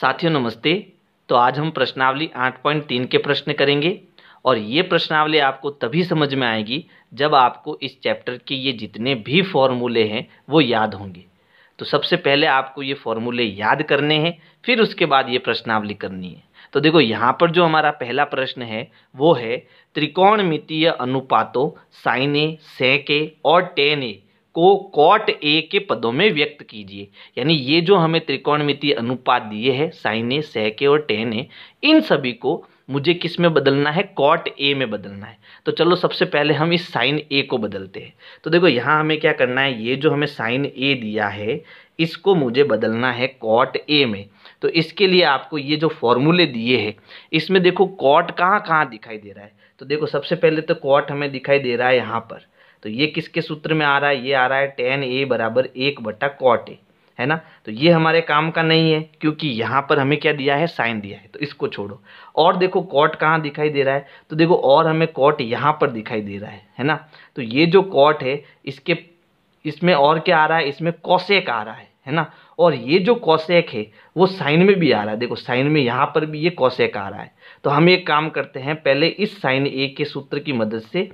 साथियों नमस्ते तो आज हम प्रश्नावली 8.3 के प्रश्न करेंगे और ये प्रश्नावली आपको तभी समझ में आएगी जब आपको इस चैप्टर के ये जितने भी फॉर्मूले हैं वो याद होंगे तो सबसे पहले आपको ये फॉर्मूले याद करने हैं फिर उसके बाद ये प्रश्नावली करनी है तो देखो यहाँ पर जो हमारा पहला प्रश्न है वो है त्रिकोण अनुपातों साइन ए सेक ए और टेन ए को कॉट ए के पदों में व्यक्त कीजिए यानी ये जो हमें त्रिकोणमितीय अनुपात दिए हैं साइन ए सह के और टेन ए इन सभी को मुझे किस में बदलना है कॉट ए में बदलना है तो चलो सबसे पहले हम इस साइन ए को बदलते हैं तो देखो यहाँ हमें क्या करना है ये जो हमें साइन ए दिया है इसको मुझे बदलना है कॉट ए में तो इसके लिए आपको ये जो फॉर्मूले दिए हैं इसमें देखो कॉट कहाँ कहाँ दिखाई दे रहा है तो देखो सबसे पहले तो कॉट हमें दिखाई दे रहा है यहाँ पर तो ये किसके सूत्र में आ रहा है ये आ रहा है टेन ए बराबर एक बटा कॉट ए है ना तो ये हमारे काम का नहीं है क्योंकि यहाँ पर हमें क्या दिया है साइन दिया है तो इसको छोड़ो और देखो कॉट कहाँ दिखाई दे रहा है तो देखो और हमें कॉट यहाँ पर दिखाई दे रहा है है ना तो ये जो कॉट है इसके इसमें और क्या आ रहा है इसमें कौशेक आ रहा है है ना और ये जो कौशेक है वो साइन में भी आ रहा है देखो साइन में यहाँ पर भी ये कौशेक आ रहा है तो हम एक काम करते हैं पहले इस साइन ए के सूत्र की मदद से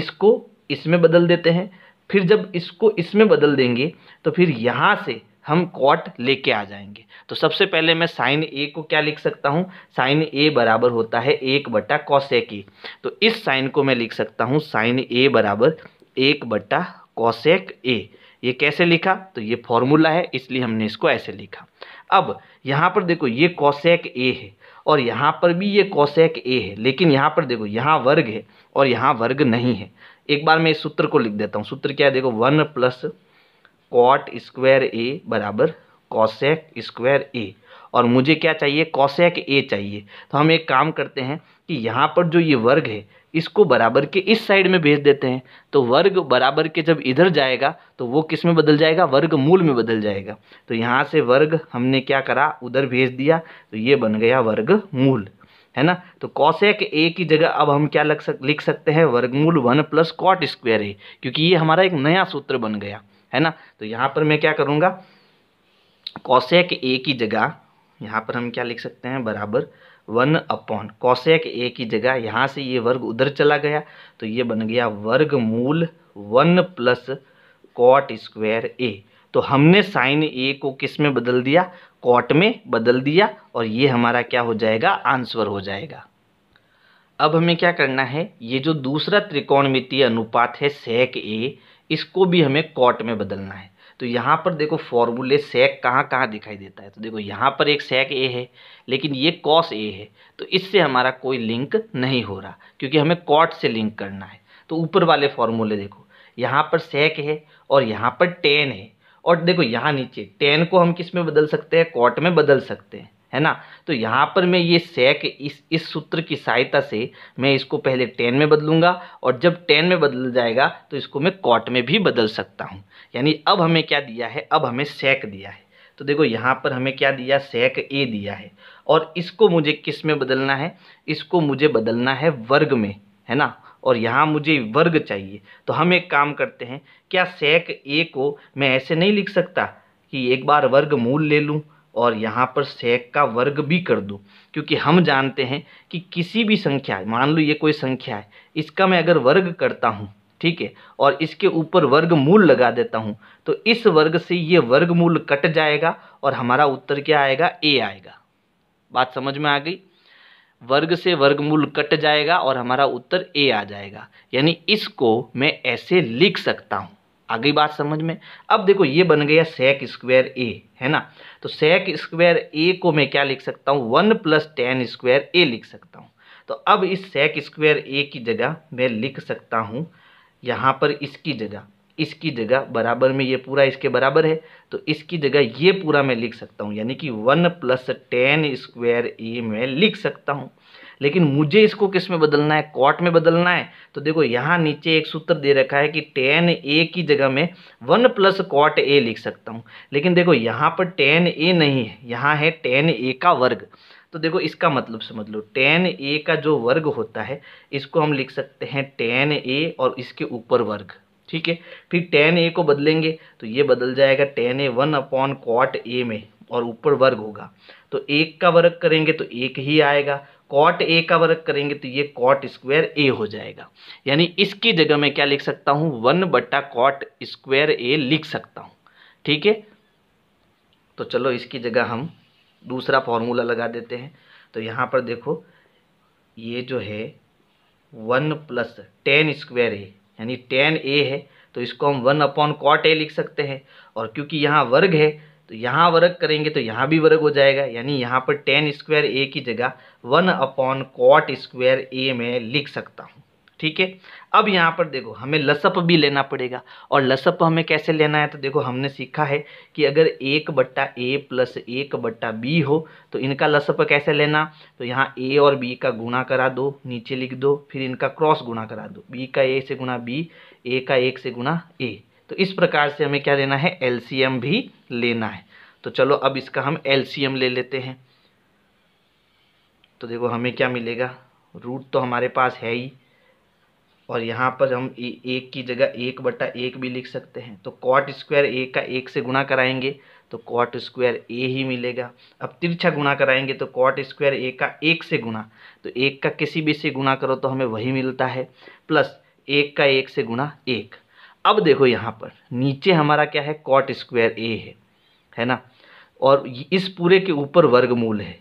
इसको इसमें बदल देते हैं फिर जब इसको इसमें बदल देंगे तो फिर यहाँ से हम कॉट लेके आ जाएंगे तो सबसे पहले मैं साइन ए को क्या लिख सकता हूँ साइन ए बराबर होता है एक बट्टा कौशेक ए तो इस साइन को मैं लिख सकता हूँ साइन ए बराबर एक बट्टा कौशेक ए ये कैसे लिखा तो ये फॉर्मूला है इसलिए हमने इसको ऐसे लिखा अब यहाँ पर देखो ये कौशेक ए है और यहाँ पर भी ये कौशेक ए है लेकिन यहाँ पर देखो यहाँ वर्ग है और यहाँ वर्ग नहीं है एक बार मैं इस सूत्र को लिख देता हूँ सूत्र क्या है देखो one plus cot square A बराबर कॉसेक स्क्वायर ए और मुझे क्या चाहिए कॉसेक ए चाहिए तो हम एक काम करते हैं कि यहाँ पर जो ये वर्ग है इसको बराबर के इस साइड में भेज देते हैं तो वर्ग बराबर के जब इधर जाएगा तो वो किस में बदल जाएगा वर्ग मूल में बदल जाएगा तो यहाँ से वर्ग हमने क्या करा उधर भेज दिया तो ये बन गया वर्ग मूल है ना तो कॉशेक ए की जगह अब हम क्या लग सक लिख सकते हैं वर्गमूल one plus cot square A क्योंकि ये हमारा एक नया सूत्र बन गया है ना तो यहाँ पर मैं क्या करूँगा कॉशेक ए की जगह यहाँ पर हम क्या लिख सकते हैं बराबर वन अपॉन कौशेक ए की जगह यहाँ से ये वर्ग उधर चला गया तो ये बन गया वर्ग मूल one plus cot square A तो हमने साइन ए को किस में बदल दिया कॉट में बदल दिया और ये हमारा क्या हो जाएगा आंसर हो जाएगा अब हमें क्या करना है ये जो दूसरा त्रिकोणमितीय अनुपात है सेक ए इसको भी हमें कॉट में बदलना है तो यहाँ पर देखो फॉर्मूले सेक कहाँ कहाँ दिखाई देता है तो देखो यहाँ पर एक सेक ए है लेकिन ये कॉस ए है तो इससे हमारा कोई लिंक नहीं हो रहा क्योंकि हमें कॉट से लिंक करना है तो ऊपर वाले फॉर्मूले देखो यहाँ पर सेक है और यहाँ पर टेन है और देखो यहाँ नीचे टेन को हम किस में बदल सकते हैं कॉट में बदल सकते हैं है ना तो यहाँ पर मैं ये सेक इस इस सूत्र की सहायता से मैं इसको पहले टेन में बदलूंगा और जब टेन में बदल जाएगा तो इसको मैं कॉट में भी बदल सकता हूँ यानी अब हमें क्या दिया है अब हमें सेक दिया है तो देखो यहाँ पर हमें क्या दिया सेक ए दिया है और इसको मुझे किस में बदलना है इसको मुझे बदलना है वर्ग में है ना और यहाँ मुझे वर्ग चाहिए तो हम एक काम करते हैं क्या सेक ए को मैं ऐसे नहीं लिख सकता कि एक बार वर्ग मूल ले लूँ और यहाँ पर सेक का वर्ग भी कर दूँ क्योंकि हम जानते हैं कि किसी भी संख्या मान लो ये कोई संख्या है इसका मैं अगर वर्ग करता हूँ ठीक है और इसके ऊपर वर्ग मूल लगा देता हूँ तो इस वर्ग से ये वर्ग मूल कट जाएगा और हमारा उत्तर क्या आएगा ए आएगा बात समझ में आ गई वर्ग से वर्गमूल कट जाएगा और हमारा उत्तर ए आ जाएगा यानी इसको मैं ऐसे लिख सकता हूँ आगे बात समझ में अब देखो ये बन गया सेक स्क्वायर ए है ना तो सेक स्क्वायर ए को मैं क्या लिख सकता हूँ one plus tan square A लिख सकता हूँ तो अब इस सेक स्क्वायर ए की जगह मैं लिख सकता हूँ यहाँ पर इसकी जगह इसकी जगह बराबर में ये पूरा इसके बराबर है तो इसकी जगह ये पूरा मैं लिख सकता हूँ यानी कि one plus tan square A मैं लिख सकता हूँ लेकिन मुझे इसको किस में बदलना है कॉट में बदलना है तो देखो यहाँ नीचे एक सूत्र दे रखा है कि टेन ए की जगह में वन प्लस कॉट ए लिख सकता हूँ लेकिन देखो यहाँ पर टेन ए नहीं है यहाँ है टेन ए का वर्ग तो देखो इसका मतलब समझ लो टेन ए का जो वर्ग होता है इसको हम लिख सकते हैं टेन ए और इसके ऊपर वर्ग ठीक है फिर टेन ए को बदलेंगे तो ये बदल जाएगा tan A one upon cot A में और ऊपर वर्ग होगा तो एक का वर्ग करेंगे तो एक ही आएगा कॉट ए का वर्ग करेंगे तो ये कॉट स्क्वायर ए हो जाएगा यानी इसकी जगह मैं क्या लिख सकता हूँ वन बट्टा कॉट स्क्वायर ए लिख सकता हूँ ठीक है तो चलो इसकी जगह हम दूसरा फॉर्मूला लगा देते हैं तो यहाँ पर देखो ये जो है one plus tan square A यानी टेन ए है तो इसको हम वन अपॉन कॉट ए लिख सकते हैं और क्योंकि यहाँ वर्ग है तो यहाँ वर्ग करेंगे तो यहाँ भी वर्ग हो जाएगा यानी यहाँ पर टेन स्क्वायर ए की जगह one upon cot square A में लिख सकता हूँ ठीक है अब यहाँ पर देखो हमें लसप भी लेना पड़ेगा और लसप हमें कैसे लेना है तो देखो हमने सीखा है कि अगर एक बट्टा ए प्लस एक बट्टा बी हो तो इनका लसप कैसे लेना तो यहाँ ए और बी का गुणा करा दो नीचे लिख दो फिर इनका क्रॉस गुणा करा दो बी का ए से गुणा बी ए का एक से गुणा ए तो इस प्रकार से हमें क्या लेना है एल भी लेना है तो चलो अब इसका हम एल ले लेते हैं तो देखो हमें क्या मिलेगा रूट तो हमारे पास है ही और यहाँ पर हम ए, एक की जगह एक बटा एक भी लिख सकते हैं तो कॉट स्क्वायर ए का एक से गुणा कराएंगे तो कॉट स्क्वायर ए ही मिलेगा अब तिरछा गुणा कराएंगे तो कॉट स्क्वायर ए का एक से गुणा तो एक का किसी भी से गुणा करो तो हमें वही मिलता है प्लस एक का एक से गुणा एक अब देखो यहाँ पर नीचे हमारा क्या है कॉट स्क्वायर ए है है ना और इस पूरे के ऊपर वर्गमूल है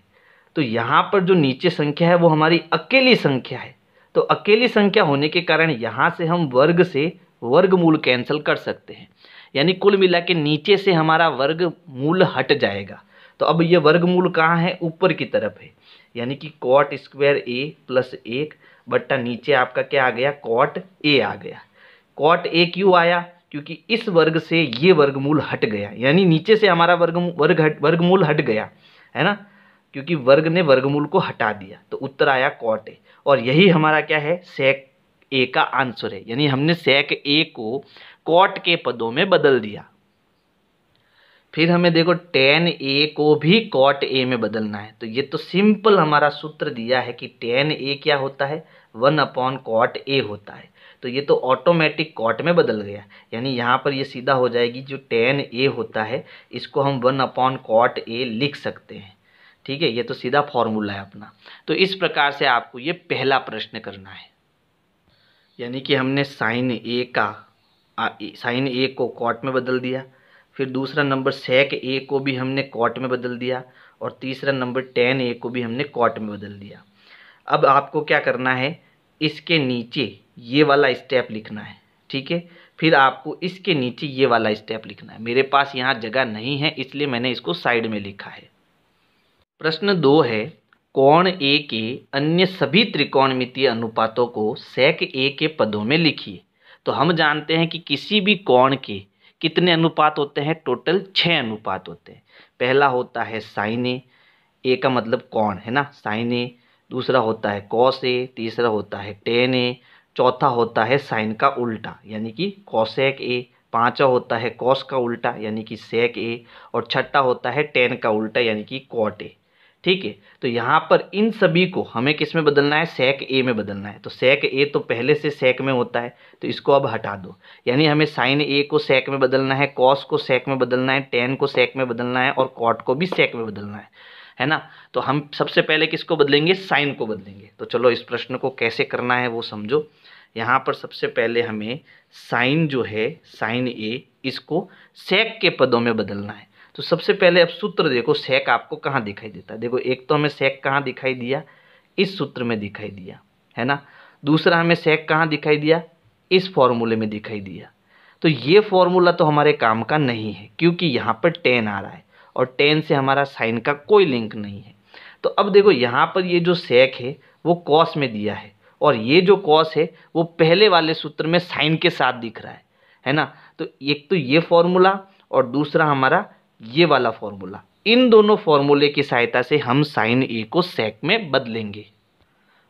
तो यहाँ पर जो नीचे संख्या है वो हमारी अकेली संख्या है तो अकेली संख्या होने के कारण यहाँ से हम वर्ग से वर्गमूल कैंसिल कर सकते हैं यानी कुल मिला के नीचे से हमारा वर्ग मूल हट जाएगा तो अब ये वर्गमूल कहाँ है ऊपर की तरफ है यानी कि कॉट स्क्वायर ए प्लस एक बट्टा नीचे आपका क्या आ गया कॉट ए आ गया कॉट ए क्यों आया क्योंकि इस वर्ग से ये वर्गमूल हट गया यानी नीचे से हमारा वर्ग वर्ग हट वर्गमूल हट गया है ना क्योंकि वर्ग ने वर्गमूल को हटा दिया तो उत्तर आया कॉट ए और यही हमारा क्या है सेक ए का आंसर है यानी हमने सेक ए को कॉट के पदों में बदल दिया फिर हमें देखो टेन ए को भी कॉट ए में बदलना है तो ये तो सिंपल हमारा सूत्र दिया है कि टेन ए क्या होता है वन अपॉन कॉट ए होता है तो ये तो ऑटोमेटिक कॉट में बदल गया यानी यहाँ पर ये सीधा हो जाएगी जो टेन ए होता है इसको हम वन अपॉन कॉट ए लिख सकते हैं ठीक है ये तो सीधा फॉर्मूला है अपना तो इस प्रकार से आपको ये पहला प्रश्न करना है यानी कि हमने साइन ए का साइन ए को कॉट में बदल दिया फिर दूसरा नंबर सेक ए को भी हमने कॉट में बदल दिया और तीसरा नंबर टेन ए को भी हमने कॉट में बदल दिया अब आपको क्या करना है इसके नीचे ये वाला स्टेप लिखना है ठीक है फिर आपको इसके नीचे ये वाला स्टेप लिखना है मेरे पास यहाँ जगह नहीं है इसलिए मैंने इसको साइड में लिखा है प्रश्न दो है कोण ए के अन्य सभी त्रिकोणमितीय अनुपातों को सेक ए के पदों में लिखिए तो हम जानते हैं कि किसी भी कोण के कितने अनुपात होते हैं टोटल छः अनुपात होते हैं पहला होता है साइन ए ए का मतलब कोण है ना साइन ए दूसरा होता है कॉस ए तीसरा होता है टेन ए चौथा होता है साइन का उल्टा यानी कि कॉसेक ए पाँचवा होता है कॉस का उल्टा यानी कि सेक ए और छठा होता है टेन का उल्टा यानी कि कॉट ए ठीक है तो यहाँ पर इन सभी को हमें किस में बदलना है सेक ए में बदलना है तो सेक ए तो पहले से सेक में होता है तो इसको अब हटा दो यानी हमें साइन ए को सेक में बदलना है कॉस को सेक में बदलना है टेन को सेक में बदलना है और कॉट को भी सेक में बदलना है है ना तो हम सबसे पहले किसको बदलेंगे साइन को बदलेंगे तो चलो इस प्रश्न को कैसे करना है वो समझो यहाँ पर सबसे पहले हमें साइन जो है साइन ए इसको सेक के पदों में बदलना है तो सबसे पहले अब सूत्र देखो सेक आपको कहाँ दिखाई देता है देखो एक तो हमें सेक कहाँ दिखाई दिया इस सूत्र में दिखाई दिया है ना दूसरा हमें सेक कहाँ दिखाई दिया इस फॉर्मूले में दिखाई दिया तो ये फॉर्मूला तो हमारे काम का नहीं है क्योंकि यहाँ पर टेन आ रहा है और टेन से हमारा साइन का कोई लिंक नहीं है तो अब देखो यहाँ पर ये जो सेक है वो कॉस में दिया है और ये जो कॉस है वो पहले वाले सूत्र में साइन के साथ दिख रहा है है ना तो एक तो ये फॉर्मूला और दूसरा हमारा ये वाला फॉर्मूला इन दोनों फॉर्मूले की सहायता से हम साइन ए को सेक में बदलेंगे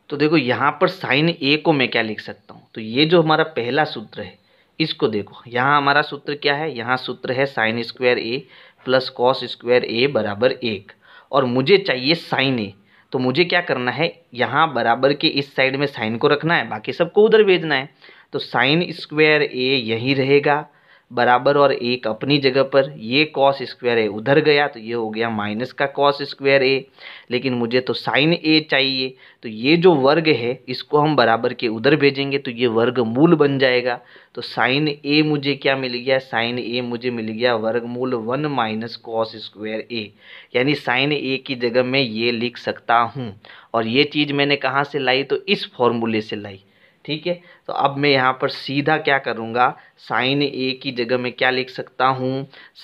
तो देखो यहाँ पर साइन ए को मैं क्या लिख सकता हूँ तो ये जो हमारा पहला सूत्र है इसको देखो यहाँ हमारा सूत्र क्या है यहाँ सूत्र है sine square A plus cos square A बराबर एक और मुझे चाहिए साइन ए तो मुझे क्या करना है यहाँ बराबर के इस साइड में साइन को रखना है बाकी सबको उधर भेजना है तो साइन स्क्वायर ए यहीं रहेगा बराबर और एक अपनी जगह पर ये कॉस स्क्वायर ए उधर गया तो ये हो गया माइनस का कॉस स्क्वायर ए लेकिन मुझे तो साइन ए चाहिए तो ये जो वर्ग है इसको हम बराबर के उधर भेजेंगे तो ये वर्ग मूल बन जाएगा तो साइन ए मुझे क्या मिल गया साइन ए मुझे मिल गया वर्ग मूल one minus cos square A यानी साइन ए की जगह मैं ये लिख सकता हूँ और ये चीज़ मैंने कहाँ से लाई तो इस फॉर्मूले से लाई ठीक है तो अब मैं यहाँ पर सीधा क्या करूँगा साइन ए की जगह मैं क्या लिख सकता हूँ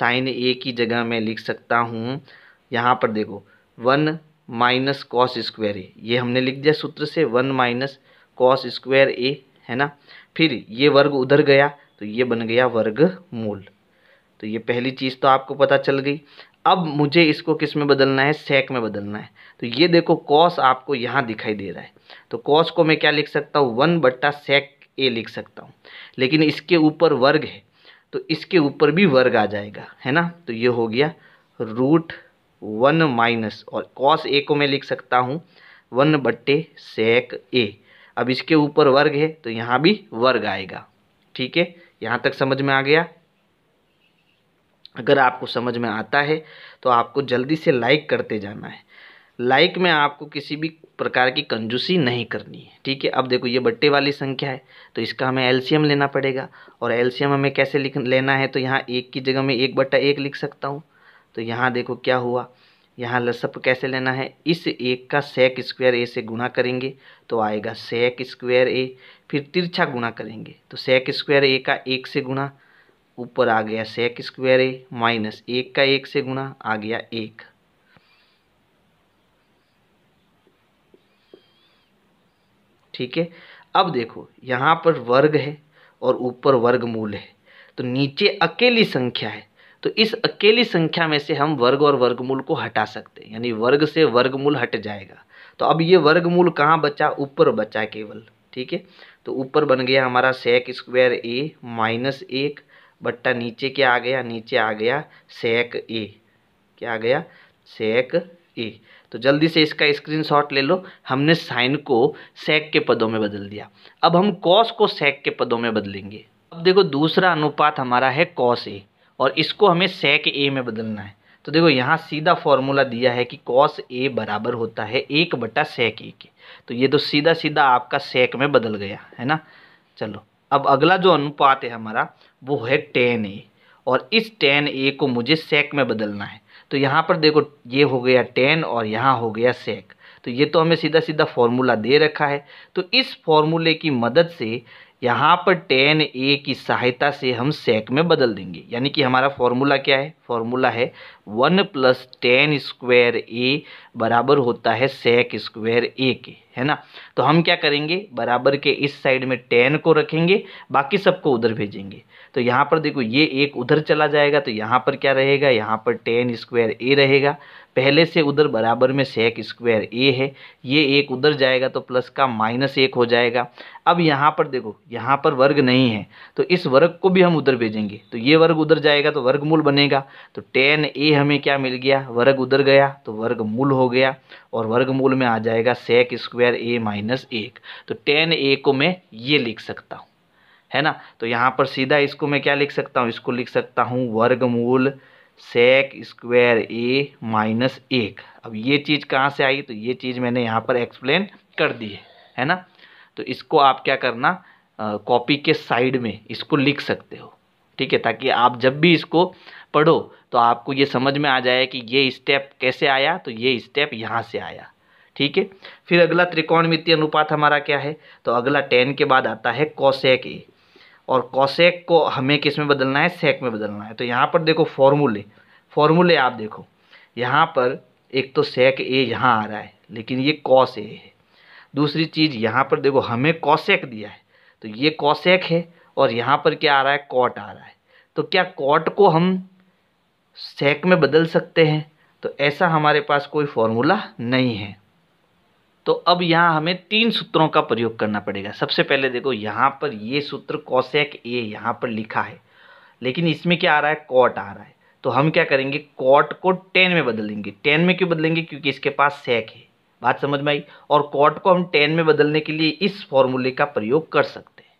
साइन ए की जगह मैं लिख सकता हूँ यहाँ पर देखो one minus cos square A ये हमने लिख दिया सूत्र से one minus cos square A है ना फिर ये वर्ग उधर गया तो ये बन गया वर्ग मूल तो ये पहली चीज़ तो आपको पता चल गई अब मुझे इसको किस में बदलना है सेक में बदलना है तो ये देखो कॉस आपको यहाँ दिखाई दे रहा है तो कॉस को मैं क्या लिख सकता हूँ वन बट्टा सेक ए लिख सकता हूँ लेकिन इसके ऊपर वर्ग है तो इसके ऊपर भी वर्ग आ जाएगा है ना तो ये हो गया रूट वन माइनस और कॉस ए को मैं लिख सकता हूँ वन बट्टे सेक ए अब इसके ऊपर वर्ग है तो यहाँ भी वर्ग आएगा ठीक है यहाँ तक समझ में आ गया अगर आपको समझ में आता है तो आपको जल्दी से लाइक करते जाना है लाइक में आपको किसी भी प्रकार की कंजूसी नहीं करनी है ठीक है अब देखो ये बट्टे वाली संख्या है तो इसका हमें एलसीएम लेना पड़ेगा और एलसीएम हमें कैसे लिख लेना है तो यहाँ एक की जगह में एक बट्टा एक लिख सकता हूँ तो यहाँ देखो क्या हुआ यहाँ लसप कैसे लेना है इस एक का सेक स्क्वायर ए से गुणा करेंगे तो आएगा सेक स्क्वायर ए फिर तिरछा गुणा करेंगे तो सेक स्क्वायर ए का एक से गुणा ऊपर आ गया सेक स्क्वायर ए माइनस एक का एक से गुणा आ गया एक ठीक है अब देखो यहाँ पर वर्ग है और ऊपर वर्गमूल है तो नीचे अकेली संख्या है तो इस अकेली संख्या में से हम वर्ग और वर्गमूल को हटा सकते हैं यानी वर्ग से वर्गमूल हट जाएगा तो अब ये वर्गमूल कहाँ बचा ऊपर बचा केवल ठीक है तो ऊपर बन गया हमारा सेक स्क्वायर ए माइनस एक बट्टा नीचे क्या आ गया नीचे आ गया सेक ए क्या आ गया सेक ए तो जल्दी से इसका स्क्रीनशॉट ले लो हमने साइन को सेक के पदों में बदल दिया अब हम कॉस को सेक के पदों में बदलेंगे अब देखो दूसरा अनुपात हमारा है कॉस ए और इसको हमें सेक ए में बदलना है तो देखो यहाँ सीधा फॉर्मूला दिया है कि कॉस ए बराबर होता है एक बटा सेक ए के तो ये तो सीधा सीधा आपका सेक में बदल गया है ना चलो अब अगला जो अनुपात है हमारा वो है टेन ए और इस टेन ए को मुझे सेक में बदलना है तो यहाँ पर देखो ये हो गया टेन और यहाँ हो गया सेक तो ये तो हमें सीधा सीधा फॉर्मूला दे रखा है तो इस फॉर्मूले की मदद से यहाँ पर टेन ए की सहायता से हम सेक में बदल देंगे यानी कि हमारा फॉर्मूला क्या है फॉर्मूला है one plus tan square A बराबर होता है सेक स्क्वायर ए के है ना तो हम क्या करेंगे बराबर के इस साइड में टेन को रखेंगे बाकी सबको उधर भेजेंगे तो यहाँ पर देखो ये एक उधर चला जाएगा तो यहाँ पर क्या रहेगा यहाँ पर टेन स्क्वायर ए रहेगा पहले से उधर बराबर में सेक स्क्वायर ए है ये एक उधर जाएगा तो प्लस का माइनस एक हो जाएगा अब यहाँ पर देखो यहाँ पर वर्ग नहीं है तो इस वर्ग को भी हम उधर भेजेंगे तो ये वर्ग उधर जाएगा तो वर्गमूल बनेगा तो टेन ए हमें क्या मिल गया वर्ग उधर गया तो वर्ग मूल हो गया और वर्ग मूल में आ जाएगा सेक स्क्वायर ए माइनस एक तो टेन ए को मैं ये लिख सकता हूँ है ना तो यहाँ पर सीधा इसको मैं क्या लिख सकता हूँ इसको लिख सकता हूँ वर्गमूल सेक स्क्वायर ए माइनस एक अब ये चीज़ कहाँ से आई तो ये चीज़ मैंने यहाँ पर एक्सप्लेन कर दी है है ना तो इसको आप क्या करना कॉपी के साइड में इसको लिख सकते हो ठीक है ताकि आप जब भी इसको पढ़ो तो आपको ये समझ में आ जाए कि ये स्टेप कैसे आया तो ये स्टेप यहाँ से आया ठीक है फिर अगला त्रिकोणमितीय अनुपात हमारा क्या है तो अगला टेन के बाद आता है कौशेक ए और कौशेक को हमें किस में बदलना है सेक में बदलना है तो यहाँ पर देखो फॉर्मूले फॉर्मूले आप देखो यहाँ पर एक तो सेक ए यहाँ आ रहा है लेकिन ये कौश ए है दूसरी चीज़ यहाँ पर देखो हमें कौशेक दिया है तो ये कौशेक है और यहाँ पर क्या आ रहा है कॉट आ रहा है तो क्या कॉट को हम सेक में बदल सकते हैं तो ऐसा हमारे पास कोई फॉर्मूला नहीं है तो अब यहाँ हमें तीन सूत्रों का प्रयोग करना पड़ेगा सबसे पहले देखो यहाँ पर ये सूत्र कौशेक ए यहाँ पर लिखा है लेकिन इसमें क्या आ रहा है कॉट आ रहा है तो हम क्या करेंगे कॉट को टेन में बदलेंगे टेन में क्यों बदलेंगे क्योंकि इसके पास सेक है बात समझ में आई और कॉट को हम टेन में बदलने के लिए इस फॉर्मूले का प्रयोग कर सकते हैं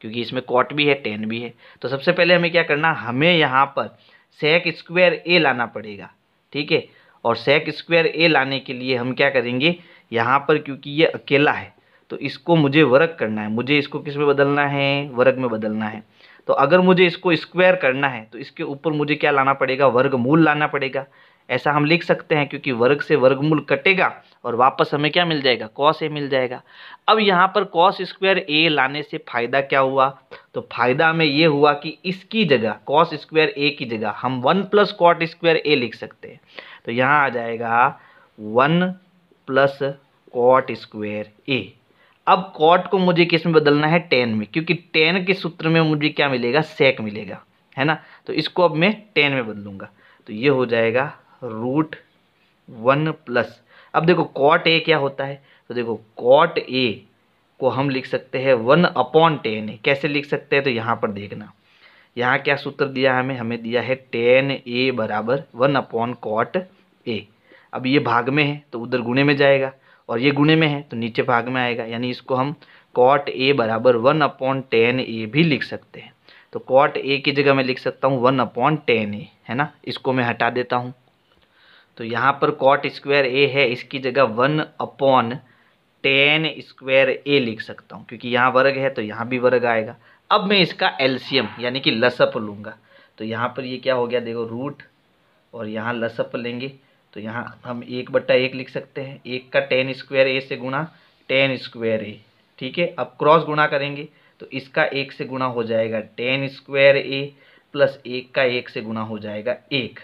क्योंकि इसमें कॉट भी है टेन भी है तो सबसे पहले हमें क्या करना हमें यहाँ पर सेक स्क्वायर ए लाना पड़ेगा ठीक है और सेक स्क्वायर ए लाने के लिए हम क्या करेंगे यहाँ पर क्योंकि ये अकेला है तो इसको मुझे वर्क करना है मुझे इसको किस में बदलना है वर्ग में बदलना है तो अगर मुझे इसको स्क्वायर करना है तो इसके ऊपर मुझे क्या लाना पड़ेगा वर्ग मूल लाना पड़ेगा ऐसा हम लिख सकते हैं क्योंकि वर्ग से वर्गमूल कटेगा और वापस हमें क्या मिल जाएगा कॉस ए मिल जाएगा अब यहाँ पर कॉस स्क्वायर ए लाने से फ़ायदा क्या हुआ तो फायदा हमें ये हुआ कि इसकी जगह कॉस स्क्वायर ए की जगह हम one plus cot square A लिख सकते हैं तो यहाँ आ जाएगा one plus cot square A अब कॉट को मुझे किस में बदलना है टेन में क्योंकि टेन के सूत्र में मुझे क्या मिलेगा सेक मिलेगा है ना तो इसको अब मैं टेन में बदलूंगा तो ये हो जाएगा रूट वन प्लस अब देखो कॉट ए क्या होता है तो देखो कॉट ए को हम लिख सकते हैं वन अपॉन टेन ए कैसे लिख सकते हैं तो यहाँ पर देखना यहाँ क्या सूत्र दिया हमें हमें दिया है टेन ए बराबर वन अपॉन कॉट ए अब ये भाग में है तो उधर गुणे में जाएगा और ये गुणे में है तो नीचे भाग में आएगा यानी इसको हम कॉट ए बराबर वन अपॉन टेन ए भी लिख सकते हैं तो कॉट ए की जगह मैं लिख सकता हूँ वन अपॉन टेन ए है ना इसको मैं हटा देता हूँ तो यहाँ पर कॉट स्क्वायर ए है इसकी जगह one upon tan square A लिख सकता हूँ क्योंकि यहाँ वर्ग है तो यहाँ भी वर्ग आएगा अब मैं इसका एल्सियम यानी कि लसअप लूँगा तो यहाँ पर ये क्या हो गया देखो रूट और यहाँ लसअप लेंगे तो यहाँ हम एक बट्टा एक लिख सकते हैं एक का टेन स्क्वायर ए से गुणा टेन स्क्वायर ए ठीक है अब क्रॉस गुणा करेंगे तो इसका एक से गुणा हो जाएगा टेन स्क्वायर ए प्लस एक का एक से गुणा हो जाएगा एक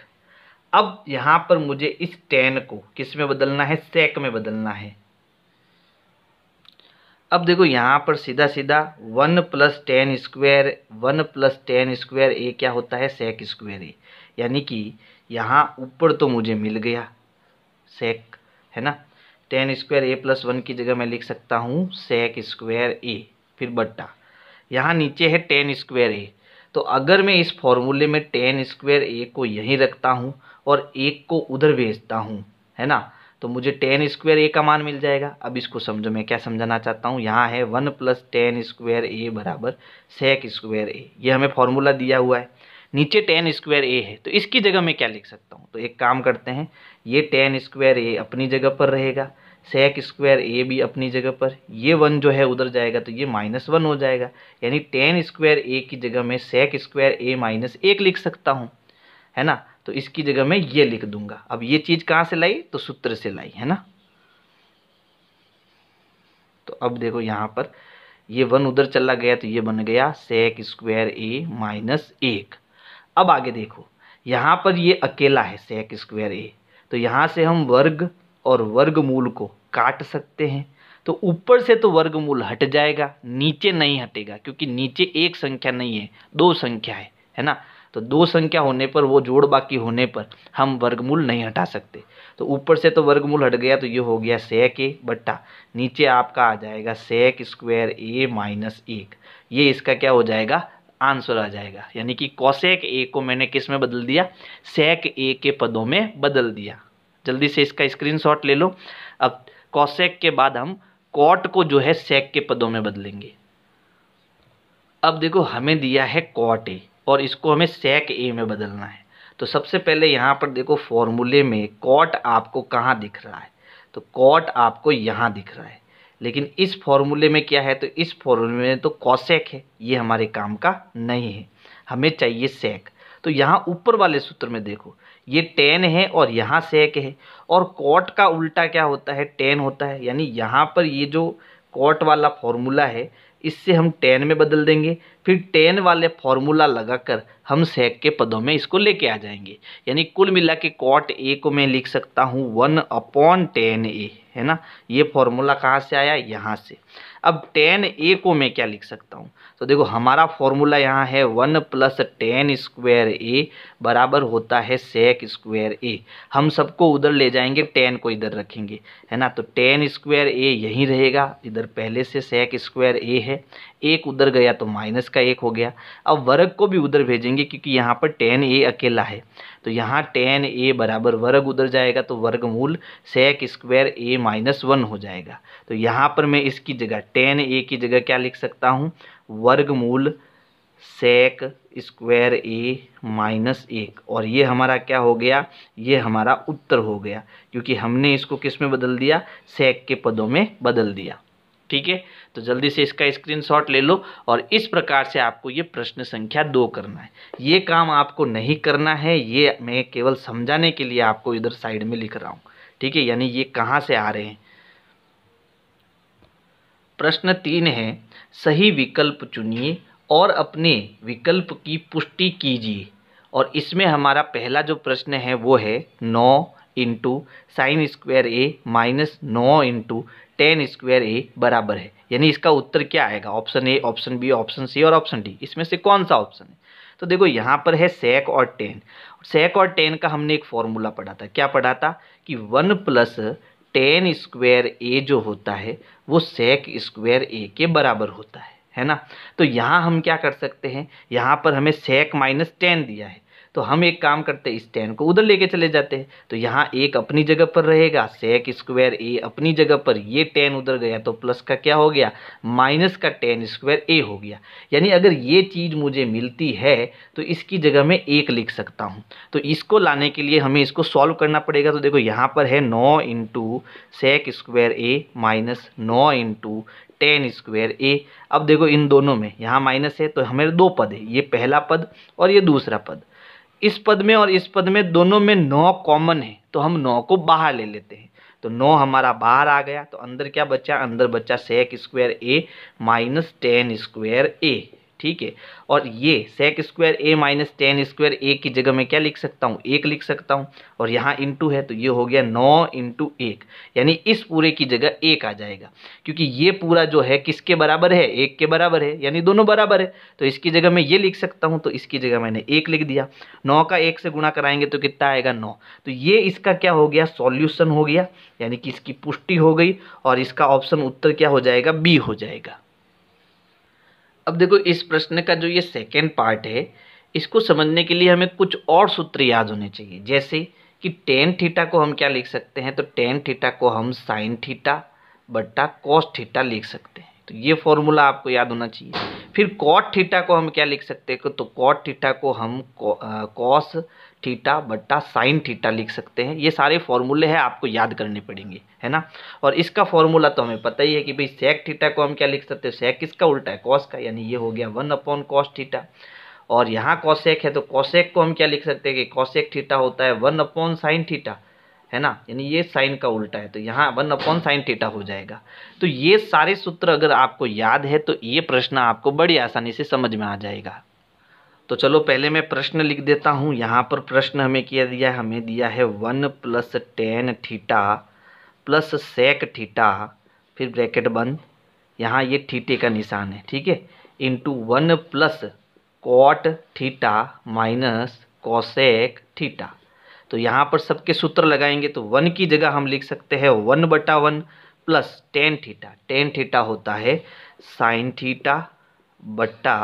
अब यहाँ पर मुझे इस टेन को किस में बदलना है सेक में बदलना है अब देखो यहाँ पर सीधा सीधा one plus tan square one plus tan square A क्या होता है सेक स्क्वेयर ए यानी कि यहाँ ऊपर तो मुझे मिल गया सेक है ना tan square A plus one की जगह मैं लिख सकता हूँ सेक स्क्वेयर ए फिर बट्टा यहाँ नीचे है टेन स्क्वेयर ए तो अगर मैं इस फॉर्मूले में टेन स्क्वेयर ए को यहीं रखता हूँ और एक को उधर भेजता हूँ है ना तो मुझे टेन स्क्वायर ए का मान मिल जाएगा अब इसको समझो मैं क्या समझाना चाहता हूँ यहाँ है one plus tan square A बराबर सेक स्क्वायर ए ये हमें फॉर्मूला दिया हुआ है नीचे टेन स्क्वायर ए है तो इसकी जगह मैं क्या लिख सकता हूँ तो एक काम करते हैं ये टेन स्क्वायर ए अपनी जगह पर रहेगा सेक स्क्वायर ए भी अपनी जगह पर ये वन जो है उधर जाएगा तो ये माइनस वन हो जाएगा यानी टेन स्क्वायर ए की जगह मैं सेक स्क्वायर ए माइनस एक लिख सकता हूँ है ना तो इसकी जगह मैं ये लिख दूंगा अब ये चीज़ कहां से लाई तो सूत्र से लाई है ना तो अब देखो यहाँ पर ये वन उधर चला गया तो ये बन गया सेक स्क्वायर ए माइनस एक अब आगे देखो यहाँ पर ये अकेला है सेक स्क्वायर ए तो यहां से हम वर्ग और वर्गमूल को काट सकते हैं तो ऊपर से तो वर्गमूल हट जाएगा नीचे नहीं हटेगा क्योंकि नीचे एक संख्या नहीं है दो संख्या है है ना तो दो संख्या होने पर वो जोड़ बाकी होने पर हम वर्गमूल नहीं हटा सकते तो ऊपर से तो वर्गमूल हट गया तो ये हो गया सेक ए बट्टा नीचे आपका आ जाएगा सेक स्क्वायर ए माइनस एक ये इसका क्या हो जाएगा आंसर आ जाएगा यानी कि कौशेक ए को मैंने किस में बदल दिया सेक ए के पदों में बदल दिया जल्दी से इसका शॉट ले लो अब कौशेक के बाद हम कॉट को जो है सेक के पदों में बदलेंगे अब देखो हमें दिया है कॉट ए और इसको हमें सेक ए में बदलना है तो सबसे पहले यहाँ पर देखो फॉर्मूले में कॉट आपको कहाँ दिख रहा है तो कॉट आपको यहाँ दिख रहा है लेकिन इस फॉर्मूले में क्या है तो इस फॉर्मूले में तो कॉसेक है ये हमारे काम का नहीं है हमें चाहिए सेक तो यहाँ ऊपर वाले सूत्र में देखो ये टेन है और यहाँ सेक है और कॉट का उल्टा क्या होता है टेन होता है यानी यहाँ पर ये जो कॉट वाला फॉर्मूला है इससे हम टेन में बदल देंगे फिर टेन वाले फॉर्मूला लगाकर हम सेक के पदों में इसको लेके आ जाएंगे यानी कुल मिला के कॉट ए को मैं लिख सकता हूँ वन अपॉन टेन ए है ना ये फॉर्मूला कहाँ से आया यहाँ से अब टेन ए को मैं क्या लिख सकता हूँ तो देखो हमारा फॉर्मूला यहाँ है one plus tan square A बराबर होता है सेक स्क्वायर ए हम सबको उधर ले जाएंगे टेन को इधर रखेंगे है ना तो टेन स्क्वायर ए यहीं रहेगा इधर पहले से सेक स्क्वायर ए है एक उधर गया तो माइनस का एक हो गया अब वर्ग को भी उधर भेजेंगे क्योंकि यहाँ पर टेन ए अकेला है तो यहाँ टेन ए बराबर वर्ग उधर जाएगा तो वर्गमूल sec square A minus one हो जाएगा तो यहाँ पर मैं इसकी जगह टेन ए की जगह क्या लिख सकता हूँ वर्गमूल सेक स्क्वायर ए माइनस एक और ये हमारा क्या हो गया ये हमारा उत्तर हो गया क्योंकि हमने इसको किस में बदल दिया सेक के पदों में बदल दिया ठीक है तो जल्दी से इसका स्क्रीनशॉट ले लो और इस प्रकार से आपको ये प्रश्न संख्या दो करना है ये काम आपको नहीं करना है ये मैं केवल समझाने के लिए आपको इधर साइड में लिख रहा हूँ ठीक है यानी ये कहाँ से आ रहे हैं प्रश्न तीन है सही विकल्प चुनिए और अपने विकल्प की पुष्टि कीजिए और इसमें हमारा पहला जो प्रश्न है वो है नौ into sine square A minus नौ इंटू टेन स्क्वायर ए बराबर है यानी इसका उत्तर क्या आएगा option A option B option C और ऑप्शन डी इसमें से कौन सा ऑप्शन है तो देखो यहाँ पर है सेक और टेन सेक और टेन का हमने एक फॉर्मूला पढ़ा था क्या पढ़ा था कि one plus tan square A जो होता है वो सेक स्क्वायर ए के बराबर होता है है ना तो यहाँ हम क्या कर सकते हैं यहाँ पर हमें सेक माइनस टेन दिया है तो हम एक काम करते इस टेन को उधर लेके चले जाते हैं तो यहाँ एक अपनी जगह पर रहेगा सेक स्क्वायर ए अपनी जगह पर ये टेन उधर गया तो प्लस का क्या हो गया माइनस का टेन स्क्वायर ए हो गया यानी अगर ये चीज़ मुझे मिलती है तो इसकी जगह मैं एक लिख सकता हूँ तो इसको लाने के लिए हमें इसको सॉल्व करना पड़ेगा तो देखो यहाँ पर है नौ into sec square A minus नौ इंटू टेन स्क्वायर ए अब देखो इन दोनों में यहाँ माइनस है तो हमारे दो पद है ये पहला पद और ये दूसरा पद इस पद में और इस पद में दोनों में नौ कॉमन है तो हम नौ को बाहर ले लेते हैं तो नौ हमारा बाहर आ गया तो अंदर क्या बचा अंदर बचा sec square A minus tan square A ठीक है और ये sec square A minus tan square A की जगह मैं क्या लिख सकता हूँ एक लिख सकता हूँ और यहाँ इंटू है तो ये हो गया नौ इंटू एक यानी इस पूरे की जगह एक आ जाएगा क्योंकि ये पूरा जो है किसके बराबर है एक के बराबर है यानी दोनों बराबर है तो इसकी जगह मैं ये लिख सकता हूँ तो इसकी जगह मैंने एक लिख दिया नौ का एक से गुणा कराएंगे तो कितना आएगा नौ तो ये इसका क्या हो गया सॉल्यूशन हो गया यानी कि इसकी पुष्टि हो गई और इसका ऑप्शन उत्तर क्या हो जाएगा बी हो जाएगा अब देखो इस प्रश्न का जो ये सेकेंड पार्ट है इसको समझने के लिए हमें कुछ और सूत्र याद होने चाहिए जैसे कि टेन थीटा को हम क्या लिख सकते हैं तो टेन थीटा को हम साइन थीटा बट्टा कॉस थीटा लिख सकते हैं तो ये फॉर्मूला आपको याद होना चाहिए फिर कॉट थीटा को हम क्या लिख सकते हैं तो कॉट थीटा को हम कॉस थीटा बट्टा साइन थीटा लिख सकते हैं ये सारे फॉर्मूले हैं आपको याद करने पड़ेंगे है ना और इसका फॉर्मूला तो हमें पता ही है कि भाई सेक थीटा को हम क्या लिख सकते हैं सेक किसका उल्टा है कॉस का यानी ये हो गया वन अपॉन कॉस थीटा और यहाँ कॉसेक है तो कॉसेक को हम क्या लिख सकते हैं कि कॉसेक थीटा होता है वन अपॉन साइन थीटा है ना यानी ये साइन का उल्टा है तो यहाँ वन अपॉन साइन थीटा हो जाएगा तो ये सारे सूत्र अगर आपको याद है तो ये प्रश्न आपको बड़ी आसानी से समझ में आ जाएगा तो चलो पहले मैं प्रश्न लिख देता हूँ यहाँ पर प्रश्न हमें किया दिया है हमें दिया है one plus tan theta plus sec theta फिर ब्रैकेट बंद यहाँ ये थीटे का निशान है ठीक है into one plus cot theta minus cosec theta तो यहाँ पर सबके सूत्र लगाएंगे तो वन की जगह हम लिख सकते हैं वन बटा one plus tan theta tan theta होता है साइन थीटा बट्टा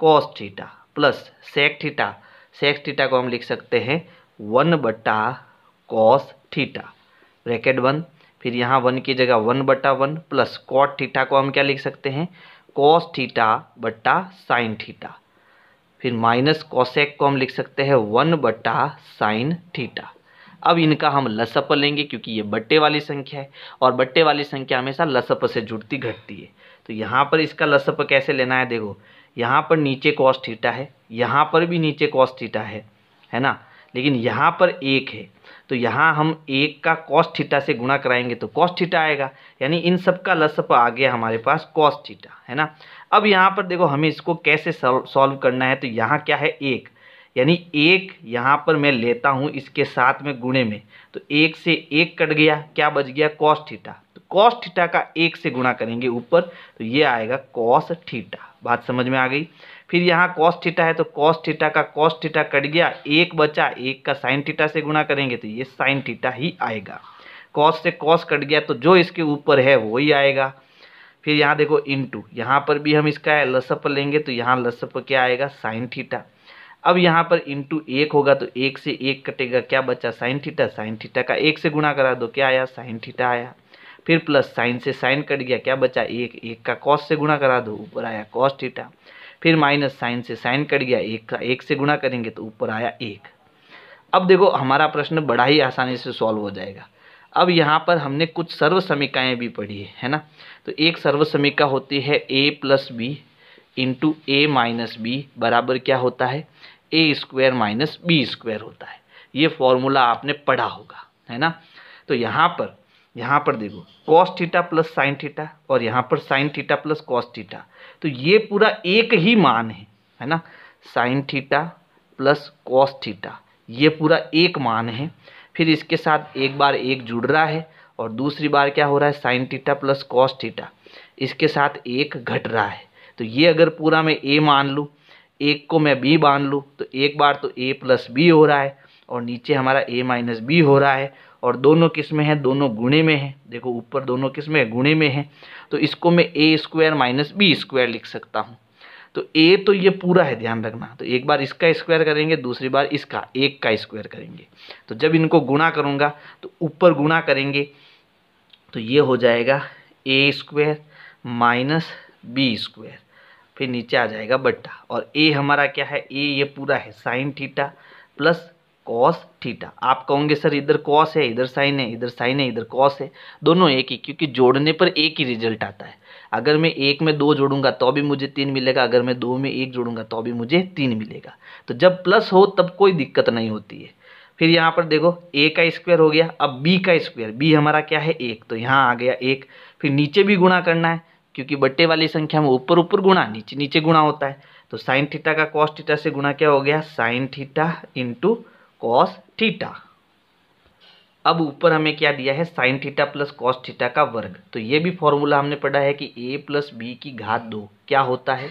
cos theta plus sec theta sec theta को हम लिख सकते हैं वन बटा कॉस थीटा ब्रैकेट वन फिर यहाँ वन की जगह वन बटा वन प्लस कॉट थीटा को हम क्या लिख सकते हैं कॉस थीटा बटा साइन थीटा फिर माइनस कॉसेक को हम लिख सकते हैं वन बटा साइन थीटा अब इनका हम लसप लेंगे क्योंकि ये बट्टे वाली संख्या है और बट्टे वाली संख्या हमेशा लसप से जुड़ती घटती है तो यहाँ पर इसका लसप कैसे लेना है देखो यहाँ पर नीचे कॉस थीटा है यहाँ पर भी नीचे कॉस थीटा है है ना लेकिन यहाँ पर एक है तो यहाँ हम एक का कॉस थीटा से गुणा कराएंगे तो कॉस थीटा आएगा यानी इन सब का लसप आ गया हमारे पास कॉस थीटा है ना अब यहाँ पर देखो हमें इसको कैसे सॉल्व करना है तो यहाँ क्या है एक यानी एक यहाँ पर मैं लेता हूँ इसके साथ में गुणे में तो एक से एक कट गया क्या बच गया कॉस थीटा कॉस थीटा का एक से गुणा करेंगे ऊपर तो ये आएगा कॉस थीटा बात समझ में आ गई फिर यहाँ कॉस थीटा है तो कॉस थीटा का कॉस थीटा कट गया एक बचा एक का साइन थीटा से गुणा करेंगे तो ये साइन थीटा ही आएगा कॉस से कॉस कट गया तो जो इसके ऊपर है वो ही आएगा फिर यहाँ देखो इंटू यहाँ पर भी हम इसका लसप लेंगे तो यहाँ लसप क्या आएगा साइन थीटा अब यहाँ पर इंटू एक होगा तो एक से एक कटेगा क्या बचा साइन थीटा साइन थीटा का एक से गुणा करा दो क्या आया साइन थीटा आया फिर प्लस साइन से साइन कट गया क्या बचा एक एक का कॉस से गुणा करा दो ऊपर आया कॉस थीटा फिर माइनस साइन से साइन कट गया एक का एक से गुणा करेंगे तो ऊपर आया एक अब देखो हमारा प्रश्न बड़ा ही आसानी से सॉल्व हो जाएगा अब यहाँ पर हमने कुछ सर्व समीकाएँ भी पढ़ी है है ना तो एक सर्व समीका होती है A plus B into A minus B बराबर क्या होता है A square minus B square होता है ये फॉर्मूला आपने पढ़ा होगा है ना तो यहाँ पर यहाँ पर देखो cos theta plus sine theta और यहाँ पर sine theta plus cos theta तो ये पूरा एक ही मान है है ना sine theta plus cos theta ये पूरा एक मान है फिर इसके साथ एक बार एक जुड़ रहा है और दूसरी बार क्या हो रहा है sine theta plus cos theta इसके साथ एक घट रहा है तो ये अगर पूरा मैं ए मान लूँ एक को मैं बी मान लूँ तो एक बार तो ए प्लस बी हो रहा है और नीचे हमारा ए माइनस बी हो रहा है और दोनों किस में है दोनों गुणे में है देखो ऊपर दोनों किस में है गुणे में है तो इसको मैं A square minus B square लिख सकता हूँ तो ए तो ये पूरा है ध्यान रखना तो एक बार इसका स्क्वायर करेंगे दूसरी बार इसका एक का स्क्वायर करेंगे तो जब इनको गुणा करूँगा तो ऊपर गुणा करेंगे तो ये हो जाएगा A square minus B square फिर नीचे आ जाएगा बट्टा और ए हमारा क्या है ए ये पूरा है sine theta plus cos theta आप कहोगे सर इधर कॉस है इधर साइन है इधर साइन है इधर कॉस है दोनों एक ही क्योंकि जोड़ने पर एक ही रिजल्ट आता है अगर मैं एक में दो जोड़ूंगा तो भी मुझे तीन मिलेगा अगर मैं दो में एक जोड़ूंगा तो भी मुझे तीन मिलेगा तो जब प्लस हो तब कोई दिक्कत नहीं होती है फिर यहाँ पर देखो ए का स्क्वायर हो गया अब बी का स्क्वायर बी हमारा क्या है एक तो यहाँ आ गया एक फिर नीचे भी गुणा करना है क्योंकि बट्टे वाली संख्या में ऊपर ऊपर गुणा नीचे नीचे गुणा होता है तो साइन थीटा का कॉस थीटा से गुणा क्या हो गया sine theta into cos theta अब ऊपर हमें क्या दिया है sine theta plus cos theta का वर्ग तो ये भी फॉर्मूला हमने पढ़ा है कि ए प्लस बी की घात दो क्या होता है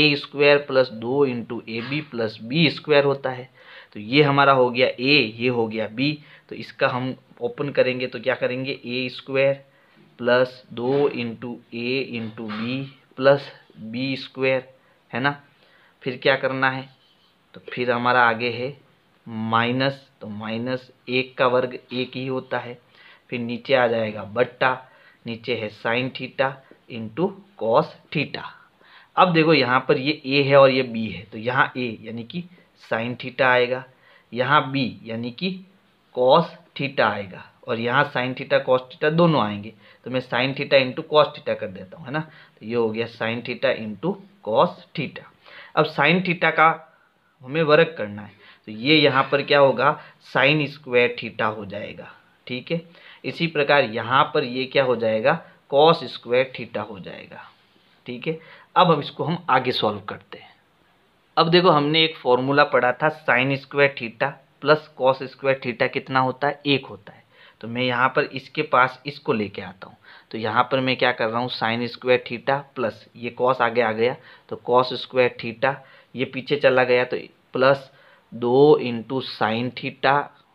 ए स्क्वायर प्लस दो into A B plus B square होता है तो ये हमारा हो गया ए ये हो गया बी तो इसका हम ओपन करेंगे तो क्या करेंगे ए स्क्वायर प्लस दो into A into B plus B square है ना फिर क्या करना है तो फिर हमारा आगे है माइनस तो माइनस एक का वर्ग एक ही होता है फिर नीचे आ जाएगा बट्टा नीचे है sine theta into cos theta अब देखो यहाँ पर ये ए है और ये बी है तो यहाँ ए यानी कि साइन थीटा आएगा यहाँ बी यानी कि कॉस थीटा आएगा और यहाँ साइन थीटा कॉस थीटा दोनों आएंगे तो मैं sine theta into cos theta कर देता हूँ है ना तो ये हो गया sine theta into cos theta अब साइन थीटा का हमें वर्क करना है तो ये यहाँ पर क्या होगा साइन स्क्वायर थीटा हो जाएगा ठीक है इसी प्रकार यहाँ पर ये क्या हो जाएगा कॉस स्क्वायर थीटा हो जाएगा ठीक है अब हम इसको हम आगे सॉल्व करते हैं अब देखो हमने एक फॉर्मूला पढ़ा था sine square theta plus cos square theta कितना होता है एक होता है तो मैं यहाँ पर इसके पास इसको लेके आता हूँ तो यहाँ पर मैं क्या कर रहा हूँ साइन स्क्वायर थीटा प्लस ये कॉस आगे आ गया तो कॉस स्क्वायर थीटा ये पीछे चला गया तो प्लस दो into sine theta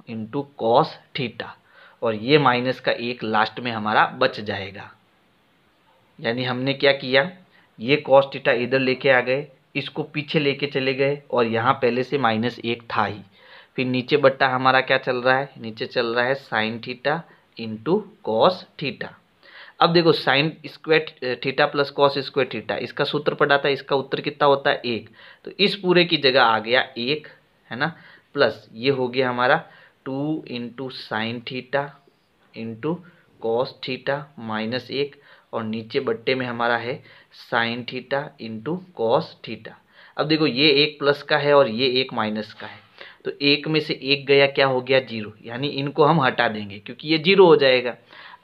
into cos theta और ये माइनस का एक लास्ट में हमारा बच जाएगा यानी हमने क्या किया ये कॉस थीटा इधर लेके आ गए इसको पीछे लेके चले गए और यहाँ पहले से माइनस एक था ही फिर नीचे बट्टा हमारा क्या चल रहा है नीचे चल रहा है sine theta into cos theta अब देखो sine square theta plus cos square theta इसका सूत्र पड़ा था इसका उत्तर कितना होता है एक तो इस पूरे की जगह आ गया एक है ना प्लस ये हो गया हमारा two into sine theta into cos theta minus एक और नीचे बट्टे में हमारा है sine theta into cos theta अब देखो ये एक प्लस का है और ये एक माइनस का है तो एक में से एक गया क्या हो गया जीरो यानी इनको हम हटा देंगे क्योंकि ये जीरो हो जाएगा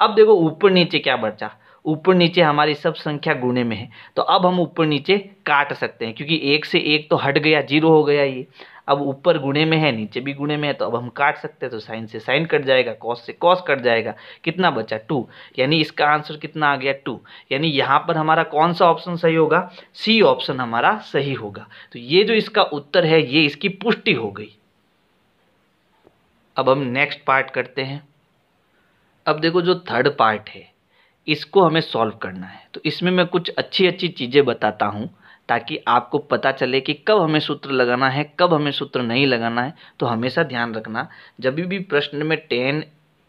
अब देखो ऊपर नीचे क्या बचा ऊपर नीचे हमारी सब संख्या गुणे में है तो अब हम ऊपर नीचे काट सकते हैं क्योंकि एक से एक तो हट गया जीरो हो गया ये अब ऊपर गुणे में है नीचे भी गुणे में है तो अब हम काट सकते हैं तो साइन से साइन कट जाएगा कॉस से कॉस कट जाएगा कितना बचा टू यानी इसका आंसर कितना आ गया टू यानी यहाँ पर हमारा कौन सा ऑप्शन सही होगा सी ऑप्शन हमारा सही होगा तो ये जो इसका उत्तर है ये इसकी पुष्टि हो गई अब हम नेक्स्ट पार्ट करते हैं अब देखो जो थर्ड पार्ट है इसको हमें सॉल्व करना है तो इसमें मैं कुछ अच्छी अच्छी चीज़ें बताता हूँ ताकि आपको पता चले कि कब हमें सूत्र लगाना है कब हमें सूत्र नहीं लगाना है तो हमेशा ध्यान रखना जब भी प्रश्न में टेन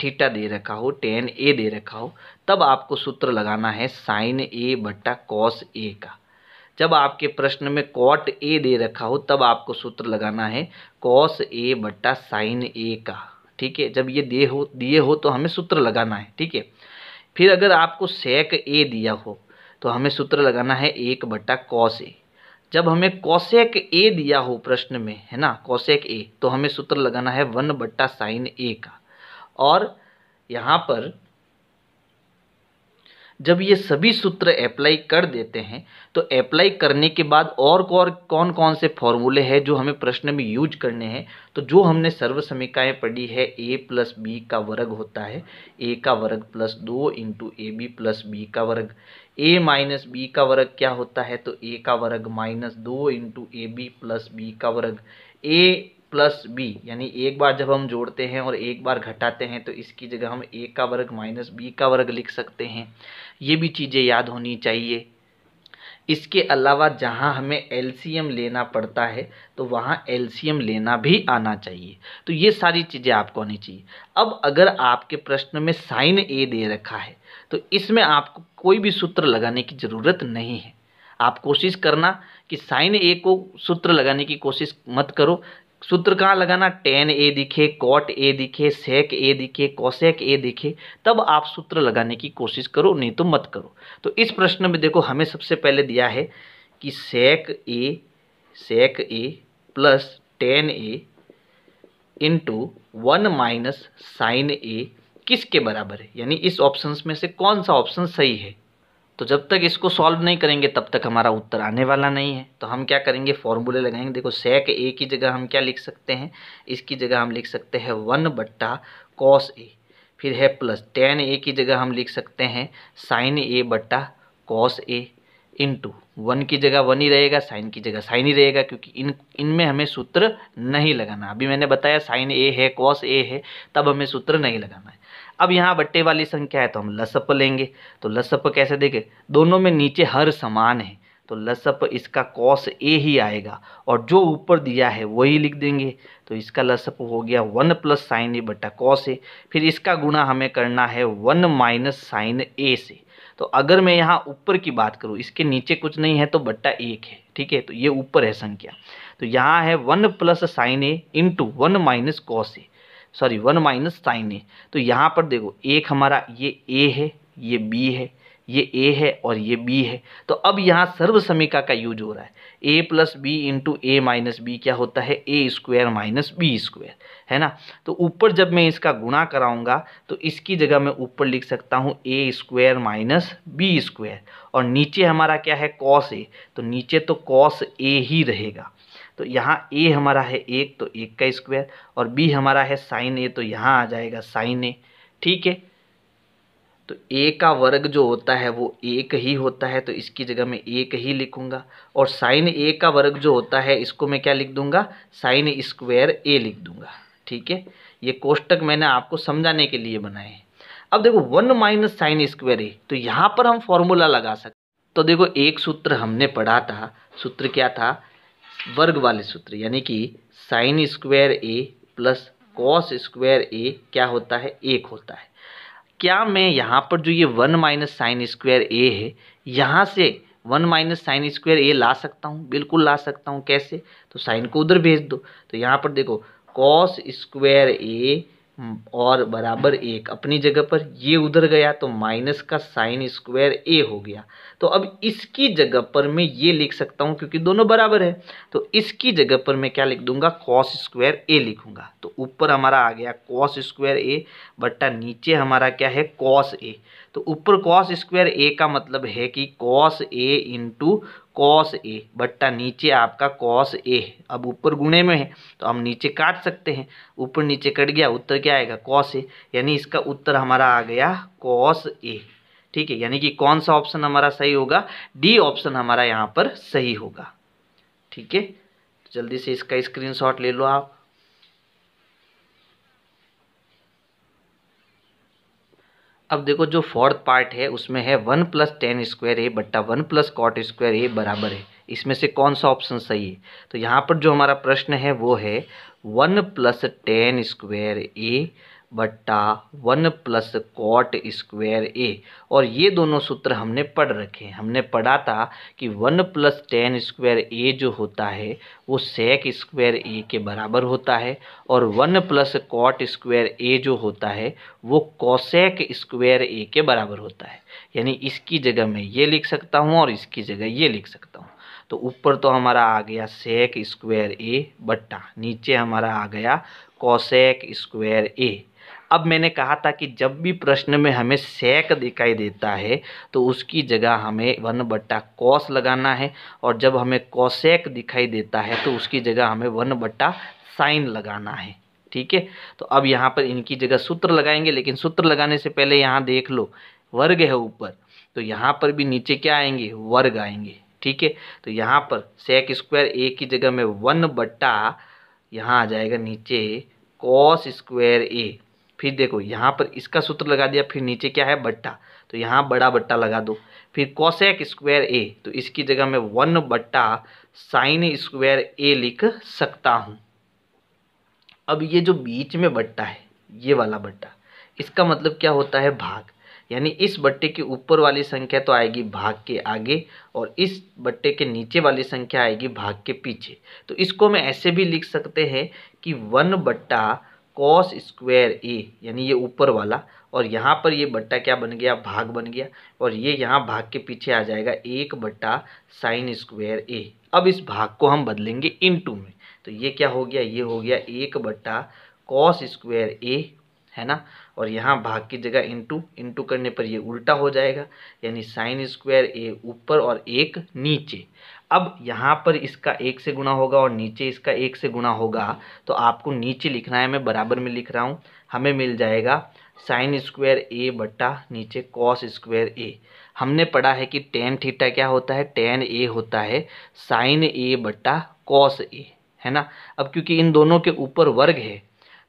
थीटा दे रखा हो टेन ए दे रखा हो तब आपको सूत्र लगाना है साइन ए बट्टा कॉस ए का जब आपके प्रश्न में कॉट ए दे रखा हो तब आपको सूत्र लगाना है कॉस ए बट्टा साइन ए का ठीक है जब ये दे हो दिए हो तो हमें सूत्र लगाना है ठीक है फिर अगर आपको सेक ए दिया हो तो हमें सूत्र लगाना है एक बट्टा कॉस ए जब हमें कौशेक ए दिया हो प्रश्न में है ना कौशेक ए तो हमें सूत्र लगाना है वन बट्टा साइन ए का और यहाँ पर जब ये सभी सूत्र अप्लाई कर देते हैं तो अप्लाई करने के बाद और और कौन कौन से फॉर्मूले हैं जो हमें प्रश्न में यूज करने हैं तो जो हमने सर्व समीकाएँ पढ़ी है ए प्लस बी का वर्ग होता है ए का वर्ग प्लस दो into A B plus B का वर्ग ए माइनस बी का वर्ग क्या होता है तो ए का वर्ग माइनस दो into A B plus B का वर्ग ए प्लस बी यानी एक बार जब हम जोड़ते हैं और एक बार घटाते हैं तो इसकी जगह हम ए का वर्ग माइनस बी का वर्ग लिख सकते हैं ये भी चीज़ें याद होनी चाहिए इसके अलावा जहाँ हमें एलसीएम लेना पड़ता है तो वहाँ एलसीएम लेना भी आना चाहिए तो ये सारी चीज़ें आपको आनी चाहिए अब अगर आपके प्रश्न में साइन ए दे रखा है तो इसमें आपको कोई भी सूत्र लगाने की ज़रूरत नहीं है आप कोशिश करना कि साइन ए को सूत्र लगाने की कोशिश मत करो सूत्र कहाँ लगाना टेन ए दिखे कॉट ए दिखे सेक ए दिखे कोसेक ए दिखे तब आप सूत्र लगाने की कोशिश करो नहीं तो मत करो तो इस प्रश्न में देखो हमें सबसे पहले दिया है कि sec A sec A plus tan A into one minus sine A किसके बराबर है यानी इस ऑप्शंस में से कौन सा ऑप्शन सही है तो जब तक इसको सॉल्व नहीं करेंगे तब तक हमारा उत्तर आने वाला नहीं है तो हम क्या करेंगे फॉर्मूले लगाएंगे देखो सेक ए की जगह हम क्या लिख सकते हैं इसकी जगह हम लिख सकते हैं वन बट्टा कॉस ए फिर है प्लस टेन ए की जगह हम लिख सकते हैं साइन ए बट्टा कॉस ए इंटू वन की जगह वन ही रहेगा साइन की जगह साइन ही रहेगा क्योंकि इन इनमें हमें सूत्र नहीं लगाना अभी मैंने बताया साइन ए है कॉस ए है तब हमें सूत्र नहीं लगाना है अब यहाँ बट्टे वाली संख्या है तो हम लसप लेंगे तो लसप कैसे देखे दोनों में नीचे हर समान है तो लसप इसका कॉस ए ही आएगा और जो ऊपर दिया है वही लिख देंगे तो इसका लसप हो गया वन प्लस साइन ए बट्टा कॉस ए फिर इसका गुणा हमें करना है वन माइनस साइन ए से तो अगर मैं यहाँ ऊपर की बात करूँ इसके नीचे कुछ नहीं है तो बट्टा एक है ठीक है तो ये ऊपर है संख्या तो यहाँ है one plus sine A into one minus cos A sorry one minus sine A तो यहाँ पर देखो एक हमारा ये ए है ये बी है ये ए है और ये बी है तो अब यहाँ सर्व समीका का यूज हो रहा है A plus B into A minus B क्या होता है A square minus B square है ना तो ऊपर जब मैं इसका गुणा कराऊंगा तो इसकी जगह मैं ऊपर लिख सकता हूँ A square minus B square और नीचे हमारा क्या है कॉस ए तो नीचे तो कॉस ए ही रहेगा तो यहाँ ए हमारा है एक तो एक का स्क्वायर और बी हमारा है साइन ए तो यहाँ आ जाएगा साइन ए ठीक है तो ए का वर्ग जो होता है वो एक ही होता है तो इसकी जगह मैं एक ही लिखूंगा और साइन ए का वर्ग जो होता है इसको मैं क्या लिख दूंगा साइन स्क्वायर ए लिख दूंगा ठीक है ये कोष्टक मैंने आपको समझाने के लिए बनाए हैं अब देखो one minus sine square A तो यहाँ पर हम फॉर्मूला लगा सकते तो देखो एक सूत्र हमने पढ़ा था सूत्र क्या था वर्ग वाले सूत्र यानी कि sine square A plus cos square A क्या होता है एक होता है क्या मैं यहाँ पर जो ये one minus sine square A है यहाँ से one minus sine square A ला सकता हूँ बिल्कुल ला सकता हूँ कैसे तो साइन को उधर भेज दो तो यहाँ पर देखो कॉस स्क्वायर ए हम्म। और बराबर एक अपनी जगह पर ये उधर गया तो माइनस का साइन स्क्वायर ए हो गया तो अब इसकी जगह पर मैं ये लिख सकता हूँ क्योंकि दोनों बराबर है तो इसकी जगह पर मैं क्या लिख दूंगा कॉस स्क्वायर ए लिखूंगा तो ऊपर हमारा आ गया कॉस स्क्वायर ए बट्टा नीचे हमारा क्या है कॉस ए तो ऊपर कॉस स्क्वायर ए का मतलब है कि cos A into cos A बट्टा नीचे आपका कॉस ए अब ऊपर गुणे में है तो हम नीचे काट सकते हैं ऊपर नीचे कट गया उत्तर क्या आएगा कॉस ए यानी इसका उत्तर हमारा आ गया कॉस ए ठीक है यानी कि कौन सा ऑप्शन हमारा सही होगा डी ऑप्शन हमारा यहाँ पर सही होगा ठीक है जल्दी से इसका स्क्रीनशॉट ले लो आप अब देखो जो फोर्थ पार्ट है उसमें है one plus tan square A बट्टा one plus cot square A बराबर है इसमें से कौन सा ऑप्शन सही है तो यहाँ पर जो हमारा प्रश्न है वो है one plus tan square A बट्टा one plus cot square A और ये दोनों सूत्र हमने पढ़ रखे हैं हमने पढ़ा था कि one plus tan square A जो होता है वो सेक स्क्वेयर ए के बराबर होता है और one plus cot square A जो होता है वो कॉसेक स्क्वेयर ए के बराबर होता है यानी इसकी जगह मैं ये लिख सकता हूँ और इसकी जगह ये लिख सकता हूँ तो ऊपर तो हमारा आ गया सेक स्क्वायर ए बट्टा नीचे हमारा आ गया कॉसेक स्क्वायर ए अब मैंने कहा था कि जब भी प्रश्न में हमें सेक दिखाई देता है तो उसकी जगह हमें वन बट्टा कॉस लगाना है और जब हमें कॉसेक दिखाई देता है तो उसकी जगह हमें वन बट्टा साइन लगाना है ठीक है तो अब यहाँ पर इनकी जगह सूत्र लगाएंगे लेकिन सूत्र लगाने से पहले यहाँ देख लो वर्ग है ऊपर तो यहाँ पर भी नीचे क्या आएंगे वर्ग आएंगे ठीक है तो यहाँ पर सेक स्क्वायर ए की जगह में वन बट्टा यहाँ आ जाएगा नीचे कॉस स्क्वायर ए फिर देखो यहाँ पर इसका सूत्र लगा दिया फिर नीचे क्या है बट्टा तो यहाँ बड़ा बट्टा लगा दो फिर कॉशेक स्क्वायर ए तो इसकी जगह मैं वन बट्टा साइन स्क्वायर ए लिख सकता हूँ अब ये जो बीच में बट्टा है ये वाला बट्टा इसका मतलब क्या होता है भाग यानी इस बट्टे के ऊपर वाली संख्या तो आएगी भाग के आगे और इस बट्टे के नीचे वाली संख्या आएगी भाग के पीछे तो इसको मैं ऐसे भी लिख सकते हैं कि वन बट्टा कॉस स्क्वायर ए यानी ये ऊपर वाला और यहाँ पर ये बट्टा क्या बन गया भाग बन गया और ये यहाँ भाग के पीछे आ जाएगा एक बट्टा साइन स्क्वायर ए अब इस भाग को हम बदलेंगे इन टू में तो ये क्या हो गया ये हो गया एक बट्टा कॉस स्क्वायर ए है ना और यहाँ भाग की जगह इंटू इंटू करने पर ये उल्टा हो जाएगा यानी साइन स्क्वायर ए ऊपर और एक नीचे अब यहाँ पर इसका एक से गुणा होगा और नीचे इसका एक से गुणा होगा तो आपको नीचे लिखना है मैं बराबर में लिख रहा हूँ हमें मिल जाएगा साइन स्क्वायर ए बट्टा नीचे कॉस स्क्वायर ए हमने पढ़ा है कि टेन थीटा क्या होता है टेन ए होता है साइन ए बट्टा कॉस ए है ना अब क्योंकि इन दोनों के ऊपर वर्ग है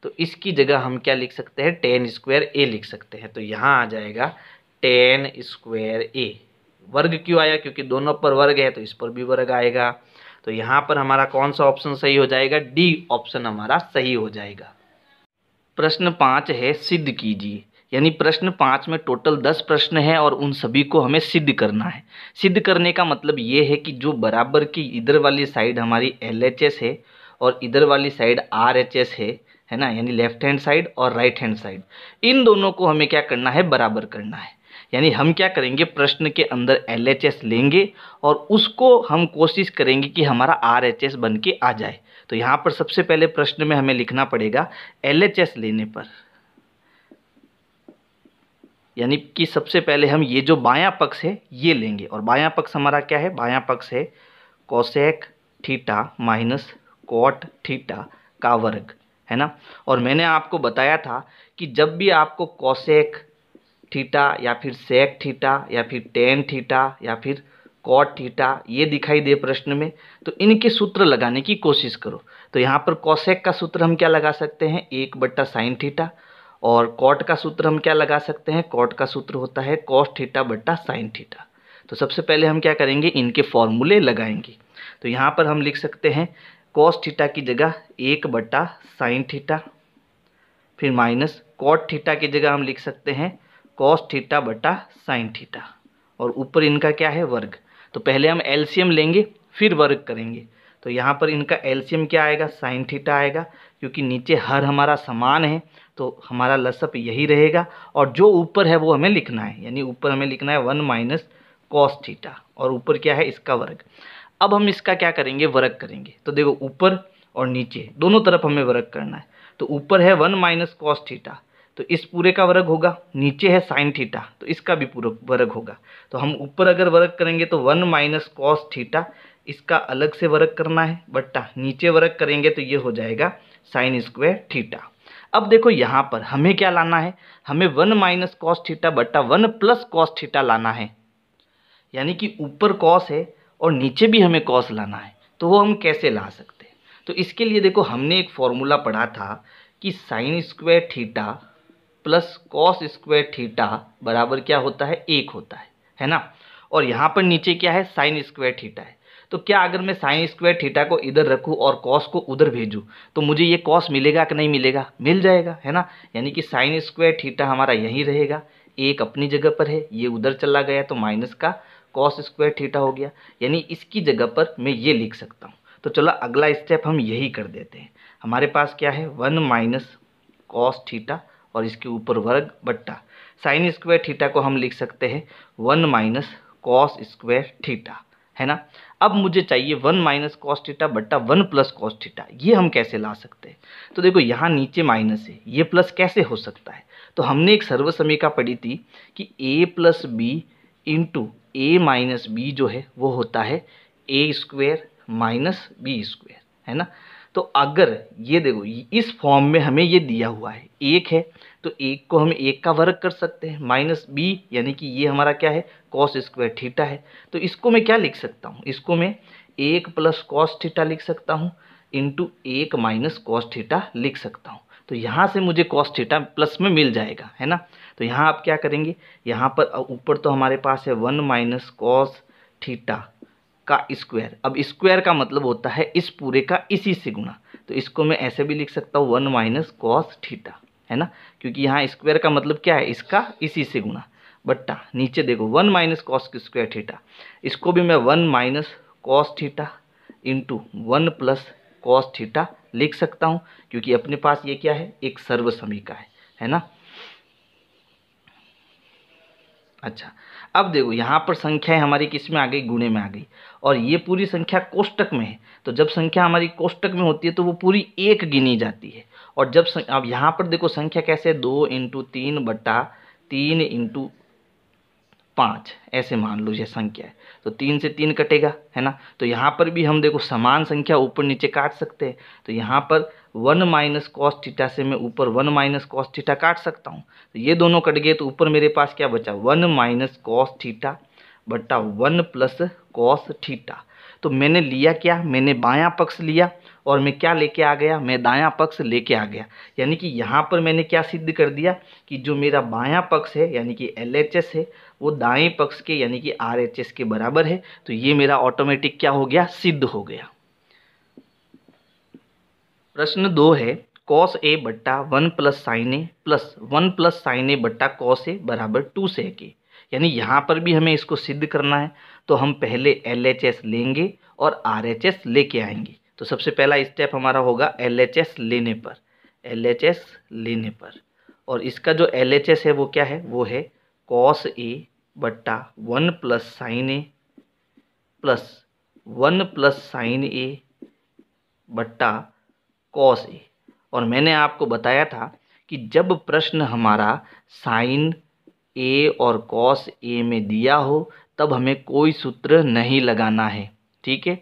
तो इसकी जगह हम क्या लिख सकते हैं टेन स्क्वायर ए लिख सकते हैं तो यहाँ आ जाएगा टेन स्क्वायर ए वर्ग क्यों आया क्योंकि दोनों पर वर्ग है तो इस पर भी वर्ग आएगा तो यहाँ पर हमारा कौन सा ऑप्शन सही हो जाएगा डी ऑप्शन हमारा सही हो जाएगा प्रश्न पाँच है सिद्ध कीजिए यानी प्रश्न पाँच में टोटल दस प्रश्न हैं और उन सभी को हमें सिद्ध करना है सिद्ध करने का मतलब ये है कि जो बराबर की इधर वाली साइड हमारी एल है और इधर वाली साइड आर है है ना यानी लेफ्ट हैंड साइड और राइट हैंड साइड इन दोनों को हमें क्या करना है बराबर करना है यानी हम क्या करेंगे प्रश्न के अंदर एल एच एस लेंगे और उसको हम कोशिश करेंगे कि हमारा आर एच एस बन के आ जाए तो यहाँ पर सबसे पहले प्रश्न में हमें लिखना पड़ेगा एल एच एस लेने पर यानी कि सबसे पहले हम ये जो बायां पक्ष है ये लेंगे और बायां पक्ष हमारा क्या है बायां पक्ष है cosec theta minus cot theta का वर्ग है ना और मैंने आपको बताया था कि जब भी आपको कौशेक थीटा या फिर सेक थीटा या फिर टेन थीटा या फिर कॉट थीटा ये दिखाई दे प्रश्न में तो इनके सूत्र लगाने की कोशिश करो तो यहाँ पर कौशेक का सूत्र हम क्या लगा सकते हैं एक बट्टा साइन थीटा और कॉट का सूत्र हम क्या लगा सकते हैं कॉट का सूत्र होता है कॉस थीटा बट्टा साइन थीटा तो सबसे पहले हम क्या करेंगे इनके फॉर्मूले लगाएंगे तो यहाँ पर हम लिख सकते हैं कॉस थीटा की जगह एक बटा साइन थीटा फिर माइनस कॉट थीटा की जगह हम लिख सकते हैं कॉस थीटा बटा साइन थीटा और ऊपर इनका क्या है वर्ग तो पहले हम एलसीएम लेंगे फिर वर्ग करेंगे तो यहाँ पर इनका एलसीएम क्या आएगा साइन थीटा आएगा क्योंकि नीचे हर हमारा समान है तो हमारा लसअप यही रहेगा और जो ऊपर है वो हमें लिखना है यानी ऊपर हमें लिखना है वन माइनस कॉस थीटा और ऊपर क्या है इसका वर्ग अब हम इसका क्या करेंगे वर्क करेंगे तो देखो ऊपर और नीचे दोनों तरफ हमें वर्क करना है तो ऊपर है वन माइनस कॉस थीटा तो इस पूरे का वर्ग होगा नीचे है साइन थीटा तो इसका भी पूरा वर्ग होगा तो हम ऊपर अगर वर्ग करेंगे तो वन माइनस कॉस थीटा इसका अलग से वर्ग करना है बट्टा नीचे वर्ग करेंगे तो ये हो जाएगा साइन स्क्वायर थीटा अब देखो यहाँ पर हमें क्या लाना है हमें वन माइनस कॉस थीटा बट्टा वन प्लस कॉस थीटा लाना है यानी कि ऊपर कॉस है और नीचे भी हमें कॉस लाना है तो वो हम कैसे ला सकते हैं तो इसके लिए देखो हमने एक फॉर्मूला पढ़ा था कि sine square theta plus cos square theta बराबर क्या होता है एक होता है है ना और यहाँ पर नीचे क्या है साइन स्क्वायर थीटा है तो क्या अगर मैं साइन स्क्वायर थीटा को इधर रखूँ और कॉस को उधर भेजूँ तो मुझे ये कॉस मिलेगा कि नहीं मिलेगा मिल जाएगा है ना यानी कि साइन स्क्वायर थीटा हमारा यहीं रहेगा एक अपनी जगह पर है ये उधर चला गया तो माइनस का कॉस स्क्वायर थीटा हो गया यानी इसकी जगह पर मैं ये लिख सकता हूँ तो चलो अगला स्टेप हम यही कर देते हैं हमारे पास क्या है वन माइनस कॉस थीटा और इसके ऊपर वर्ग बट्टा साइन स्क्वायर थीटा को हम लिख सकते हैं one minus cos square theta है ना अब मुझे चाहिए वन माइनस कॉस थीटा बट्टा वन प्लस कॉस थीटा ये हम कैसे ला सकते हैं तो देखो यहाँ नीचे माइनस है ये प्लस कैसे हो सकता है तो हमने एक सर्वसमिका पढ़ी थी कि A plus B into A minus B जो है वो होता है A square minus B square है ना तो अगर ये देखो इस फॉर्म में हमें ये दिया हुआ है एक है तो एक को हम एक का वर्ग कर सकते हैं माइनस बी यानी कि ये हमारा क्या है कॉस स्क्वायर थीटा है तो इसको मैं क्या लिख सकता हूँ इसको मैं एक प्लस कॉस थीटा लिख सकता हूँ इंटू एक माइनस कॉस थीटा लिख सकता हूँ तो यहाँ से मुझे कॉस थीटा प्लस में मिल जाएगा है ना तो यहाँ आप क्या करेंगे यहाँ पर ऊपर तो हमारे पास है वन माइनस कॉस थीटा का स्क्वायर अब स्क्वायर का मतलब होता है इस पूरे का इसी से गुणा तो इसको मैं ऐसे भी लिख सकता हूँ वन माइनस कॉस थीटा है ना क्योंकि यहाँ स्क्वायर का मतलब क्या है इसका इसी से गुणा बट्टा नीचे देखो one minus cos square theta इसको भी मैं one minus cos theta into one plus cos theta लिख सकता हूँ क्योंकि अपने पास ये क्या है एक सर्व समीका है है ना अच्छा अब देखो यहाँ पर संख्याएं हमारी किस में आ गई गुणे में आ गई और ये पूरी संख्या कोष्टक में है तो जब संख्या हमारी कोष्टक में होती है तो वो पूरी एक गिनी जाती है और जब अब यहाँ पर देखो संख्या कैसे है दो इंटू तीन बटा तीन इंटू पाँच ऐसे मान लो ये संख्या है तो तीन से तीन कटेगा है ना तो यहाँ पर भी हम देखो समान संख्या ऊपर नीचे काट सकते हैं तो यहाँ पर वन माइनस कॉस टीटा से मैं ऊपर वन माइनस कॉस टीटा काट सकता हूँ तो ये दोनों कट गए तो ऊपर मेरे पास क्या बचा वन माइनस कॉस ठीटा बट्टा वन प्लस कॉस ठीटा तो मैंने लिया क्या मैंने बायां पक्ष लिया और मैं क्या लेके आ गया मैं दायां पक्ष लेके आ गया यानी कि यहाँ पर मैंने क्या सिद्ध कर दिया कि जो मेरा बायां पक्ष है यानी कि एल है वो दाएं पक्ष के यानी कि आर एच एस के बराबर है तो ये मेरा ऑटोमेटिक क्या हो गया सिद्ध हो गया प्रश्न दो है कॉस ए बट्टा one plus sine A plus one plus sine A बट्टा कॉस ए बराबर टू से के यानी यहाँ पर भी हमें इसको सिद्ध करना है तो हम पहले एल एच एस लेंगे और आर एच एस लेके आएंगे तो सबसे पहला स्टेप हमारा होगा एल एच एस लेने पर एल एच एस लेने पर और इसका जो एल एच एस है वो क्या है वो है कॉस ए बट्टा one plus sine A plus one plus sine A बट्टा कॉस ए और मैंने आपको बताया था कि जब प्रश्न हमारा साइन ए और कॉस ए में दिया हो तब हमें कोई सूत्र नहीं लगाना है ठीक है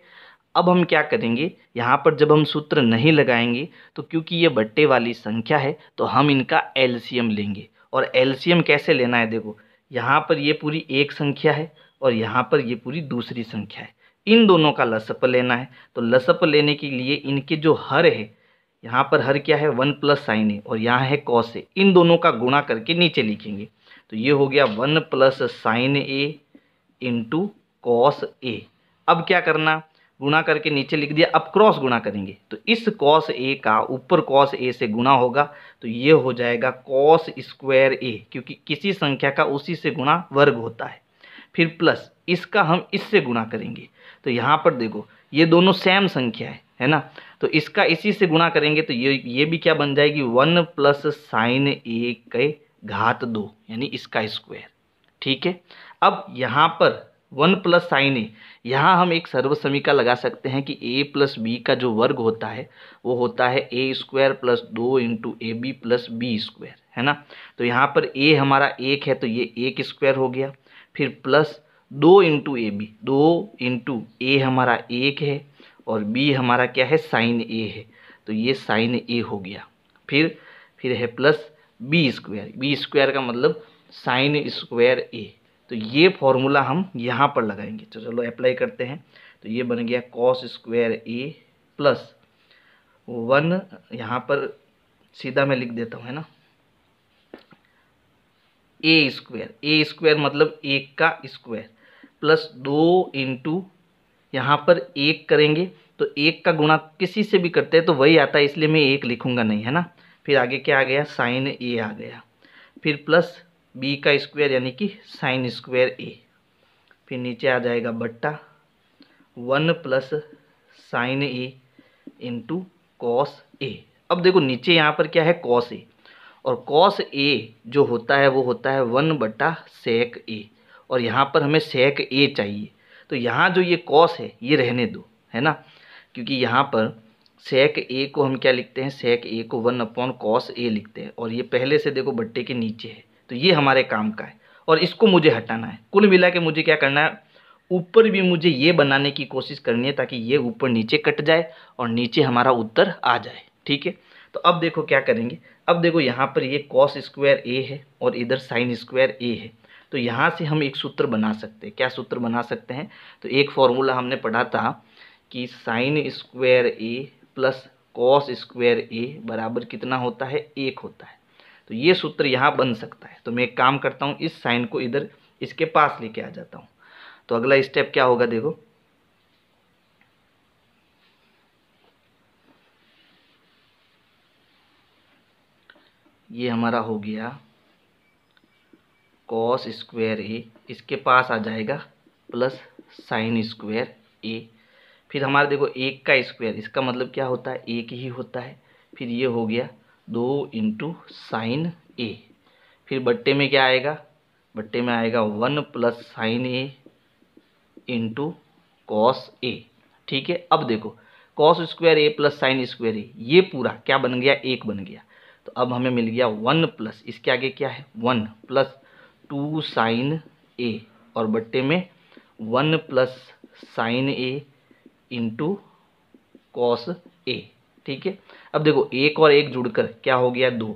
अब हम क्या करेंगे यहाँ पर जब हम सूत्र नहीं लगाएंगे तो क्योंकि ये बट्टे वाली संख्या है तो हम इनका एलसीएम लेंगे और एलसीएम कैसे लेना है देखो यहाँ पर ये पूरी एक संख्या है और यहाँ पर ये पूरी दूसरी संख्या है इन दोनों का लसप लेना है तो लसप लेने के लिए इनके जो हर है यहाँ पर हर क्या है वन प्लस साइन है और यहाँ है कॉस ए इन दोनों का गुणा करके नीचे लिखेंगे तो ये हो गया one plus sine A into cos A अब क्या करना गुणा करके नीचे लिख दिया अब क्रॉस गुणा करेंगे तो इस कॉस ए का ऊपर कॉस ए से गुणा होगा तो ये हो जाएगा कॉस स्क्वायर ए क्योंकि किसी संख्या का उसी से गुणा वर्ग होता है फिर प्लस इसका हम इससे गुणा करेंगे तो यहाँ पर देखो ये दोनों सेम संख्या है है ना तो इसका इसी से गुणा करेंगे तो ये ये भी क्या बन जाएगी वन प्लस साइन ए के घात दो यानी इसका स्क्वायर ठीक है अब यहाँ पर वन प्लस साइन ए यहाँ हम एक सर्वसमीका लगा सकते हैं कि ए प्लस बी का जो वर्ग होता है वो होता है ए स्क्वायर प्लस दो into A B plus B square है ना तो यहाँ पर ए हमारा एक है तो ये एक स्क्वायर हो गया फिर प्लस दो इंटू ए बी दो इंटू ए हमारा एक है और बी हमारा क्या है साइन ए है तो ये साइन ए हो गया फिर फिर है plus B square B square का मतलब साइन स्क्वायर ए तो ये फॉर्मूला हम यहाँ पर लगाएंगे तो चलो अप्लाई करते हैं तो ये बन गया cos square A plus one यहाँ पर सीधा मैं लिख देता हूँ है ना ए स्क्वायर ए स्क्वायर मतलब एक का स्क्वायर प्लस दो इंटू यहाँ पर एक करेंगे तो एक का गुणा किसी से भी करते हैं तो वही आता है इसलिए मैं एक लिखूंगा नहीं है ना फिर आगे क्या आ गया साइन ए आ गया फिर प्लस बी का स्क्वायर यानी कि साइन स्क्वायर ए फिर नीचे आ जाएगा बट्टा one plus sine A into cos A अब देखो नीचे यहाँ पर क्या है कॉस ए और कॉस ए जो होता है वो होता है वन बट्टा सेक ए और यहाँ पर हमें सेक ए चाहिए तो यहाँ जो ये कॉस है ये रहने दो है ना क्योंकि यहाँ पर सेक ए को हम क्या लिखते हैं सेक ए को वन अपॉन कॉस ए लिखते हैं और ये पहले से देखो बट्टे के नीचे है तो ये हमारे काम का है और इसको मुझे हटाना है कुल मिला के मुझे क्या करना है ऊपर भी मुझे ये बनाने की कोशिश करनी है ताकि ये ऊपर नीचे कट जाए और नीचे हमारा उत्तर आ जाए ठीक है तो अब देखो क्या करेंगे अब देखो यहाँ पर ये कॉस स्क्वायर ए है और इधर साइन स्क्वायर ए है तो यहाँ से हम एक सूत्र बना सकते हैं क्या सूत्र बना सकते हैं तो एक फॉर्मूला हमने पढ़ा था कि sine square A plus cos square A बराबर कितना होता है एक होता है तो ये सूत्र यहाँ बन सकता है तो मैं एक काम करता हूँ इस साइन को इधर इसके पास लेके आ जाता हूँ तो अगला स्टेप क्या होगा देखो ये हमारा हो गया कॉस स्क्वायर ए इसके पास आ जाएगा प्लस साइन स्क्वायर ए फिर हमारा देखो एक का स्क्वायर इसका मतलब क्या होता है एक ही होता है फिर ये हो गया दो इंटू साइन ए फिर बट्टे में क्या आएगा बट्टे में आएगा one plus sine A into cos A ठीक है अब देखो cos square A plus sine square A ये पूरा क्या बन गया एक बन गया तो अब हमें मिल गया वन प्लस इसके आगे क्या है one plus two sine A और बट्टे में one plus sine A into cos A ठीक है अब देखो एक और एक जुड़कर क्या हो गया दो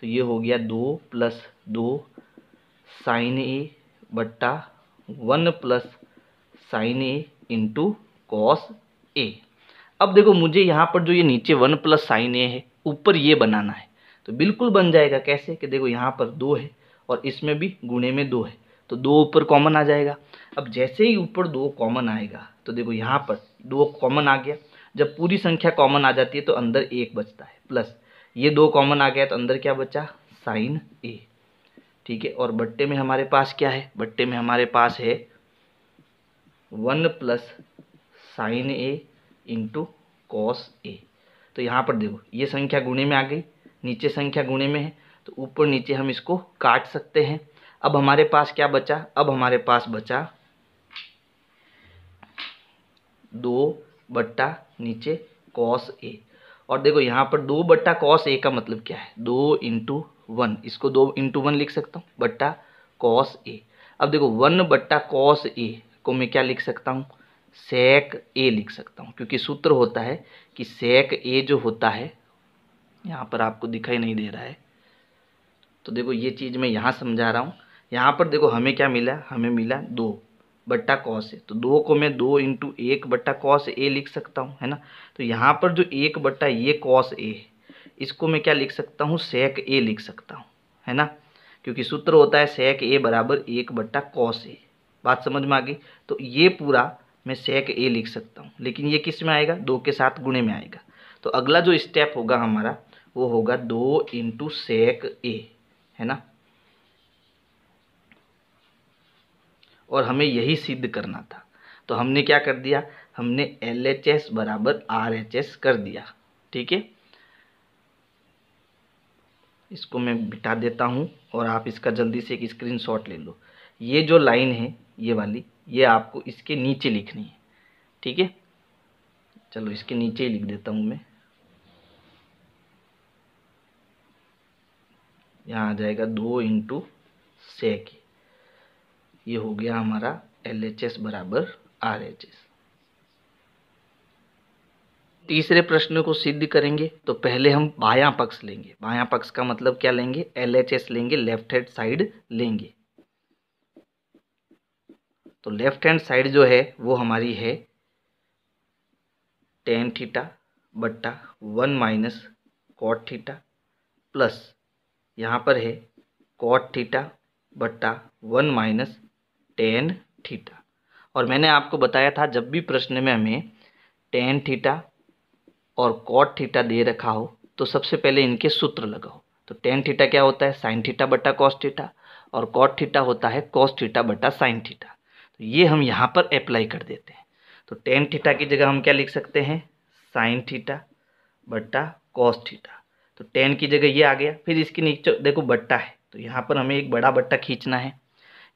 तो ये हो गया दो प्लस दो साइन ए बट्टा one plus sine A into cos A अब देखो मुझे यहाँ पर जो ये नीचे वन प्लस साइन ए है ऊपर ये बनाना है तो बिल्कुल बन जाएगा कैसे कि देखो यहाँ पर दो है और इसमें भी गुणे में दो है तो दो ऊपर कॉमन आ जाएगा अब जैसे ही ऊपर दो कॉमन आएगा तो देखो यहाँ पर दो कॉमन आ गया जब पूरी संख्या कॉमन आ जाती है तो अंदर एक बचता है प्लस ये दो कॉमन आ गया तो अंदर क्या बचा साइन ए ठीक है और बट्टे में हमारे पास क्या है बट्टे में हमारे पास है one plus sine A into cos A तो यहाँ पर देखो ये संख्या गुणे में आ गई नीचे संख्या गुणे में है तो ऊपर नीचे हम इसको काट सकते हैं अब हमारे पास क्या बचा अब हमारे पास बचा दो बट्टा नीचे कॉस ए और देखो यहाँ पर दो बट्टा कॉस ए का मतलब क्या है दो इंटू वन इसको दो इंटू वन लिख सकता हूँ बट्टा कॉस ए अब देखो वन बट्टा कॉस ए को मैं क्या लिख सकता हूँ सेक ए लिख सकता हूँ क्योंकि सूत्र होता है कि सेक ए जो होता है यहाँ पर आपको दिखाई नहीं दे रहा है तो देखो ये चीज़ मैं यहाँ समझा रहा हूँ यहाँ पर देखो हमें क्या मिला हमें मिला दो बट्टा कॉस है तो दो को मैं दो इंटू एक बट्टा कॉस ए लिख सकता हूँ है ना तो यहाँ पर जो एक बट्टा ये कॉस ए इसको मैं क्या लिख सकता हूँ सेक ए लिख सकता हूँ है ना क्योंकि सूत्र होता है सेक ए बराबर एक बट्टा कॉस ए बात समझ में आ गई तो ये पूरा मैं सेक ए लिख सकता हूँ लेकिन ये किस में आएगा दो के साथ गुणे में आएगा तो अगला जो स्टेप होगा हमारा वो होगा दो इंटू सेक ए है ना और हमें यही सिद्ध करना था तो हमने क्या कर दिया हमने एल एच एस बराबर आर एच एस कर दिया ठीक है इसको मैं बिठा देता हूँ और आप इसका जल्दी से एक स्क्रीन शॉट ले लो ये जो लाइन है ये वाली ये आपको इसके नीचे लिखनी है ठीक है चलो इसके नीचे ही लिख देता हूँ मैं यहाँ आ जाएगा दो इंटू सेक ये हो गया हमारा एल एच एस बराबर आर एच एस तीसरे प्रश्न को सिद्ध करेंगे तो पहले हम बाया पक्ष लेंगे बाया पक्ष का मतलब क्या लेंगे एल एच एस लेंगे लेफ्ट हैंड साइड लेंगे तो लेफ्ट हैंड साइड जो है वो हमारी है टेन थीटा बट्टा one minus cot theta plus यहाँ पर है कॉट थीटा बट्टा वन माइनस टेन थीटा और मैंने आपको बताया था जब भी प्रश्न में हमें टेन थीटा और कॉट थीटा दे रखा हो तो सबसे पहले इनके सूत्र लगाओ तो टेन थीटा क्या होता है साइन थीटा बटा कॉस थीटा और कॉट थीटा होता है कॉस थीटा बटा साइन थीटा तो ये हम यहाँ पर अप्लाई कर देते हैं तो टेन थीटा की जगह हम क्या लिख सकते हैं साइन थीटा बट्टा कॉस थीटा तो टेन की जगह ये आ गया फिर इसके नीचे देखो बट्टा है तो यहाँ पर हमें एक बड़ा बट्टा खींचना है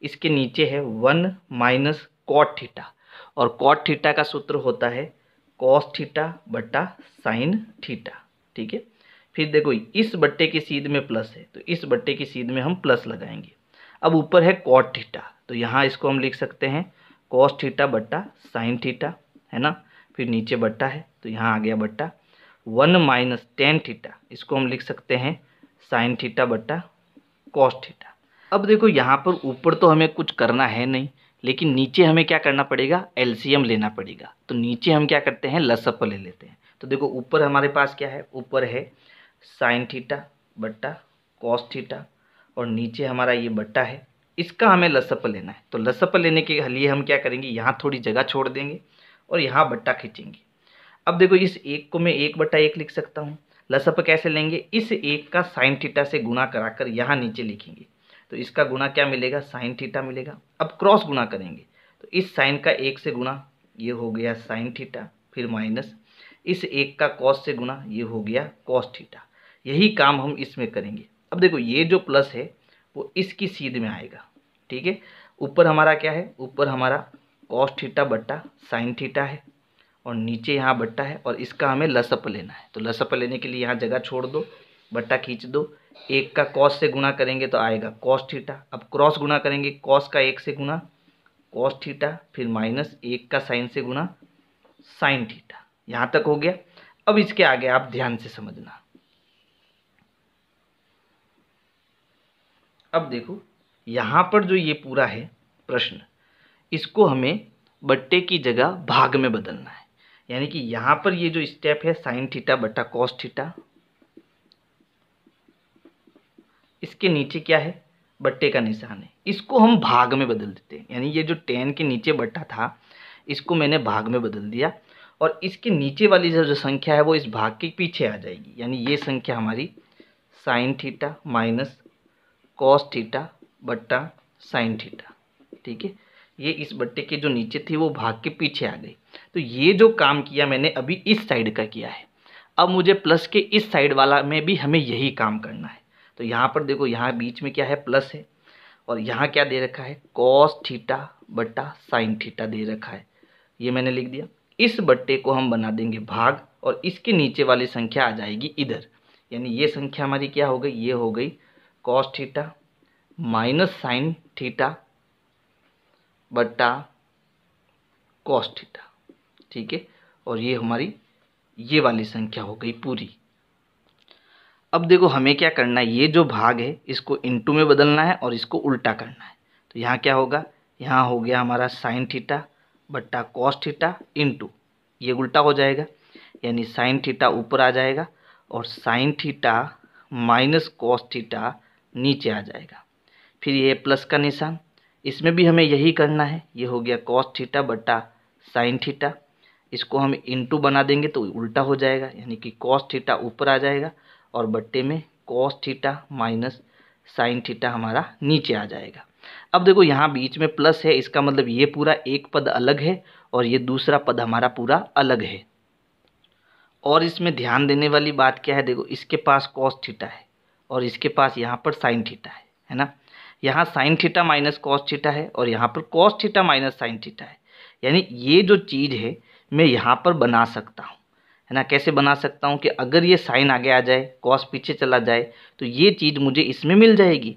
इसके नीचे है वन माइनस कॉट थीटा और कॉट थीटा का सूत्र होता है कॉस थीटा बट्टा साइन थीटा ठीक है फिर देखो इस बट्टे की सीध में प्लस है तो इस बट्टे की सीध में हम प्लस लगाएंगे अब ऊपर है कॉट थीटा तो यहाँ इसको हम लिख सकते हैं कॉस थीटा बट्टा साइन थीटा है ना फिर नीचे बट्टा है तो यहाँ आ गया बट्टा वन माइनस टेन थीटा इसको हम लिख सकते हैं साइन थीटा बट्टा कॉस थीटा अब देखो यहाँ पर ऊपर तो हमें कुछ करना है नहीं लेकिन नीचे हमें क्या करना पड़ेगा एलसीएम लेना पड़ेगा तो नीचे हम क्या करते हैं लसअप ले लेते हैं तो देखो ऊपर हमारे पास क्या है ऊपर है साइन थीटा बट्टा कॉस थीटा और नीचे हमारा ये बट्टा है इसका हमें लसप लेना है तो लसप लेने के लिए हम क्या करेंगे यहाँ थोड़ी जगह छोड़ देंगे और यहाँ बट्टा खींचेंगे अब देखो इस एक को मैं एक बट्टा एक लिख सकता हूँ लसप कैसे लेंगे इस एक का साइन थीटा से गुणा कराकर यहाँ नीचे लिखेंगे तो इसका गुना क्या मिलेगा साइन थीटा मिलेगा अब क्रॉस गुना करेंगे तो इस साइन का एक से गुना ये हो गया साइन थीटा फिर माइनस इस एक का कॉस से गुना ये हो गया कॉस थीटा यही काम हम इसमें करेंगे अब देखो ये जो प्लस है वो इसकी सीध में आएगा ठीक है ऊपर हमारा क्या है ऊपर हमारा कॉस थीटा बट्टा साइन थीटा है और नीचे यहाँ बट्टा है और इसका हमें लसअप लेना है तो लसअप लेने के लिए यहाँ जगह छोड़ दो बट्टा खींच दो एक का कॉस से गुणा करेंगे तो आएगा कॉस थीटा अब क्रॉस गुणा करेंगे कॉस का एक से गुणा कॉस थीटा फिर माइनस एक का साइन से गुणा साइन थीटा यहाँ तक हो गया अब इसके आगे आप ध्यान से समझना अब देखो यहाँ पर जो ये पूरा है प्रश्न इसको हमें बट्टे की जगह भाग में बदलना है यानी कि यहाँ पर ये जो स्टेप है साइन थीटा बट्टा कॉस थीटा इसके नीचे क्या है बट्टे का निशान है इसको हम भाग में बदल देते हैं यानी ये जो टेन के नीचे बट्टा था इसको मैंने भाग में बदल दिया और इसके नीचे वाली जो जो संख्या है वो इस भाग के पीछे आ जाएगी यानी ये संख्या हमारी sine theta minus cos theta बट्टा साइन थीटा ठीक है ये इस बट्टे के जो नीचे थी वो भाग के पीछे आ गई तो ये जो काम किया मैंने अभी इस साइड का किया है अब मुझे प्लस के इस साइड वाला में भी हमें यही काम करना है तो यहाँ पर देखो यहाँ बीच में क्या है प्लस है और यहाँ क्या दे रखा है कॉस थीटा बट्टा साइन थीटा दे रखा है ये मैंने लिख दिया इस बट्टे को हम बना देंगे भाग और इसके नीचे वाली संख्या आ जाएगी इधर यानी ये संख्या हमारी क्या हो गई ये हो गई cos theta minus sine theta बट्टा कॉस थीटा ठीक है और ये हमारी ये वाली संख्या हो गई पूरी अब देखो हमें क्या करना है ये जो भाग है इसको इंटू में बदलना है और इसको उल्टा करना है तो यहाँ क्या होगा यहाँ हो गया हमारा साइन थीटा बट्टा कॉस थीटा इंटू ये उल्टा हो जाएगा यानी साइन थीटा ऊपर आ जाएगा और sine theta minus cos theta नीचे आ जाएगा फिर ये प्लस का निशान इसमें भी हमें यही करना है ये हो गया कॉस थीटा बट्टा साइन थीटा इसको हम इंटू बना देंगे तो उल्टा हो जाएगा यानी कि कॉस थीटा ऊपर आ जाएगा और बट्टे में cos theta minus sine theta हमारा नीचे आ जाएगा अब देखो यहाँ बीच में प्लस है इसका मतलब ये पूरा एक पद अलग है और ये दूसरा पद हमारा पूरा अलग है और इसमें ध्यान देने वाली बात क्या है देखो इसके पास कॉस थीटा है और इसके पास यहाँ पर साइन थीटा है है ना यहाँ sine theta minus cos theta है और यहाँ पर cos theta minus sine theta है यानी ये जो चीज़ है मैं यहाँ पर बना सकता हूँ है ना कैसे बना सकता हूँ कि अगर ये साइन आगे आ जाए कॉस पीछे चला जाए तो ये चीज़ मुझे इसमें मिल जाएगी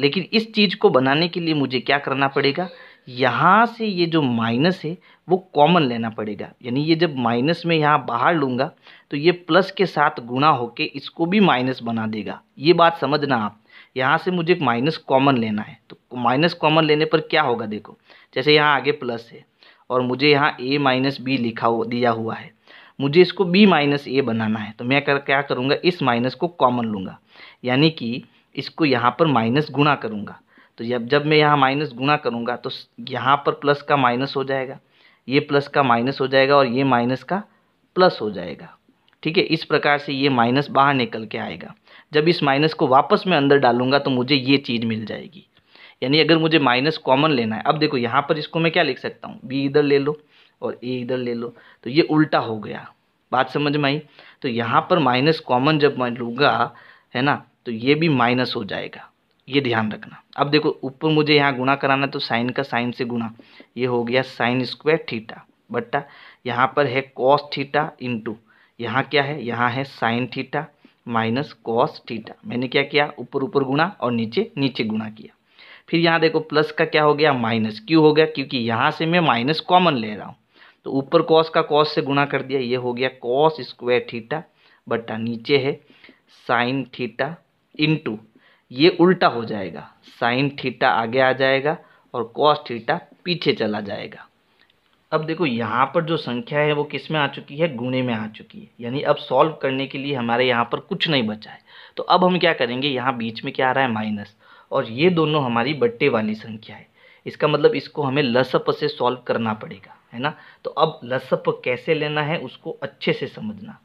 लेकिन इस चीज़ को बनाने के लिए मुझे क्या करना पड़ेगा यहाँ से ये जो माइनस है वो कॉमन लेना पड़ेगा यानी ये जब माइनस में यहाँ बाहर लूँगा तो ये प्लस के साथ गुणा होके इसको भी माइनस बना देगा ये बात समझना आप यहाँ से मुझे एक माइनस कॉमन लेना है तो माइनस कॉमन लेने पर क्या होगा देखो जैसे यहाँ आगे प्लस है और मुझे यहाँ ए माइनस बी लिखा हुआ दिया हुआ है मुझे इसको b माइनस ए बनाना है तो मैं कर क्या करूँगा इस माइनस को कॉमन लूँगा यानी कि इसको यहाँ पर माइनस गुणा करूँगा तो जब जब मैं यहाँ माइनस गुणा करूँगा तो यहाँ पर प्लस का माइनस हो जाएगा ये प्लस का माइनस हो जाएगा और ये माइनस का प्लस हो जाएगा ठीक है इस प्रकार से ये माइनस बाहर निकल के आएगा जब इस माइनस को वापस मैं अंदर डालूंगा तो मुझे ये चीज़ मिल जाएगी यानी अगर मुझे माइनस कॉमन लेना है अब देखो यहाँ पर इसको मैं क्या लिख सकता हूँ बी इधर ले लो और ए इधर ले लो तो ये उल्टा हो गया बात समझ में आई तो यहाँ पर माइनस कॉमन जब मैं लूँगा है ना तो ये भी माइनस हो जाएगा ये ध्यान रखना अब देखो ऊपर मुझे यहाँ गुणा कराना तो साइन का साइन से गुणा ये हो गया साइन स्क्वायर थीटा बट्टा यहाँ पर है कॉस थीटा इंटू यहाँ क्या है यहाँ है sine theta minus cos theta मैंने क्या किया ऊपर ऊपर गुणा और नीचे नीचे गुणा किया फिर यहाँ देखो प्लस का क्या हो गया माइनस क्यों हो गया क्योंकि यहाँ से मैं माइनस कॉमन ले रहा हूँ तो ऊपर कॉस का कॉस से गुणा कर दिया ये हो गया कॉस स्क्वायर थीटा बट्टा नीचे है साइन थीटा इनटू ये उल्टा हो जाएगा साइन थीटा आगे आ जाएगा और कॉस थीटा पीछे चला जाएगा अब देखो यहाँ पर जो संख्या है वो किस में आ चुकी है गुणे में आ चुकी है यानी अब सॉल्व करने के लिए हमारे यहाँ पर कुछ नहीं बचा है तो अब हम क्या करेंगे यहाँ बीच में क्या आ रहा है माइनस और ये दोनों हमारी बट्टे वाली संख्या है इसका मतलब इसको हमें लसप से सॉल्व करना पड़ेगा है ना तो अब लसप कैसे लेना है उसको अच्छे से समझना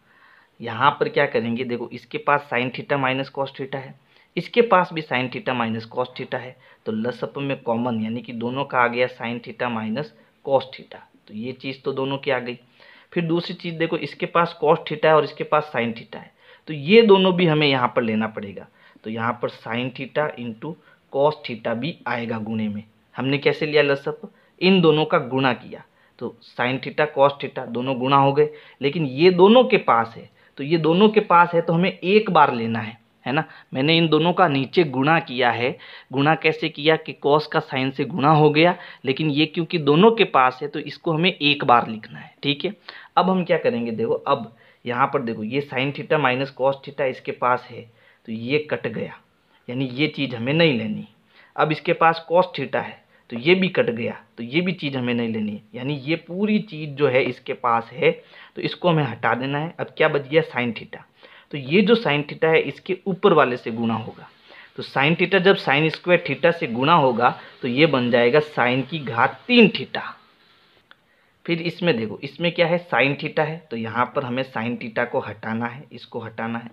यहाँ पर क्या करेंगे देखो इसके पास sine theta minus cos theta है इसके पास भी sine theta minus cos theta है तो लसप में कॉमन यानी कि दोनों का आ गया sine theta minus cos theta तो ये चीज़ तो दोनों की आ गई फिर दूसरी चीज़ देखो इसके पास कॉस थीटा है और इसके पास साइन थीटा है तो ये दोनों भी हमें यहाँ पर लेना पड़ेगा तो यहाँ पर sine theta into cos theta भी आएगा गुणे में हमने कैसे लिया लसप इन दोनों का गुणा किया तो साइन थीटा कॉस थीटा दोनों गुणा हो गए लेकिन ये दोनों के पास है तो ये दोनों के पास है तो हमें एक बार लेना है है ना मैंने इन दोनों का नीचे गुणा किया है गुणा कैसे किया कि कॉस का साइन से गुणा हो गया लेकिन ये क्योंकि दोनों के पास है तो इसको हमें एक बार लिखना है ठीक है अब हम क्या करेंगे देखो अब यहाँ पर देखो ये sine theta minus cos theta इसके पास है तो ये कट गया यानी ये चीज़ हमें नहीं लेनी अब इसके पास कॉस थीटा है तो ये भी कट गया तो ये भी चीज़ हमें नहीं लेनी है यानी ये पूरी चीज़ जो है इसके पास है तो इसको हमें हटा देना है अब क्या बच गया साइन थीटा तो ये जो साइन थीटा है इसके ऊपर वाले से गुणा होगा तो साइन थीटा जब साइन स्क्वायर थीटा से गुणा होगा तो ये बन जाएगा साइन की घात तीन थीटा फिर इसमें देखो इसमें क्या है साइन थीटा है तो यहाँ पर हमें साइन थीटा को हटाना है इसको हटाना है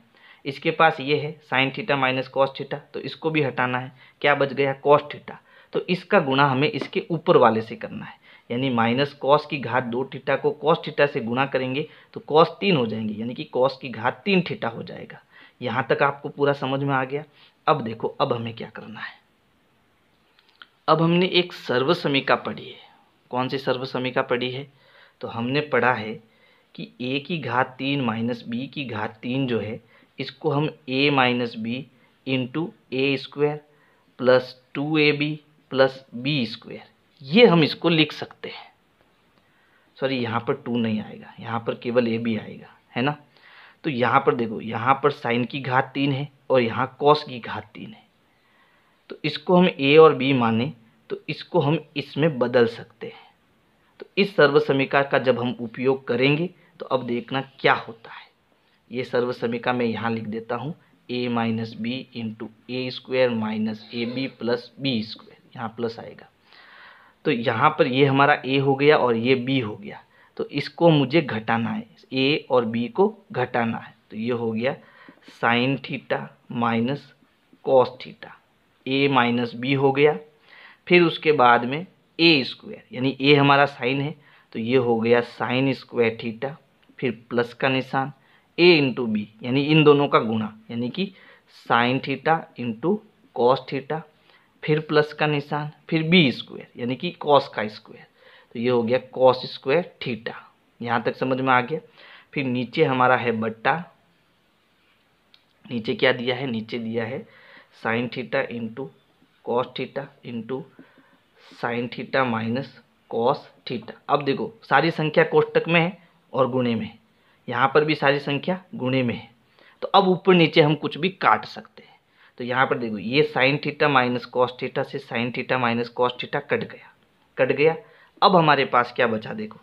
इसके पास ये है sine theta minus cos theta तो इसको भी हटाना है क्या बच गया कॉस थीटा तो इसका गुणा हमें इसके ऊपर वाले से करना है यानी माइनस कॉस की घात दो ठीटा को कॉस ठीटा से गुणा करेंगे तो कॉस तीन हो जाएंगे यानी कि कॉस की घात तीन ठीटा हो जाएगा यहाँ तक आपको पूरा समझ में आ गया अब देखो अब हमें क्या करना है अब हमने एक सर्वसमिका पढ़ी है कौन सी सर्वसमिका पढ़ी है तो हमने पढ़ा है कि ए की घात तीन माइनस बी की घात तीन जो है इसको हम A minus B into A square plus two A B plus B square ये हम इसको लिख सकते हैं सॉरी यहाँ पर टू नहीं आएगा यहाँ पर केवल ए बी आएगा है ना तो यहाँ पर देखो यहाँ पर साइन की घात तीन है और यहाँ कॉस की घात तीन है तो इसको हम ए और बी माने तो इसको हम इसमें बदल सकते हैं तो इस समीकार का जब हम उपयोग करेंगे तो अब देखना क्या होता है ये समीका मैं यहाँ लिख देता हूँ A minus B into A square minus A B plus B square यहाँ प्लस आएगा तो यहाँ पर ये हमारा ए हो गया और ये बी हो गया तो इसको मुझे घटाना है ए और बी को घटाना है तो ये हो गया sine theta minus cos theta A minus B हो गया फिर उसके बाद में ए स्क्वायर यानी ए हमारा साइन है तो ये हो गया साइन स्क्वायर थीटा फिर प्लस का निशान ए इंटू बी यानी इन दोनों का गुणा यानी कि sine theta into cos theta फिर प्लस का निशान फिर बी स्क्वायर यानी कि कॉस का स्क्वायर तो ये हो गया कॉस स्क्वायर थीटा यहाँ तक समझ में आ गया फिर नीचे हमारा है बट्टा नीचे क्या दिया है नीचे दिया है sine theta into cos theta into sine theta minus cos theta अब देखो सारी संख्या कोष्टक में है और गुणे में है यहाँ पर भी सारी संख्या गुणे में है तो अब ऊपर नीचे हम कुछ भी काट सकते हैं तो यहाँ पर देखो ये sine theta minus cos theta से sine theta minus cos theta cut गया कट गया अब हमारे पास क्या बचा देखो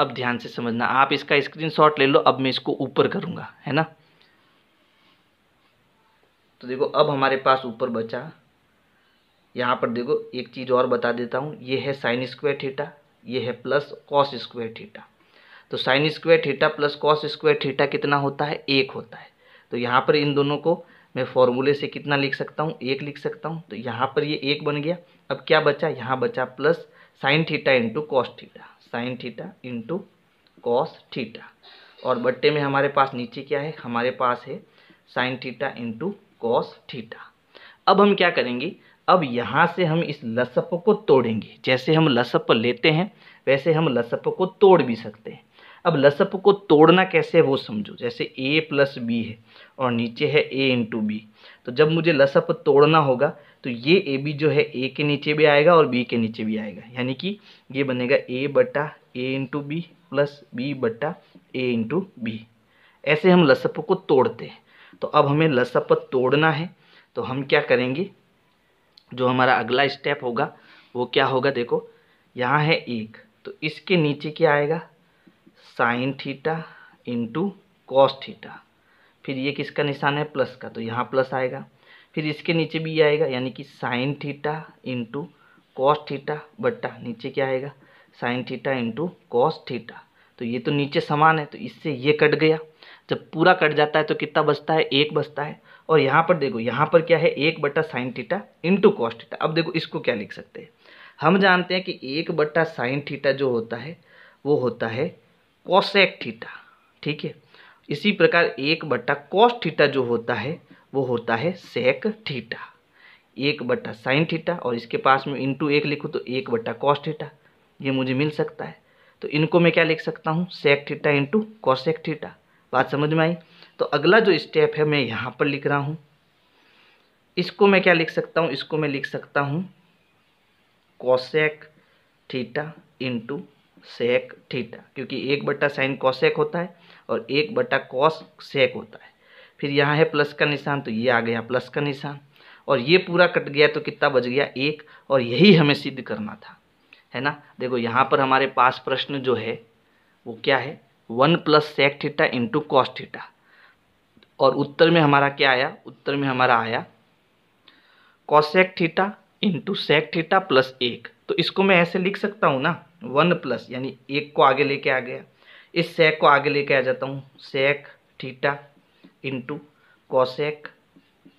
अब ध्यान से समझना आप इसका स्क्रीनशॉट ले लो अब मैं इसको ऊपर करूँगा है ना तो देखो अब हमारे पास ऊपर बचा यहाँ पर देखो एक चीज़ और बता देता हूँ ये है साइन स्क्वायर थीटा ये है प्लस कॉस स्क्वायर थीटा तो sine square theta plus cos square theta कितना होता है एक होता है तो यहाँ पर इन दोनों को मैं फॉर्मूले से कितना लिख सकता हूँ एक लिख सकता हूँ तो यहाँ पर ये एक बन गया अब क्या बचा यहाँ बचा plus sine theta into cos theta sine theta into cos theta और बट्टे में हमारे पास नीचे क्या है हमारे पास है sine theta into cos theta अब हम क्या करेंगे अब यहाँ से हम इस लसप को तोड़ेंगे जैसे हम लसप लेते हैं वैसे हम लसप को तोड़ भी सकते हैं अब लसप को तोड़ना कैसे है वो समझो जैसे ए प्लस बी है और नीचे है ए इंटू बी तो जब मुझे लसप तोड़ना होगा तो ये ए बी जो है ए के नीचे भी आएगा और बी के नीचे भी आएगा यानी कि ये बनेगा ए बटा A into B plus B बटा ए इंटू बी ऐसे हम लसप को तोड़ते हैं तो अब हमें लसप तोड़ना है तो हम क्या करेंगे जो हमारा अगला स्टेप होगा वो क्या होगा देखो यहाँ है एक तो इसके नीचे क्या आएगा sine theta into cos theta फिर ये किसका निशान है प्लस का तो यहाँ प्लस आएगा फिर इसके नीचे भी आएगा यानी कि sine theta into cos theta बट्टा नीचे क्या आएगा sine theta into cos theta तो ये तो नीचे समान है तो इससे ये कट गया जब पूरा कट जाता है तो कितना बचता है एक बचता है और यहाँ पर देखो यहाँ पर क्या है एक बट्टा sine theta into cos theta अब देखो इसको क्या लिख सकते हैं हम जानते हैं कि एक बट्टा साइन थीटा जो होता है वो होता है कोसेक थीटा ठीक है इसी प्रकार एक बटा कॉस थीटा जो होता है वो होता है सेक थीटा एक बटा साइन थीटा और इसके पास में इंटू एक लिखूँ तो एक बटा कॉस थीटा ये मुझे मिल सकता है तो इनको मैं क्या लिख सकता हूँ sec theta into cosec theta बात समझ में आई तो अगला जो स्टेप है मैं यहाँ पर लिख रहा हूँ इसको मैं क्या लिख सकता हूँ इसको मैं लिख सकता हूँ cosec theta into sec theta क्योंकि एक बट्टा साइन कॉसेक होता है और एक बट्टा कॉस सेक होता है फिर यहाँ है प्लस का निशान तो ये आ गया प्लस का निशान और ये पूरा कट गया तो कितना बच गया एक और यही हमें सिद्ध करना था है ना देखो यहाँ पर हमारे पास प्रश्न जो है वो क्या है one plus sec theta into cos theta और उत्तर में हमारा क्या आया उत्तर में हमारा आया cosec theta into sec theta plus एक तो इसको मैं ऐसे लिख सकता हूँ ना वन प्लस यानी एक को आगे लेके आ गया इस सेक को आगे लेके आ जाता हूँ sec theta into cosec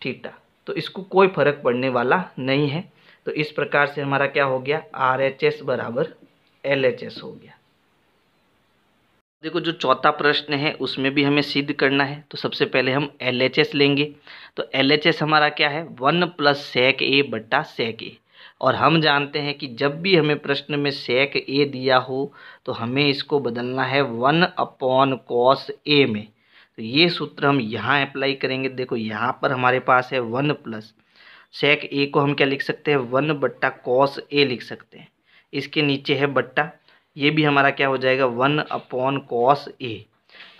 theta तो इसको कोई फर्क पड़ने वाला नहीं है तो इस प्रकार से हमारा क्या हो गया आर एच एस बराबर एल एच एस हो गया देखो जो चौथा प्रश्न है उसमें भी हमें सिद्ध करना है तो सबसे पहले हम एल लेंगे तो एल हमारा क्या है वन प्लस सेक ए बट्टा सेक ए और हम जानते हैं कि जब भी हमें प्रश्न में सेक ए दिया हो तो हमें इसको बदलना है वन अपॉन कॉस ए में तो ये सूत्र हम यहाँ अप्लाई करेंगे देखो यहाँ पर हमारे पास है वन प्लस सेक ए को हम क्या लिख सकते हैं वन बट्टा कॉस ए लिख सकते हैं इसके नीचे है बट्टा ये भी हमारा क्या हो जाएगा वन अपॉन कॉस ए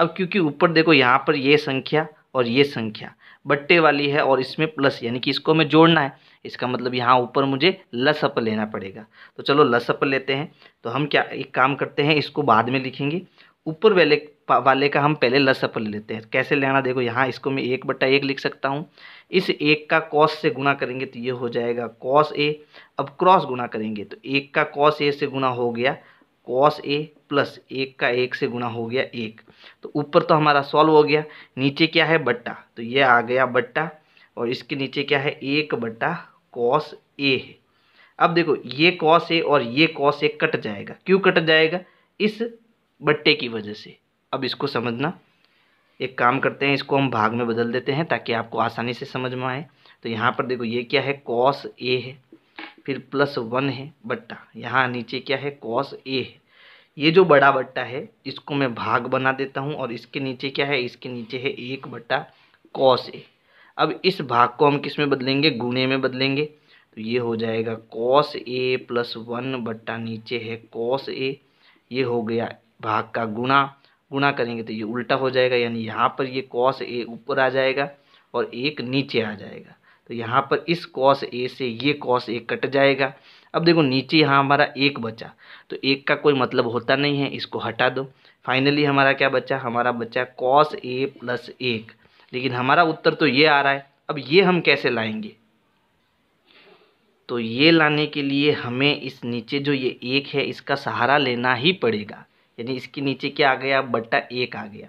अब क्योंकि ऊपर देखो यहाँ पर ये संख्या और ये संख्या बट्टे वाली है और इसमें प्लस यानी कि इसको हमें जोड़ना है इसका मतलब यहाँ ऊपर मुझे लसअप लेना पड़ेगा तो चलो लसअप लेते हैं तो हम क्या एक काम करते हैं इसको बाद में लिखेंगे ऊपर वाले वाले का हम पहले लसअप ले लेते हैं कैसे लेना देखो यहाँ इसको मैं एक बट्टा एक लिख सकता हूँ इस एक का कॉस से गुना करेंगे तो ये हो जाएगा कॉस ए अब क्रॉस गुना करेंगे तो एक का कॉस ए से गुना हो गया कॉस ए प्लस एक का एक से गुणा हो गया एक तो ऊपर तो हमारा सॉल्व हो गया नीचे क्या है बट्टा तो ये आ गया बट्टा और इसके नीचे क्या है एक बट्टा कॉस ए है अब देखो ये कॉस ए और ये कॉस ए कट जाएगा क्यों कट जाएगा इस बट्टे की वजह से अब इसको समझना एक काम करते हैं इसको हम भाग में बदल देते हैं ताकि आपको आसानी से समझ में आए तो यहाँ पर देखो ये क्या है कॉस ए है फिर प्लस वन है बट्टा यहाँ नीचे क्या है कॉस ए है ये जो बड़ा बट्टा है इसको मैं भाग बना देता हूँ और इसके नीचे क्या है इसके नीचे है एक बट्टा कॉस ए अब इस भाग को हम किस में बदलेंगे गुणे में बदलेंगे तो ये हो जाएगा कॉस ए प्लस वन बट्टा नीचे है कॉस ए ये हो गया भाग का गुणा गुणा करेंगे तो ये उल्टा हो जाएगा यानी यहाँ पर ये कॉस ए ऊपर आ जाएगा और एक नीचे आ जाएगा तो यहाँ पर इस कॉस ए से ये कॉस ए कट जाएगा अब देखो नीचे यहाँ हमारा एक बचा तो एक का कोई मतलब होता नहीं है इसको हटा दो फाइनली हमारा क्या बचा हमारा बचा कॉस ए प्लस एक लेकिन हमारा उत्तर तो ये आ रहा है अब ये हम कैसे लाएंगे तो ये लाने के लिए हमें इस नीचे जो ये एक है इसका सहारा लेना ही पड़ेगा यानी इसके नीचे क्या आ गया बट्टा एक आ गया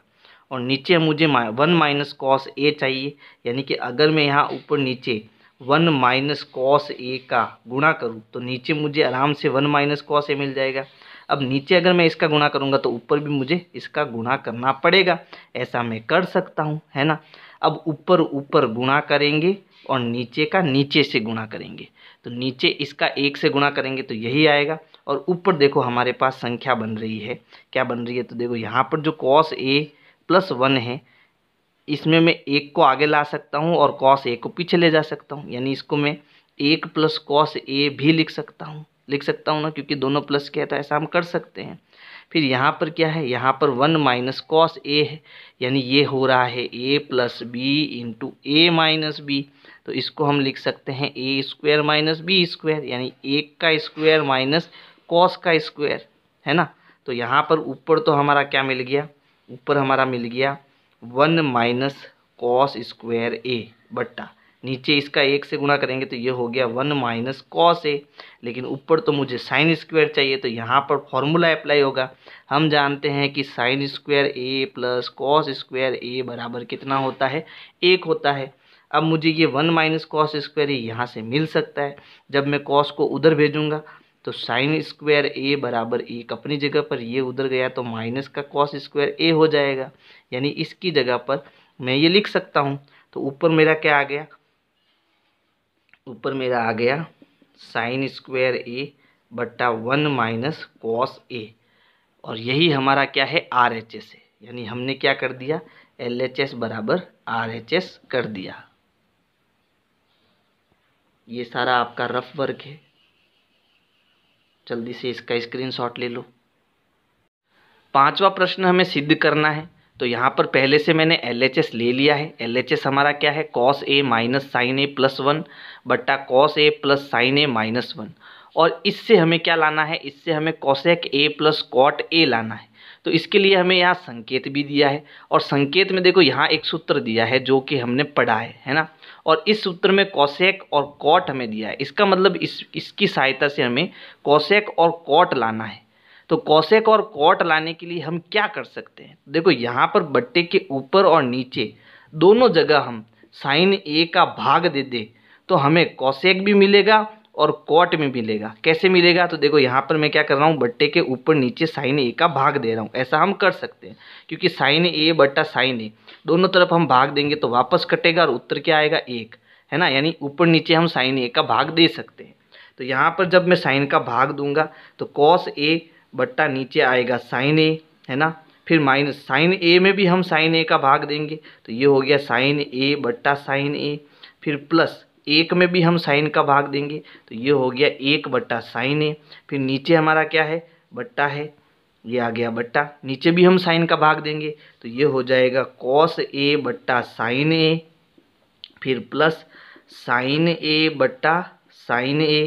और नीचे मुझे वन माइनस कॉस ए चाहिए यानी कि अगर मैं यहाँ ऊपर नीचे वन माइनस कॉस ए का गुणा करूँ तो नीचे मुझे आराम से वन माइनस कॉस ए मिल जाएगा अब नीचे अगर मैं इसका गुणा करूँगा तो ऊपर भी मुझे इसका गुणा करना पड़ेगा ऐसा मैं कर सकता हूँ है ना अब ऊपर ऊपर गुणा करेंगे और नीचे का नीचे से गुणा करेंगे तो नीचे इसका एक से गुणा करेंगे तो यही आएगा और ऊपर देखो हमारे पास संख्या बन रही है क्या बन रही है तो देखो यहाँ पर जो कॉस ए प्लस वन है इसमें मैं एक को आगे ला सकता हूँ और कॉस ए को पीछे ले जा सकता हूँ यानी इसको मैं एक प्लस कॉस ए भी लिख सकता हूँ लिख सकता हूँ ना क्योंकि दोनों प्लस क्या तो ऐसा हम कर सकते हैं फिर यहाँ पर क्या है यहाँ पर वन माइनस कॉस ए है यानी ये हो रहा है A plus B into A minus B तो इसको हम लिख सकते हैं A square minus B square यानी एक का स्क्वायर माइनस कॉस का स्क्वायर है ना तो यहाँ पर ऊपर तो हमारा क्या मिल गया ऊपर हमारा मिल गया one minus cos square A बट्टा नीचे इसका एक से गुणा करेंगे तो ये हो गया वन माइनस कॉस ए लेकिन ऊपर तो मुझे साइन स्क्वायर चाहिए तो यहाँ पर फॉर्मूला अप्लाई होगा हम जानते हैं कि sine square A plus cos square A बराबर कितना होता है एक होता है अब मुझे ये one minus cos square A यहाँ से मिल सकता है जब मैं कॉस को उधर भेजूँगा तो साइन स्क्वायर ए बराबर एक e, तो अपनी जगह पर ये उधर गया तो माइनस का कॉस स्क्वायर ए हो जाएगा यानी इसकी जगह पर मैं ये लिख सकता हूँ तो ऊपर मेरा क्या आ गया ऊपर मेरा आ गया साइन स्क्वायर ए बट्टा वन माइनस कॉस ए और यही हमारा क्या है आर एच एस है यानी हमने क्या कर दिया एल एच एस बराबर आर एच एस कर दिया ये सारा आपका रफ वर्क है जल्दी से इसका स्क्रीनशॉट ले लो पांचवा प्रश्न हमें सिद्ध करना है तो यहाँ पर पहले से मैंने एल एच एस ले लिया है एल एच एस हमारा क्या है cos A minus sine A plus one बट्टा cos A plus sine A minus one और इससे हमें क्या लाना है इससे हमें cosec A plus cot A लाना है तो इसके लिए हमें यहाँ संकेत भी दिया है और संकेत में देखो यहाँ एक सूत्र दिया है जो कि हमने पढ़ा है है ना और इस सूत्र में कौशेक और कॉट हमें दिया है इसका मतलब इस इसकी सहायता से हमें कौशेक और कॉट लाना है तो कौशेक और कॉट लाने के लिए हम क्या कर सकते हैं देखो यहाँ पर बट्टे के ऊपर और नीचे दोनों जगह हम साइन ए का भाग दे दें तो हमें कौशेक भी मिलेगा और कॉट में मिलेगा कैसे मिलेगा तो देखो यहाँ पर मैं क्या कर रहा हूँ बट्टे के ऊपर नीचे साइन ए का भाग दे रहा हूँ ऐसा हम कर सकते हैं क्योंकि साइन ए बट्टा साइन ए दोनों तरफ हम भाग देंगे तो वापस कटेगा और उत्तर क्या आएगा एक है ना यानी ऊपर नीचे हम साइन ए का भाग दे सकते हैं तो यहाँ पर जब मैं साइन का भाग दूंगा तो कॉस ए बट्टा नीचे आएगा साइन ए है ना फिर माइनस साइन ए में भी हम साइन ए का भाग देंगे तो ये हो गया साइन ए बट्टा साइन ए फिर प्लस एक में भी हम साइन का भाग देंगे तो ये हो गया एक बट्टा साइन ए फिर नीचे हमारा क्या है बट्टा है ये आ गया बट्टा नीचे भी हम साइन का भाग देंगे तो ये हो जाएगा कॉस ए बट्टा साइन ए फिर प्लस साइन ए बट्टा साइन ए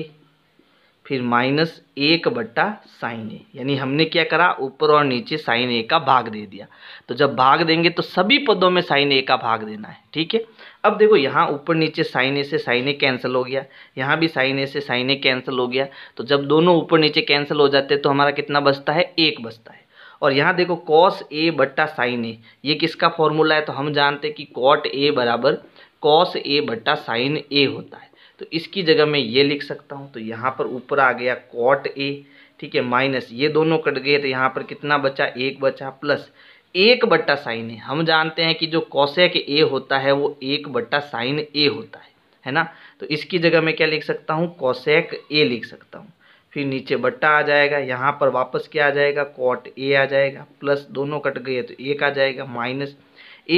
फिर माइनस एक बट्टा साइन ए यानी हमने क्या करा ऊपर और नीचे साइन ए का भाग दे दिया तो जब भाग देंगे तो सभी पदों में साइन ए का भाग देना है ठीक है अब देखो यहाँ ऊपर नीचे साइन ए से साइन ए कैंसिल हो गया यहाँ भी साइन ए से साइन ए कैंसिल हो गया तो जब दोनों ऊपर नीचे कैंसिल हो जाते हैं तो हमारा कितना बचता है एक बचता है और यहाँ देखो कॉस ए बट्टा साइन ए ये किसका फॉर्मूला है तो हम जानते हैं कि कॉट ए बराबर कॉस ए बट्टा साइन ए होता है तो इसकी जगह मैं ये लिख सकता हूँ तो यहाँ पर ऊपर आ गया कॉट ए ठीक है माइनस ये दोनों कट गए तो यहाँ पर कितना बचा एक बचा प्लस एक बट्टा साइन ए हम जानते हैं कि जो कौशेक ए होता है वो एक बट्टा साइन ए होता है है ना तो इसकी जगह मैं क्या लिख सकता हूँ कौशेक ए लिख सकता हूँ फिर नीचे बट्टा आ जाएगा यहाँ पर वापस क्या आ जाएगा कॉट ए आ जाएगा प्लस दोनों कट गए तो एक आ जाएगा माइनस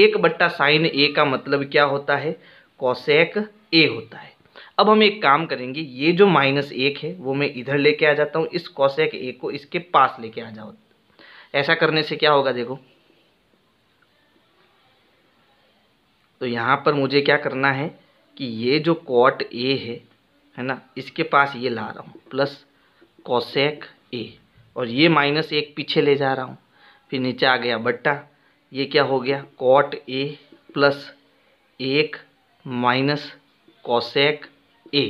एक बट्टा साइन ए का मतलब क्या होता है कौशेक ए होता है अब हम एक काम करेंगे ये जो माइनस एक है वो मैं इधर लेके आ जाता हूँ इस कौशेक ए को इसके पास लेके आ जाओ ऐसा करने से क्या होगा देखो तो यहाँ पर मुझे क्या करना है कि ये जो कॉट ए है है ना इसके पास ये ला रहा हूँ प्लस कॉसेक ए और ये माइनस एक पीछे ले जा रहा हूँ फिर नीचे आ गया बट्टा ये क्या हो गया कॉट ए प्लस एक माइनस कॉसेक ए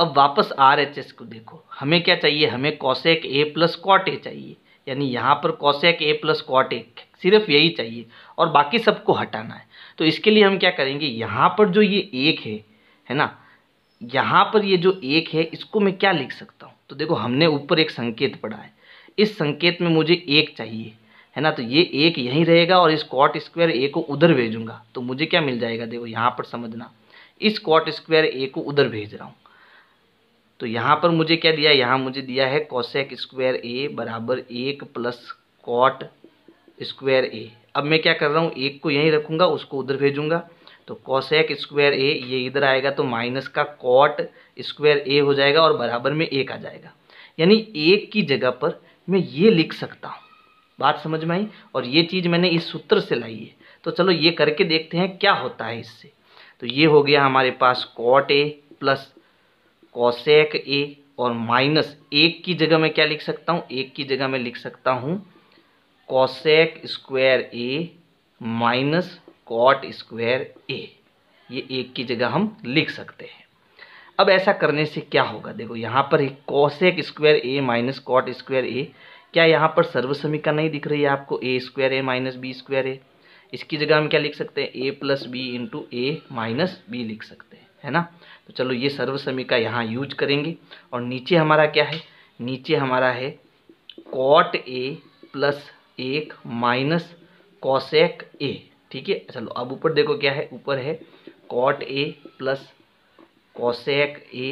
अब वापस आर एच एस को देखो हमें क्या चाहिए हमें cosec A plus cot A चाहिए यानी यहाँ पर cosec A plus cot A सिर्फ यही चाहिए और बाकी सबको हटाना है तो इसके लिए हम क्या करेंगे यहाँ पर जो ये एक है है ना यहाँ पर ये जो एक है इसको मैं क्या लिख सकता हूँ तो देखो हमने ऊपर एक संकेत पढ़ा है इस संकेत में मुझे एक चाहिए है ना तो ये एक यहीं रहेगा और इस कॉट स्क्वायर ए को उधर भेजूंगा तो मुझे क्या मिल जाएगा देखो यहाँ पर समझना इस कॉट स्क्वायर ए को उधर भेज रहा हूँ तो यहाँ पर मुझे क्या दिया यहाँ मुझे दिया है कॉशेक स्क्वायर ए बराबर एक प्लस कॉट स्क्वायर ए अब मैं क्या कर रहा हूँ एक को यहीं रखूँगा उसको उधर भेजूँगा तो कॉशेक स्क्वायर ए ये इधर आएगा तो माइनस का कॉट स्क्वायर ए हो जाएगा और बराबर में एक आ जाएगा यानी एक की जगह पर मैं ये लिख सकता हूँ बात समझ में आई और ये चीज़ मैंने इस सूत्र से लाई है तो चलो ये करके देखते हैं क्या होता है इससे तो ये हो गया हमारे पास cot A plus cosec A और माइनस एक की जगह मैं क्या लिख सकता हूँ एक की जगह मैं लिख सकता हूँ cosec square A minus cot square A ये एक की जगह हम लिख सकते हैं अब ऐसा करने से क्या होगा देखो यहाँ पर cosec square A minus cot square A क्या यहाँ पर सर्वसमीकरण नहीं दिख रही है आपको A square A minus B square A इसकी जगह हम क्या लिख सकते हैं A plus B into A minus B लिख सकते हैं है ना तो चलो ये सर्वसमी का यहाँ यूज करेंगे और नीचे हमारा क्या है नीचे हमारा है कॉट ए प्लस एक माइनस कॉसेक ए ठीक है चलो अब ऊपर देखो क्या है ऊपर है cot A plus cosec A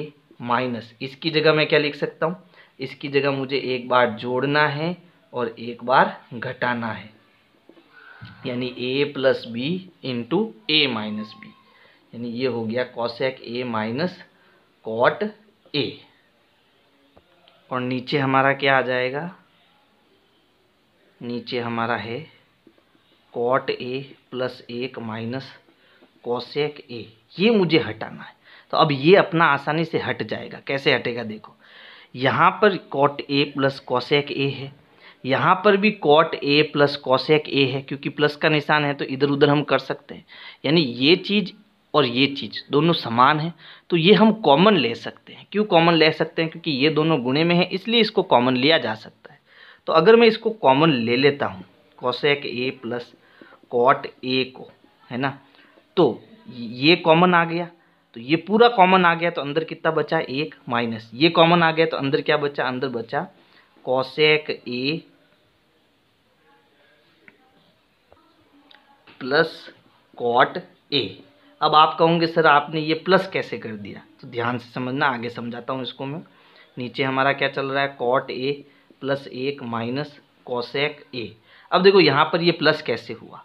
minus इसकी जगह मैं क्या लिख सकता हूँ इसकी जगह मुझे एक बार जोड़ना है और एक बार घटाना है यानी A plus B into A minus B यानी ये हो गया cosec A minus cot A और नीचे हमारा क्या आ जाएगा नीचे हमारा है कॉट ए प्लस एक माइनस कॉशेक ए ये मुझे हटाना है तो अब ये अपना आसानी से हट जाएगा कैसे हटेगा देखो यहाँ पर cot A plus cosec A है यहाँ पर भी cot A plus cosec A है क्योंकि प्लस का निशान है तो इधर उधर हम कर सकते हैं यानी ये चीज़ और ये चीज़ दोनों समान है तो ये हम कॉमन ले सकते हैं क्यों कॉमन ले सकते हैं क्योंकि ये दोनों गुणे में है इसलिए इसको कॉमन लिया जा सकता है तो अगर मैं इसको कॉमन ले लेता हूँ cosec A plus cot A को है ना तो ये कॉमन आ गया तो ये पूरा कॉमन आ गया तो अंदर कितना बचा एक माइनस ये कॉमन आ गया तो अंदर क्या बचा अंदर बचा cosec A plus cot A अब आप कहोगे सर आपने ये प्लस कैसे कर दिया तो ध्यान से समझना आगे समझाता हूँ इसको मैं नीचे हमारा क्या चल रहा है कॉट ए प्लस एक माइनस कॉसेक ए अब देखो यहाँ पर ये प्लस कैसे हुआ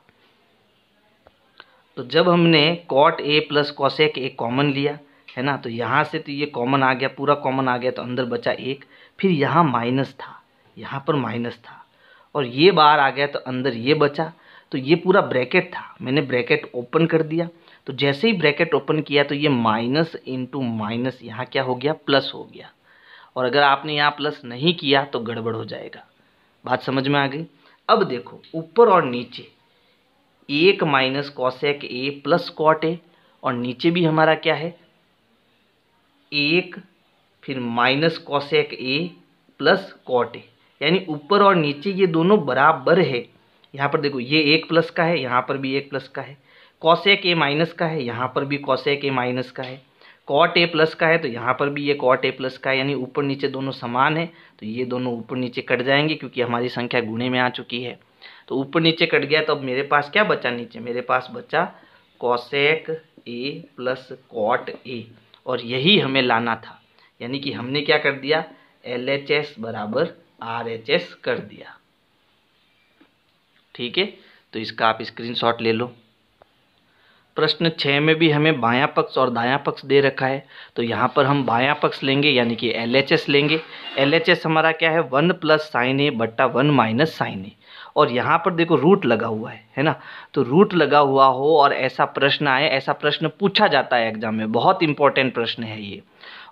तो जब हमने cot A plus cosec A common लिया है ना तो यहाँ से तो ये कॉमन आ गया पूरा कॉमन आ गया तो अंदर बचा एक फिर यहाँ माइनस था यहाँ पर माइनस था और ये बाहर आ गया तो अंदर ये बचा तो ये पूरा ब्रैकेट था मैंने ब्रैकेट ओपन कर दिया तो जैसे ही ब्रैकेट ओपन किया तो ये माइनस इंटू माइनस यहाँ क्या हो गया प्लस हो गया और अगर आपने यहाँ प्लस नहीं किया तो गड़बड़ हो जाएगा बात समझ में आ गई अब देखो ऊपर और नीचे एक minus cosec A plus cot A और नीचे भी हमारा क्या है एक फिर minus cosec A plus cot A यानी ऊपर और नीचे ये दोनों बराबर है यहाँ पर देखो ये एक प्लस का है यहाँ पर भी एक प्लस का है कॉसेक ए माइनस का है यहाँ पर भी कॉसेक ए माइनस का है कॉट ए प्लस का है तो यहाँ पर भी ये कॉट ए प्लस का है यानी ऊपर नीचे दोनों समान है तो ये दोनों ऊपर नीचे कट जाएंगे क्योंकि हमारी संख्या गुणे में आ चुकी है तो ऊपर नीचे कट गया तो अब मेरे पास क्या बचा नीचे मेरे पास बचा cosec A plus cot A और यही हमें लाना था यानी कि हमने क्या कर दिया एल एच एस बराबर आर एच एस कर दिया ठीक है तो इसका आप शॉट ले लो प्रश्न छः में भी हमें बायां पक्ष और दायां पक्ष दे रखा है तो यहाँ पर हम बायां पक्ष लेंगे यानी कि एल लेंगे एल हमारा क्या है वन प्लस साइन ए बट्टा वन माइनस साइन ए और यहाँ पर देखो रूट लगा हुआ है है ना तो रूट लगा हुआ हो और ऐसा प्रश्न आए ऐसा प्रश्न पूछा जाता है एग्जाम में बहुत इंपॉर्टेंट प्रश्न है ये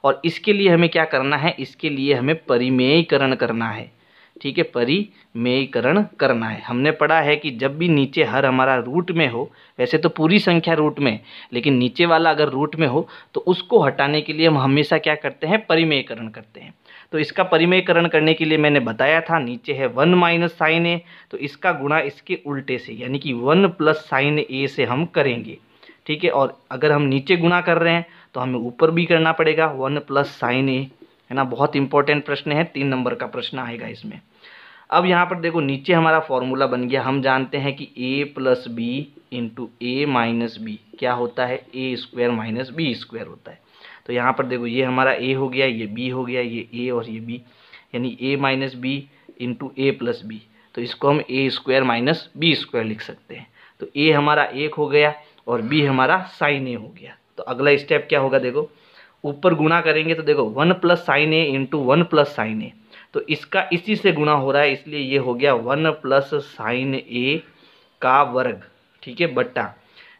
और इसके लिए हमें क्या करना है इसके लिए हमें परिमेयीकरण करना है ठीक है परिमेयकरण करना है हमने पढ़ा है कि जब भी नीचे हर हमारा रूट में हो वैसे तो पूरी संख्या रूट में लेकिन नीचे वाला अगर रूट में हो तो उसको हटाने के लिए हम हमेशा क्या करते हैं परिमेयकरण करते हैं तो इसका परिमेयकरण करने के लिए मैंने बताया था नीचे है वन माइनस साइन ए तो इसका गुणा इसके उल्टे से यानी कि वन प्लस साइन ए से हम करेंगे ठीक है और अगर हम नीचे गुणा कर रहे हैं तो हमें ऊपर भी करना पड़ेगा वन प्लस साइन ए है ना बहुत इंपॉर्टेंट प्रश्न है तीन नंबर का प्रश्न आएगा इसमें अब यहाँ पर देखो नीचे हमारा फॉर्मूला बन गया हम जानते हैं कि A plus B into A minus B क्या होता है A square minus B square होता है तो यहाँ पर देखो ये हमारा ए हो गया ये बी हो गया ये ए और ये बी यानी A minus B into A plus B तो इसको हम A square minus B square लिख सकते हैं तो ए हमारा एक हो गया और बी हमारा साइन ए हो गया तो अगला स्टेप क्या होगा देखो ऊपर गुणा करेंगे तो देखो one plus sine A into one plus sine A तो इसका इसी से गुणा हो रहा है इसलिए ये हो गया वन प्लस साइन ए का वर्ग ठीक है बट्टा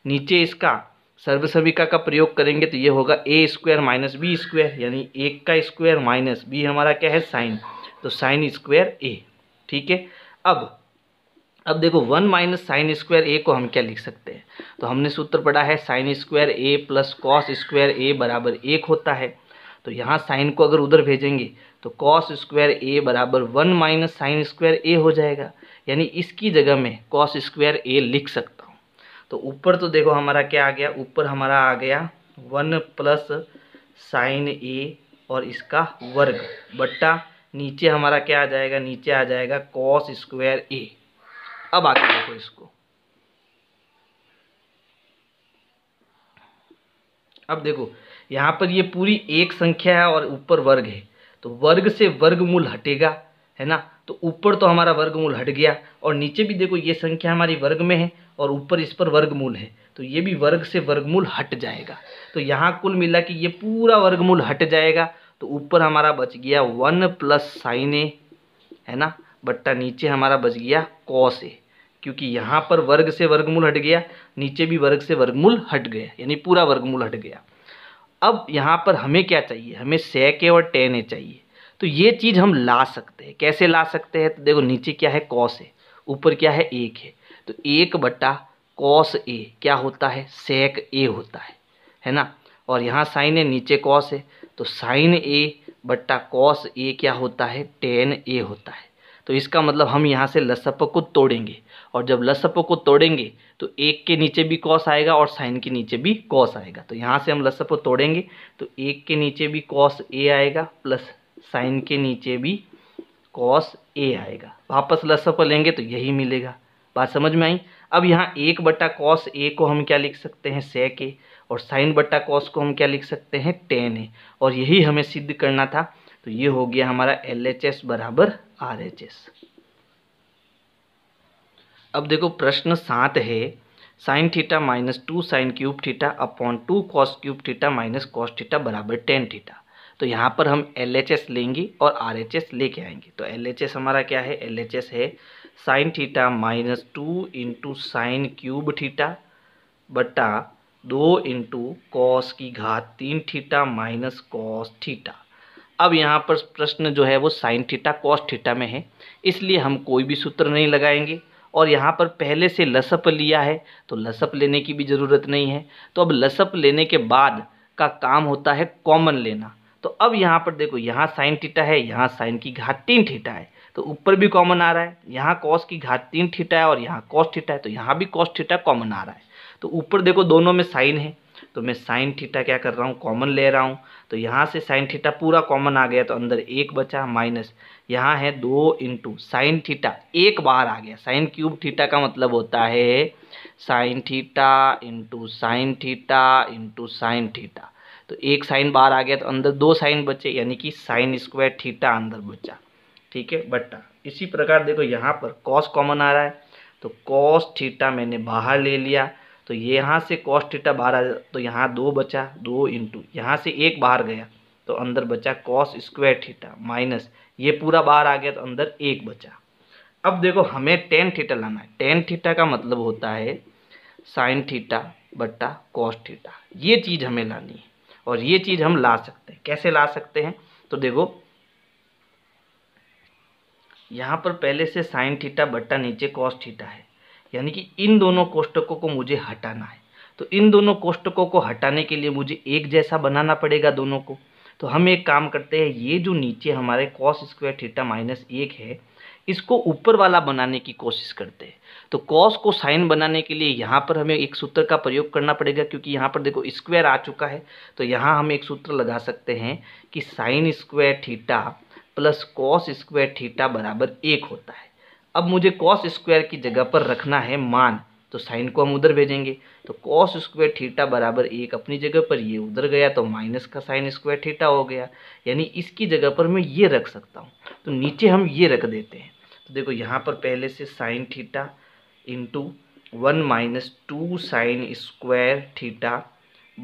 नीचे इसका सर्वसविका का प्रयोग करेंगे तो ये होगा A square minus B square यानी एक का स्क्वायर माइनस बी हमारा क्या है साइन तो साइन स्क्वायर ए ठीक है अब अब देखो one minus sine square A को हम क्या लिख सकते हैं तो हमने सूत्र पढ़ा है sine square A plus cos square A बराबर एक होता है तो यहाँ साइन को अगर उधर भेजेंगे तो कॉस स्क्वायर ए बराबर one minus sine square A हो जाएगा यानी इसकी जगह में कॉस स्क्वायर ए लिख सकता हूँ तो ऊपर तो देखो हमारा क्या आ गया ऊपर हमारा आ गया वन प्लस साइन ए और इसका वर्ग बट्टा नीचे हमारा क्या आ जाएगा नीचे आ जाएगा कॉस स्क्वायर ए अब आगे देखो इसको अब देखो यहाँ पर ये पूरी एक संख्या है और ऊपर वर्ग है तो वर्ग से वर्गमूल हटेगा है ना तो ऊपर तो हमारा वर्गमूल हट गया और नीचे भी देखो ये संख्या हमारी वर्ग में है और ऊपर इस पर वर्गमूल है तो ये भी वर्ग से वर्गमूल हट जाएगा तो यहाँ कुल मिला कि ये पूरा वर्गमूल हट जाएगा तो ऊपर हमारा बच गया वन प्लस साइन ए है ना बट्टा नीचे हमारा बच गया कॉस ए क्योंकि यहाँ पर वर्ग से वर्गमूल हट गया नीचे भी वर्ग से वर्गमूल हट गया यानी पूरा वर्गमूल हट गया अब यहाँ पर हमें क्या चाहिए हमें सेक ए और टेन ए चाहिए तो ये चीज़ हम ला सकते हैं कैसे ला सकते हैं तो देखो नीचे क्या है कॉस है ऊपर क्या है एक है तो एक बट्टा कॉस ए क्या होता है सेक ए होता है है ना और यहाँ साइन है नीचे कॉस है तो साइन ए बट्टा कॉस ए क्या होता है टेन ए होता है तो इसका मतलब हम यहाँ से लसप को तोड़ेंगे और जब लसपों को तोड़ेंगे तो एक के नीचे भी कॉस आएगा और साइन के नीचे भी कॉस आएगा तो यहाँ से हम लसपो तोड़ेंगे तो एक के नीचे भी कॉस ए आएगा प्लस साइन के नीचे भी कॉस ए आएगा वापस लसपो लेंगे तो यही मिलेगा बात समझ में आई अब यहाँ एक बट्टा कॉस ए को हम क्या लिख सकते हैं सेक के और साइन बट्टा कॉस को हम क्या लिख सकते हैं टेन ए और यही हमें सिद्ध करना था तो ये हो गया हमारा एल एच एस बराबर आर एच एस अब देखो प्रश्न सात है sine theta minus two sine cube theta upon two cos cube theta minus cos theta बराबर टेन थीटा तो यहाँ पर हम एल एच एस लेंगे और आर एच एस लेके आएंगे तो एल एच एस हमारा क्या है एल एच एस है sine theta minus two into sine cube theta बटा दो इंटू कॉस की घात तीन थीटा माइनस कॉस थीटा अब यहाँ पर प्रश्न जो है वो साइन थीटा कॉस थीटा में है इसलिए हम कोई भी सूत्र नहीं लगाएंगे और यहाँ पर पहले से लसप लिया है तो लसप लेने की भी ज़रूरत नहीं है तो अब लसप लेने के बाद का काम होता है कॉमन लेना तो अब यहाँ पर देखो यहाँ साइन थीटा है यहाँ साइन की घात तीन थीटा है तो ऊपर भी कॉमन आ रहा है यहाँ कॉस की घात तीन थीटा है और यहाँ कॉस थीटा है तो यहाँ भी कॉस थीटा कॉमन आ रहा है तो ऊपर देखो दोनों में साइन है तो मैं साइन थीटा क्या कर रहा हूँ कॉमन ले रहा हूँ तो यहाँ से साइन थीटा पूरा कॉमन आ गया तो अंदर एक बचा माइनस यहाँ है दो इंटू साइन थीटा एक बाहर आ गया साइन क्यूब थीटा का मतलब होता है sine theta into sine theta into sine theta तो एक साइन बाहर आ गया तो अंदर दो साइन बचे यानी कि साइन स्क्वायर थीटा अंदर बचा ठीक है बट्टा इसी प्रकार देखो यहाँ पर कॉस कॉमन आ रहा है तो कॉस थीटा मैंने बाहर ले लिया तो यहाँ से कॉस थीटा बाहर आ तो यहाँ दो बचा दो इंटू यहाँ से एक बाहर गया तो अंदर बचा कॉस स्क्वायर थीटा माइनस ये पूरा बाहर आ गया तो अंदर एक बचा अब देखो हमें टेन थीटा लाना है टेन थीटा का मतलब होता है साइन थीटा बट्टा कॉस थीटा ये चीज़ हमें लानी है और ये चीज़ हम ला सकते हैं कैसे ला सकते हैं तो देखो यहाँ पर पहले से साइन थीटा बट्टा नीचे कॉस थीटा है यानी कि इन दोनों कोष्टकों को मुझे हटाना है तो इन दोनों कोष्टकों को हटाने के लिए मुझे एक जैसा बनाना पड़ेगा दोनों को तो हम एक काम करते हैं ये जो नीचे हमारे कॉस स्क्वायर थीटा माइनस एक है इसको ऊपर वाला बनाने की कोशिश करते हैं तो कॉस को साइन बनाने के लिए यहाँ पर हमें एक सूत्र का प्रयोग करना पड़ेगा क्योंकि यहाँ पर देखो स्क्वायर आ चुका है तो यहाँ हम एक सूत्र लगा सकते हैं कि sine square theta plus cos square theta बराबर एक होता है अब मुझे कॉस स्क्वायर की जगह पर रखना है मान तो साइन को हम उधर भेजेंगे तो कॉस स्क्वायर थीटा बराबर एक अपनी जगह पर ये उधर गया तो माइनस का साइन स्क्वायर थीटा हो गया यानी इसकी जगह पर मैं ये रख सकता हूँ तो नीचे हम ये रख देते हैं तो देखो यहाँ पर पहले से sine theta into one minus two sine square theta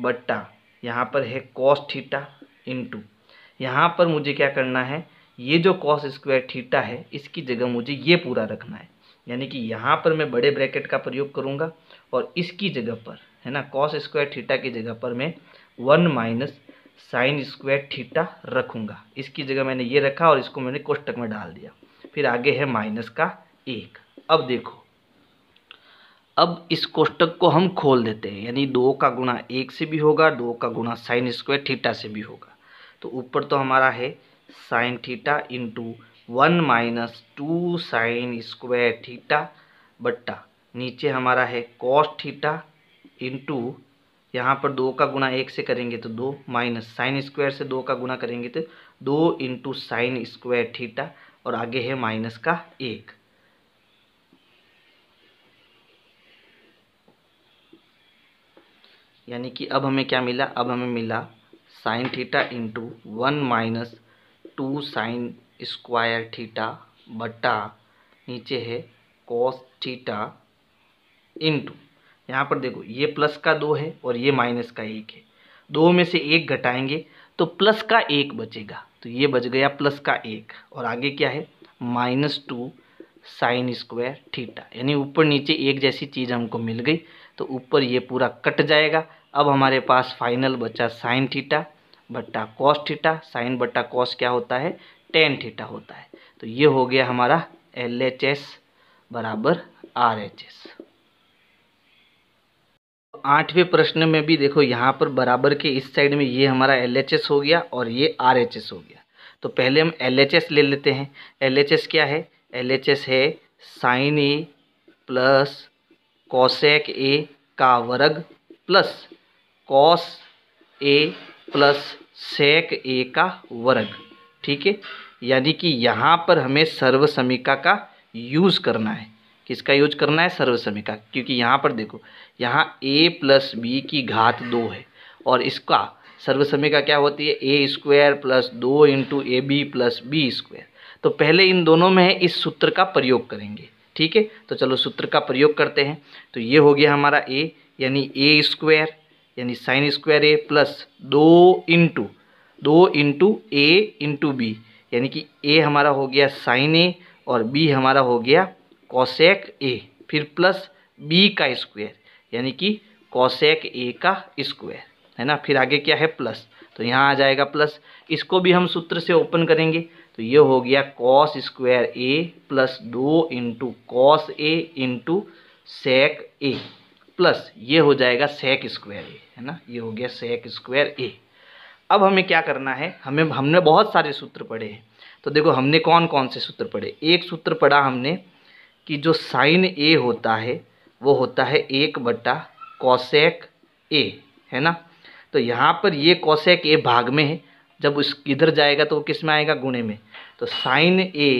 बट्टा यहाँ पर है कॉस थीटा इंटू यहाँ पर मुझे क्या करना है ये जो कॉस स्क्वायर थीटा है इसकी जगह मुझे ये पूरा रखना है यानी कि यहाँ पर मैं बड़े ब्रैकेट का प्रयोग करूँगा और इसकी जगह पर है ना कॉस स्क्वायर थीटा की जगह पर मैं one minus sine square theta रखूँगा इसकी जगह मैंने ये रखा और इसको मैंने कोष्टक में डाल दिया फिर आगे है माइनस का एक अब देखो अब इस कोष्टक को हम खोल देते हैं यानी दो का गुणा एक से भी होगा दो का गुणा साइन स्क्वायर थीटा से भी होगा तो ऊपर तो हमारा है sine theta into one minus two sine square theta बट्टा नीचे हमारा है कॉस थीटा इंटू यहाँ पर दो का गुना एक से करेंगे तो दो माइनस साइन स्क्वायर से दो का गुना करेंगे तो दो इंटू साइन स्क्वायर थीटा और आगे है माइनस का एक यानी कि अब हमें क्या मिला अब हमें मिला sine theta into one minus two sine square theta बटा नीचे है कॉस थीटा इंटू यहाँ पर देखो ये प्लस का दो है और ये माइनस का एक है दो में से एक घटाएंगे तो प्लस का एक बचेगा तो ये बच गया प्लस का एक और आगे क्या है minus two sine square theta यानी ऊपर नीचे एक जैसी चीज़ हमको मिल गई तो ऊपर ये पूरा कट जाएगा अब हमारे पास फाइनल बचा साइन थीटा बट्टा कॉस थीटा साइन बट्टा कॉस क्या होता है टेन थीटा होता है तो ये हो गया हमारा एल एच एस बराबर आर एच एस आठवें प्रश्न में भी देखो यहाँ पर बराबर के इस साइड में ये हमारा एल एच एस हो गया और ये आर एच एस हो गया तो पहले हम एल एच एस ले लेते हैं एल एच एस क्या है एल एच एस है sine A plus cosec A का वर्ग plus cos A plus sec A का वर्ग ठीक है यानी कि यहाँ पर हमें सर्वसमिका का यूज़ करना है किसका यूज करना है सर्वसमिका क्योंकि यहाँ पर देखो यहाँ ए प्लस बी की घात दो है और इसका सर्वसमिका क्या होती है ए स्क्वायर प्लस दो into A B plus B square तो पहले इन दोनों में इस सूत्र का प्रयोग करेंगे ठीक है तो चलो सूत्र का प्रयोग करते हैं तो ये हो गया हमारा ए यानी ए स्क्वायर यानी साइन स्क्वायर ए प्लस दो इंटू दो इंटू ए इंटू बी यानी कि ए हमारा हो गया साइन ए और बी हमारा हो गया कॉसेक ए फिर प्लस बी का स्क्वायर यानी कि कॉशैक ए का स्क्वायर है ना फिर आगे क्या है प्लस तो यहाँ आ जाएगा प्लस इसको भी हम सूत्र से ओपन करेंगे तो ये हो गया कॉस स्क्वायर ए प्लस दो into cos A into sec A plus ये हो जाएगा सेक स्क्वायर ए है ना ये हो गया सेक स्क्वायर ए अब हमें क्या करना है हमें हमने बहुत सारे सूत्र पढ़े हैं तो देखो हमने कौन कौन से सूत्र पढ़े एक सूत्र पढ़ा हमने कि जो साइन ए होता है वो होता है एक बट्टा कौशैक ए है ना तो यहाँ पर ये कौशेक ए भाग में है जब उस इधर जाएगा तो वो किस में आएगा गुणे में तो साइन ए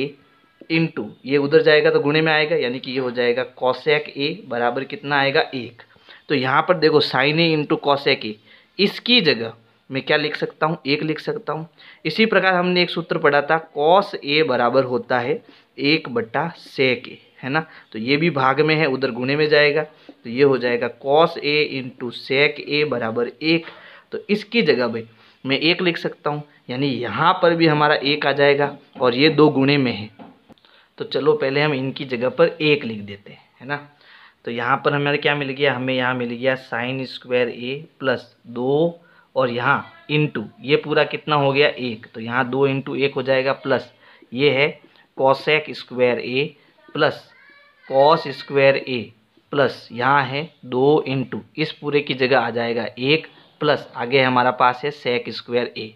इंटू ये उधर जाएगा तो गुणे में आएगा यानी कि ये हो जाएगा कॉसेक ए बराबर कितना आएगा एक तो यहाँ पर देखो sine A into cosec A इसकी जगह मैं क्या लिख सकता हूँ एक लिख सकता हूँ इसी प्रकार हमने एक सूत्र पढ़ा था कॉस ए बराबर होता है एक बट्टा सेक ए है ना तो ये भी भाग में है उधर गुणे में जाएगा तो ये हो जाएगा कॉस ए इंटू सेक ए बराबर एक तो इसकी जगह भाई मैं एक लिख सकता हूँ यानी यहाँ पर भी हमारा एक आ जाएगा और ये दो गुणे में है तो चलो पहले हम इनकी जगह पर एक लिख देते हैं है ना तो यहाँ पर हमारे क्या मिल गया हमें यहाँ मिल गया साइन स्क्वायर ए प्लस दो और यहाँ इंटू ये पूरा कितना हो गया एक तो यहाँ दो इंटू एक हो जाएगा प्लस ये है cosec square A plus cos square A plus यहाँ है दो इंटू इस पूरे की जगह आ जाएगा एक प्लस आगे हमारा पास है सेक स्क्वायर ए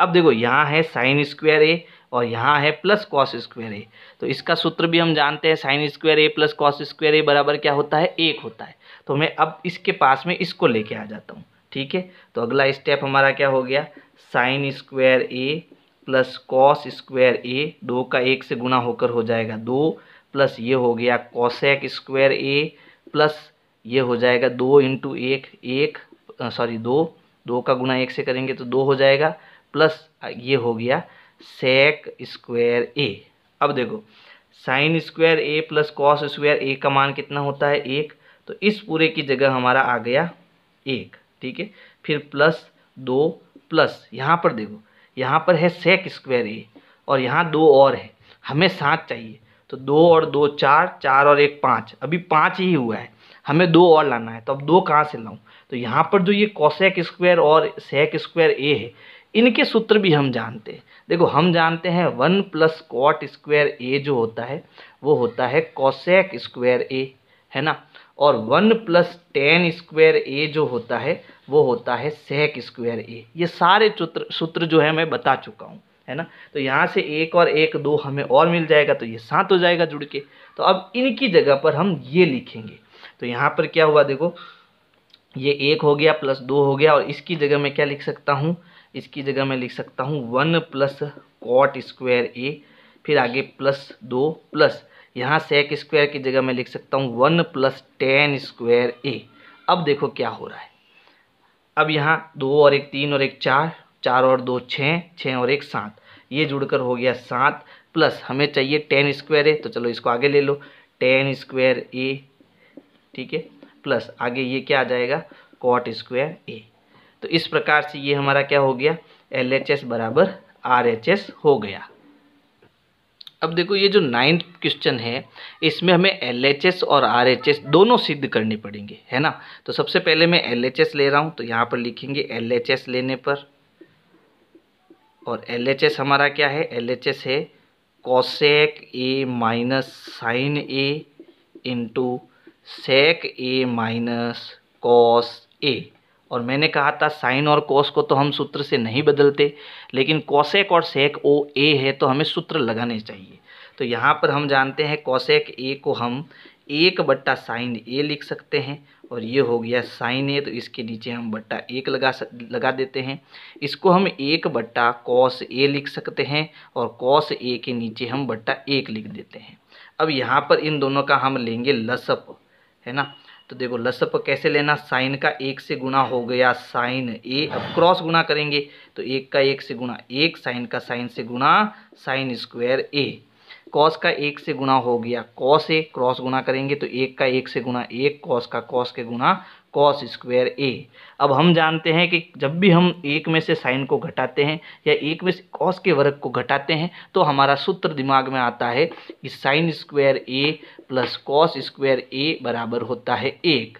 अब देखो यहाँ है साइन स्क्वायर ए और यहाँ है प्लस कॉस स्क्वेयर ए तो इसका सूत्र भी हम जानते हैं sine square A plus cos square A बराबर क्या होता है एक होता है तो मैं अब इसके पास में इसको लेके आ जाता हूँ ठीक है तो अगला स्टेप हमारा क्या हो गया sine square A plus cos square A दो का एक से गुना होकर हो जाएगा दो प्लस ये हो गया कॉसेक स्क्वेयर ए प्लस ये हो जाएगा दो इंटू एक एक सॉरी दो दो का गुना एक से करेंगे तो दो हो जाएगा प्लस ये हो गया सेक स्क्वायर ए अब देखो sine square A plus cos square A का मान कितना होता है एक तो इस पूरे की जगह हमारा आ गया एक ठीक है फिर प्लस दो प्लस यहाँ पर देखो यहाँ पर है सेक स्क्वायर ए और यहाँ दो और है हमें सात चाहिए तो दो और दो चार चार और एक पाँच अभी पाँच ही हुआ है हमें दो और लाना है तो अब दो कहाँ से लाऊं तो यहाँ पर जो ये कॉसेक स्क्वायर और सेक स्क्वायर ए है इनके सूत्र भी हम जानते हैं देखो हम जानते हैं one plus cot square A जो होता है वो होता है कॉसेक स्क्वायर ए है ना और one plus tan square A जो होता है वो होता है सेक स्क्वायर ए ये सारे सूत्र सूत्र जो है मैं बता चुका हूँ है ना तो यहाँ से एक और एक दो हमें और मिल जाएगा तो ये सात हो जाएगा जुड़ के तो अब इनकी जगह पर हम ये लिखेंगे तो यहाँ पर क्या हुआ देखो ये एक हो गया प्लस दो हो गया और इसकी जगह मैं क्या लिख सकता हूँ इसकी जगह मैं लिख सकता हूँ one plus cot square A फिर आगे प्लस दो प्लस यहाँ सेक स्क्वायर की जगह मैं लिख सकता हूँ one plus tan square A अब देखो क्या हो रहा है अब यहाँ दो और एक तीन और एक चार चार और दो छः छः और एक सात ये जुड़कर हो गया सात प्लस हमें चाहिए टेन स्क्वायर ए तो चलो इसको आगे ले लो टेन स्क्वायर ए ठीक है प्लस आगे ये क्या आ जाएगा कॉट स्क्वायर ए तो इस प्रकार से ये हमारा क्या हो गया एल एच एस बराबर आर एच एस हो गया अब देखो ये जो नाइन्थ क्वेश्चन है इसमें हमें एल एच एस और आर एच एस दोनों सिद्ध करने पड़ेंगे है ना तो सबसे पहले मैं एल एच एस ले रहा हूँ तो यहाँ पर लिखेंगे एल एच एस लेने पर और एल एच एस हमारा क्या है एल एच एस है cosec A minus sine A into sec A minus cos A और मैंने कहा था साइन और कॉस को तो हम सूत्र से नहीं बदलते लेकिन कौशेक और सेक ओ ए है तो हमें सूत्र लगाने चाहिए तो यहाँ पर हम जानते हैं कौशेक ए को हम एक बट्टा साइन ए लिख सकते हैं और ये हो गया साइन ए तो इसके नीचे हम बट्टा एक लगा सक, लगा देते हैं इसको हम एक बट्टा कॉस ए लिख सकते हैं और कॉस ए के नीचे हम बट्टा एक लिख देते हैं अब यहाँ पर इन दोनों का हम लेंगे लसप है ना तो देखो लसप कैसे लेना साइन का एक से गुना हो गया साइन ए अब क्रॉस गुना करेंगे तो एक का एक से गुना एक साइन का साइन से गुना साइन स्क्वायर ए कॉस का एक से गुणा हो गया कॉस ए क्रॉस गुना करेंगे तो एक का एक से गुना एक कॉस का कॉस के गुणा कॉस स्क्वायर ए अब हम जानते हैं कि जब भी हम एक में से साइन को घटाते हैं या एक में से कॉस के वर्ग को घटाते हैं तो हमारा सूत्र दिमाग में आता है कि sine square A plus cos square A बराबर होता है एक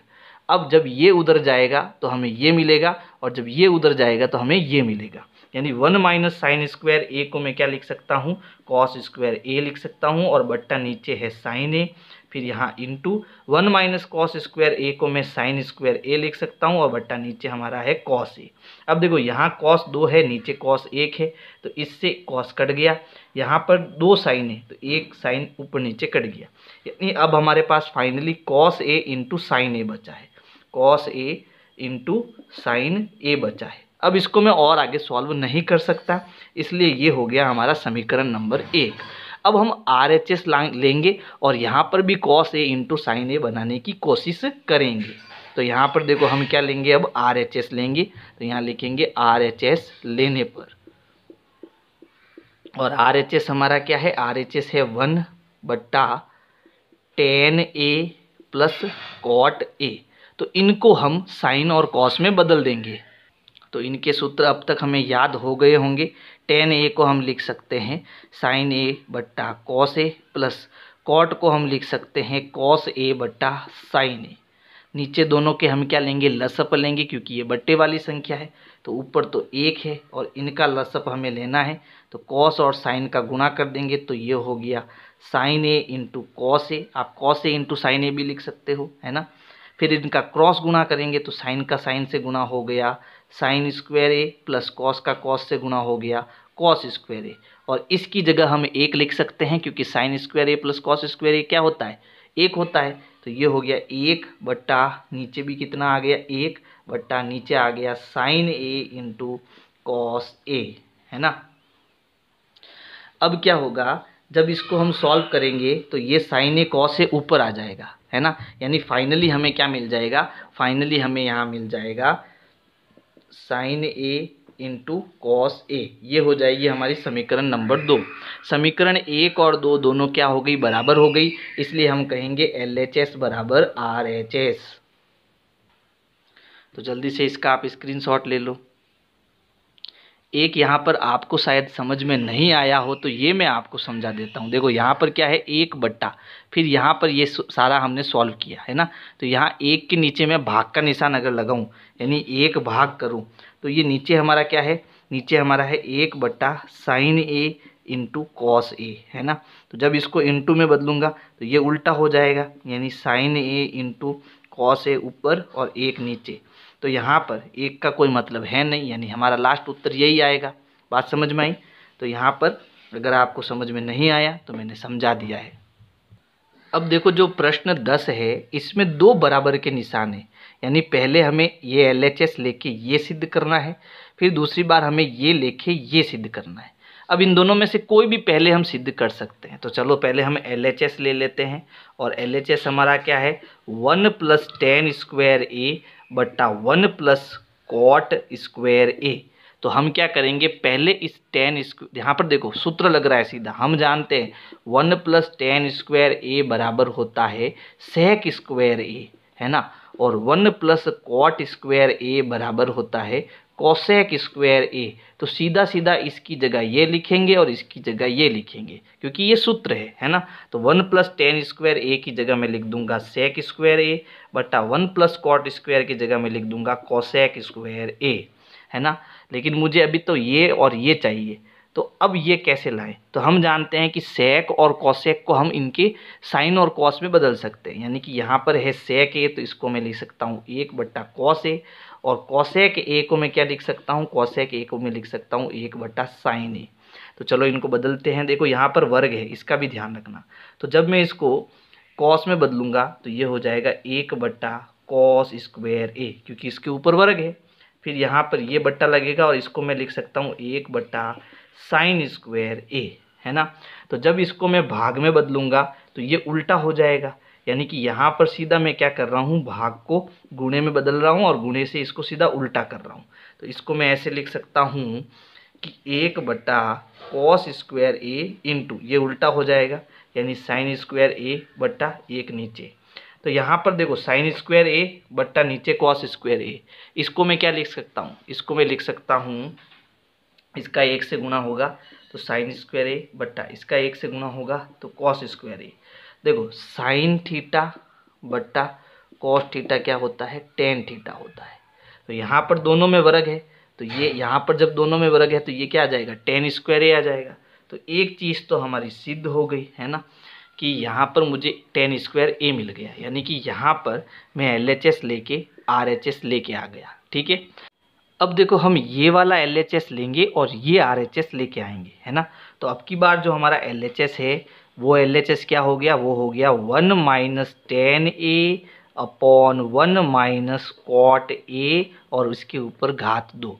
अब जब ये उधर जाएगा तो हमें ये मिलेगा और जब ये उधर जाएगा तो हमें ये मिलेगा यानी one minus sine square A को मैं क्या लिख सकता हूँ कॉस स्क्वायर ए लिख सकता हूँ और बट्टा नीचे है साइन ए फिर यहाँ into one minus cos square A को मैं साइन स्क्वायर ए लिख सकता हूँ और बट्टा नीचे हमारा है कॉस ए अब देखो यहाँ कॉस दो है नीचे कॉस एक है तो इससे कॉस कट गया यहाँ पर दो साइन है तो एक साइन ऊपर नीचे कट गया यानी अब हमारे पास finally cos A into sine A बचा है cos A into sine A बचा है अब इसको मैं और आगे सॉल्व नहीं कर सकता इसलिए ये हो गया हमारा समीकरण नंबर एक अब हम आर एच एस लेंगे और यहाँ पर भी cos A into sine A बनाने की कोशिश करेंगे तो यहाँ पर देखो हम क्या लेंगे अब आर एच एस लेंगे तो यहाँ लिखेंगे आर एच एस लेने पर और आर एच एस हमारा क्या है आर एच एस है वन बट्टा tan A plus cot A तो इनको हम साइन और कॉस में बदल देंगे तो इनके सूत्र अब तक हमें याद हो गए होंगे टेन ए को हम लिख सकते हैं साइन ए बट्टा कॉस ए प्लस कॉट को हम लिख सकते हैं कॉस ए बट्टा साइन ए नीचे दोनों के हम क्या लेंगे लसप लेंगे क्योंकि ये बट्टे वाली संख्या है तो ऊपर तो एक है और इनका लसप हमें लेना है तो कॉस और साइन का गुणा कर देंगे तो ये हो गया sine A into cos A आप cos A into sine A भी लिख सकते हो है ना फिर इनका क्रॉस गुणा करेंगे तो साइन का साइन से गुणा हो गया sine square A plus cos का कॉस से गुणा हो गया कॉस स्क्वायर ए और इसकी जगह हम एक लिख सकते हैं क्योंकि sine square A plus cos square A क्या होता है एक होता है तो ये हो गया एक बट्टा नीचे भी कितना आ गया एक बट्टा नीचे आ गया sine A into cos A है ना अब क्या होगा जब इसको हम सॉल्व करेंगे तो ये साइन ए कॉस ए ऊपर आ जाएगा है ना यानी फाइनली हमें क्या मिल जाएगा फाइनली हमें यहाँ मिल जाएगा sine A into cos A ये हो जाएगी हमारी समीकरण नंबर दो समीकरण एक और दो दोनों क्या हो गई बराबर हो गई इसलिए हम कहेंगे एल एच एस बराबर आर एच एस तो जल्दी से इसका आप स्क्रीनशॉट ले लो एक यहाँ पर आपको शायद समझ में नहीं आया हो तो ये मैं आपको समझा देता हूँ देखो यहाँ पर क्या है एक बट्टा फिर यहाँ पर ये सारा हमने सॉल्व किया है ना तो यहाँ एक के नीचे मैं भाग का निशान अगर लगाऊँ यानी एक भाग करूँ तो ये नीचे हमारा क्या है नीचे हमारा है एक बट्टा sine A into cos A है ना तो जब इसको इंटू में बदलूंगा तो ये उल्टा हो जाएगा यानी sine A into cos A ऊपर और एक नीचे तो यहाँ पर एक का कोई मतलब है नहीं यानी हमारा लास्ट उत्तर यही आएगा बात समझ में आई तो यहाँ पर अगर आपको समझ में नहीं आया तो मैंने समझा दिया है अब देखो जो प्रश्न दस है इसमें दो बराबर के निशान हैं यानी पहले हमें ये एल एच एस लेके ये सिद्ध करना है फिर दूसरी बार हमें ये लेके ये सिद्ध करना है अब इन दोनों में से कोई भी पहले हम सिद्ध कर सकते हैं तो चलो पहले हम एल एच एस ले लेते हैं और एल एच एस हमारा क्या है one plus tan square A बट्टा one plus cot square A तो हम क्या करेंगे पहले इस टेन स्क्वायर यहाँ पर देखो सूत्र लग रहा है सीधा हम जानते हैं one plus tan square A बराबर होता है सेक स्क्वायर ए है ना और one plus cot square A बराबर होता है कॉसेक स्क्वायर ए तो सीधा सीधा इसकी जगह ये लिखेंगे और इसकी जगह ये लिखेंगे क्योंकि ये सूत्र है है ना तो one plus tan square A की जगह मैं लिख दूंगा सेक स्क्वायर ए बटा वन प्लस कॉट स्क्वायर की जगह मैं लिख दूंगा कॉसेक स्क्वायर ए है ना लेकिन मुझे अभी तो ये और ये चाहिए तो अब ये कैसे लाएं तो हम जानते हैं कि सेक और कॉसेक को हम इनके साइन और कॉस में बदल सकते हैं यानी कि यहाँ पर है सेक ए तो इसको मैं लिख सकता हूँ एक बट्टा कॉस ए और कॉसेक ए को मैं क्या लिख सकता हूँ कॉसेक ए को मैं लिख सकता हूँ एक बट्टा साइन ए तो चलो इनको बदलते हैं देखो यहाँ पर वर्ग है इसका भी ध्यान रखना तो जब मैं इसको कॉस में बदलूँगा तो ये हो जाएगा एक बट्टा कॉस स्क्वेयर ए क्योंकि इसके ऊपर वर्ग है फिर यहाँ पर ये बट्टा लगेगा और इसको मैं लिख सकता हूँ एक बट्टा साइन स्क्वायर ए है ना तो जब इसको मैं भाग में बदलूंगा तो ये उल्टा हो जाएगा यानी कि यहाँ पर सीधा मैं क्या कर रहा हूँ भाग को गुणे में बदल रहा हूँ और गुणे से इसको सीधा उल्टा कर रहा हूँ तो इसको मैं ऐसे लिख सकता हूँ कि एक बटा कॉस स्क्वायर ए इंटू ये उल्टा हो जाएगा यानी साइन स्क्वायर ए बट्टा एक नीचे तो यहाँ पर देखो साइन स्क्वायर ए बट्टा नीचे कॉस स्क्वायर ए इसको मैं क्या लिख सकता हूँ इसको मैं लिख सकता हूँ इसका एक से गुणा होगा तो साइन स्क्वायर ए बट्टा इसका एक से गुणा होगा तो कॉस स्क्वायर ए देखो साइन थीटा बट्टा कॉस थीटा क्या होता है टेन थीटा होता है तो यहाँ पर दोनों में वर्ग है तो ये यहाँ पर जब दोनों में वर्ग है तो ये क्या आ जाएगा टेन स्क्वायर ए आ जाएगा तो एक चीज़ तो हमारी सिद्ध हो गई है ना कि यहाँ पर मुझे टेन स्क्वायर ए मिल गया यानी कि यहाँ पर मैं एल एच एस लेके आर एच एस लेके आ गया ठीक है अब देखो हम ये वाला एल लेंगे और ये आर लेके आएंगे है ना तो अब की बार जो हमारा एल है वो एल क्या हो गया वो हो गया one minus tan A upon one minus cot A और उसके ऊपर घात दो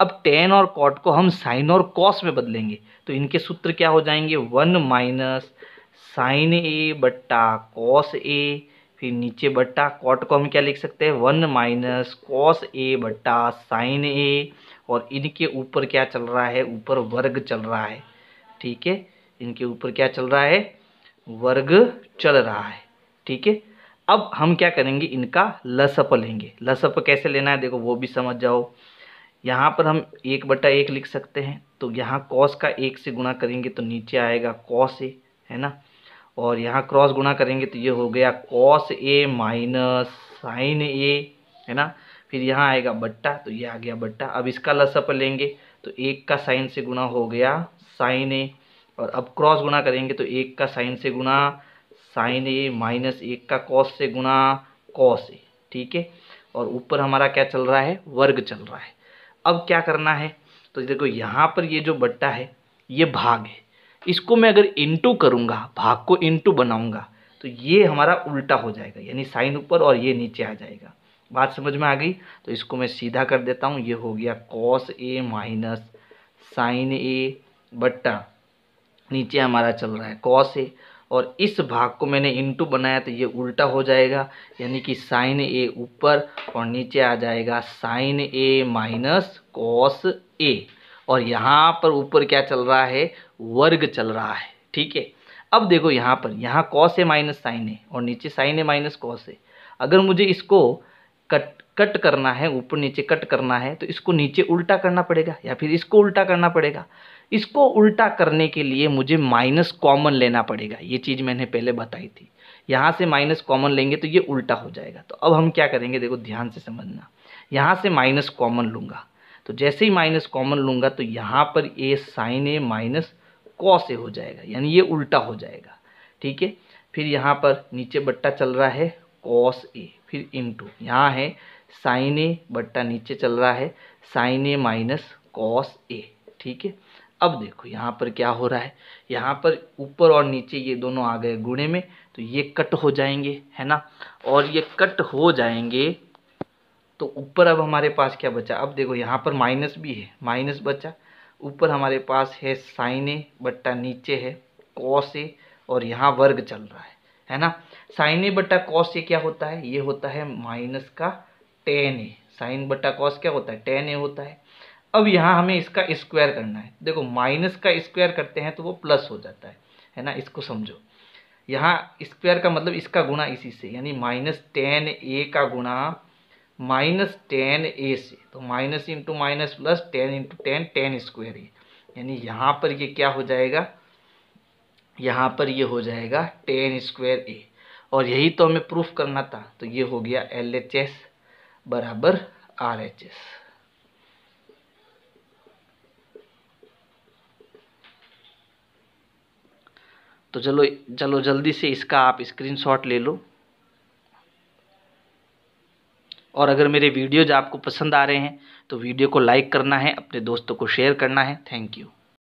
अब टेन और कॉट को हम साइन और कॉस में बदलेंगे तो इनके सूत्र क्या हो जाएंगे वन माइनस साइन ए बट्टा कॉस ए फिर नीचे बट्टा कॉट को हम क्या लिख सकते हैं वन माइनस कॉस ए बट्टा साइन ए और इनके ऊपर क्या चल रहा है ऊपर वर्ग चल रहा है ठीक है इनके ऊपर क्या चल रहा है वर्ग चल रहा है ठीक है अब हम क्या करेंगे इनका लसप लेंगे लसप कैसे लेना है देखो वो भी समझ जाओ यहाँ पर हम एक बट्टा एक लिख सकते हैं तो यहाँ कॉस का एक से गुणा करेंगे तो नीचे आएगा कॉस ए है ना और यहाँ क्रॉस गुणा करेंगे तो ये हो गया cos A minus sine A है ना फिर यहाँ आएगा बट्टा तो ये आ गया बट्टा अब इसका लसअप लेंगे तो एक का साइन से गुणा हो गया साइन ए और अब क्रॉस गुणा करेंगे तो एक का साइन से गुणा साइन ए माइनस एक का कॉस से गुणा कॉस ए ठीक है और ऊपर हमारा क्या चल रहा है वर्ग चल रहा है अब क्या करना है तो देखो यहाँ पर ये जो बट्टा है ये भाग है इसको मैं अगर इंटू करूँगा भाग को इंटू बनाऊँगा तो ये हमारा उल्टा हो जाएगा यानी साइन ऊपर और ये नीचे आ जाएगा बात समझ में आ गई तो इसको मैं सीधा कर देता हूँ ये हो गया cos A minus sine A बट्टा नीचे हमारा चल रहा है कॉस ए और इस भाग को मैंने इंटू बनाया तो ये उल्टा हो जाएगा यानी कि साइन ए ऊपर और नीचे आ जाएगा sine A minus cos A और यहाँ पर ऊपर क्या चल रहा है वर्ग चल रहा है ठीक है अब देखो यहाँ पर यहाँ कॉस है माइनस साइन है और नीचे साइन है माइनस कॉस है अगर मुझे इसको कट कट करना है ऊपर नीचे कट करना है तो इसको नीचे उल्टा करना पड़ेगा या फिर इसको उल्टा करना पड़ेगा इसको उल्टा करने के लिए मुझे माइनस कॉमन लेना पड़ेगा ये चीज़ मैंने पहले बताई थी यहाँ से माइनस कॉमन लेंगे तो ये उल्टा हो जाएगा तो अब हम क्या करेंगे देखो ध्यान से समझना यहाँ से माइनस कॉमन लूँगा तो जैसे ही माइनस कॉमन लूँगा तो यहाँ पर ए साइन ए माइनस कौ से हो जाएगा यानी ये उल्टा हो जाएगा ठीक है फिर यहाँ पर नीचे बट्टा चल रहा है कॉस ए फिर टू यहाँ है साइन ए बट्टा नीचे चल रहा है sine A minus cos A ठीक है अब देखो यहाँ पर क्या हो रहा है यहाँ पर ऊपर और नीचे ये दोनों आ गए गुणे में तो ये कट हो जाएंगे है ना और ये कट हो जाएंगे तो ऊपर अब हमारे पास क्या बचा अब देखो यहाँ पर माइनस भी है माइनस बचा ऊपर हमारे पास है साइन ए बट्टा नीचे है कॉस ए और यहाँ वर्ग चल रहा है है ना साइन ए बट्टा कॉस ए क्या होता है ये होता है माइनस का टेन ए साइन बट्टा कॉस क्या होता है टेन ए होता है अब यहाँ हमें इसका स्क्वायर करना है देखो माइनस का स्क्वायर करते हैं तो वो प्लस हो जाता है है ना इसको समझो यहाँ स्क्वायर का मतलब इसका गुणा इसी से यानी माइनस टेन ए का गुणा माइनस टेन ए से तो minus into minus plus tan into tan tan square A यानी यहाँ पर ये क्या हो जाएगा यहाँ पर ये हो जाएगा टेन स्क्वायर ए और यही तो हमें प्रूफ करना था तो ये हो गया एल एच एस बराबर आर एच एस तो चलो चलो जल्दी से इसका आप स्क्रीनशॉट ले लो और अगर मेरे वीडियोज आपको पसंद आ रहे हैं तो वीडियो को लाइक करना है अपने दोस्तों को शेयर करना है थैंक यू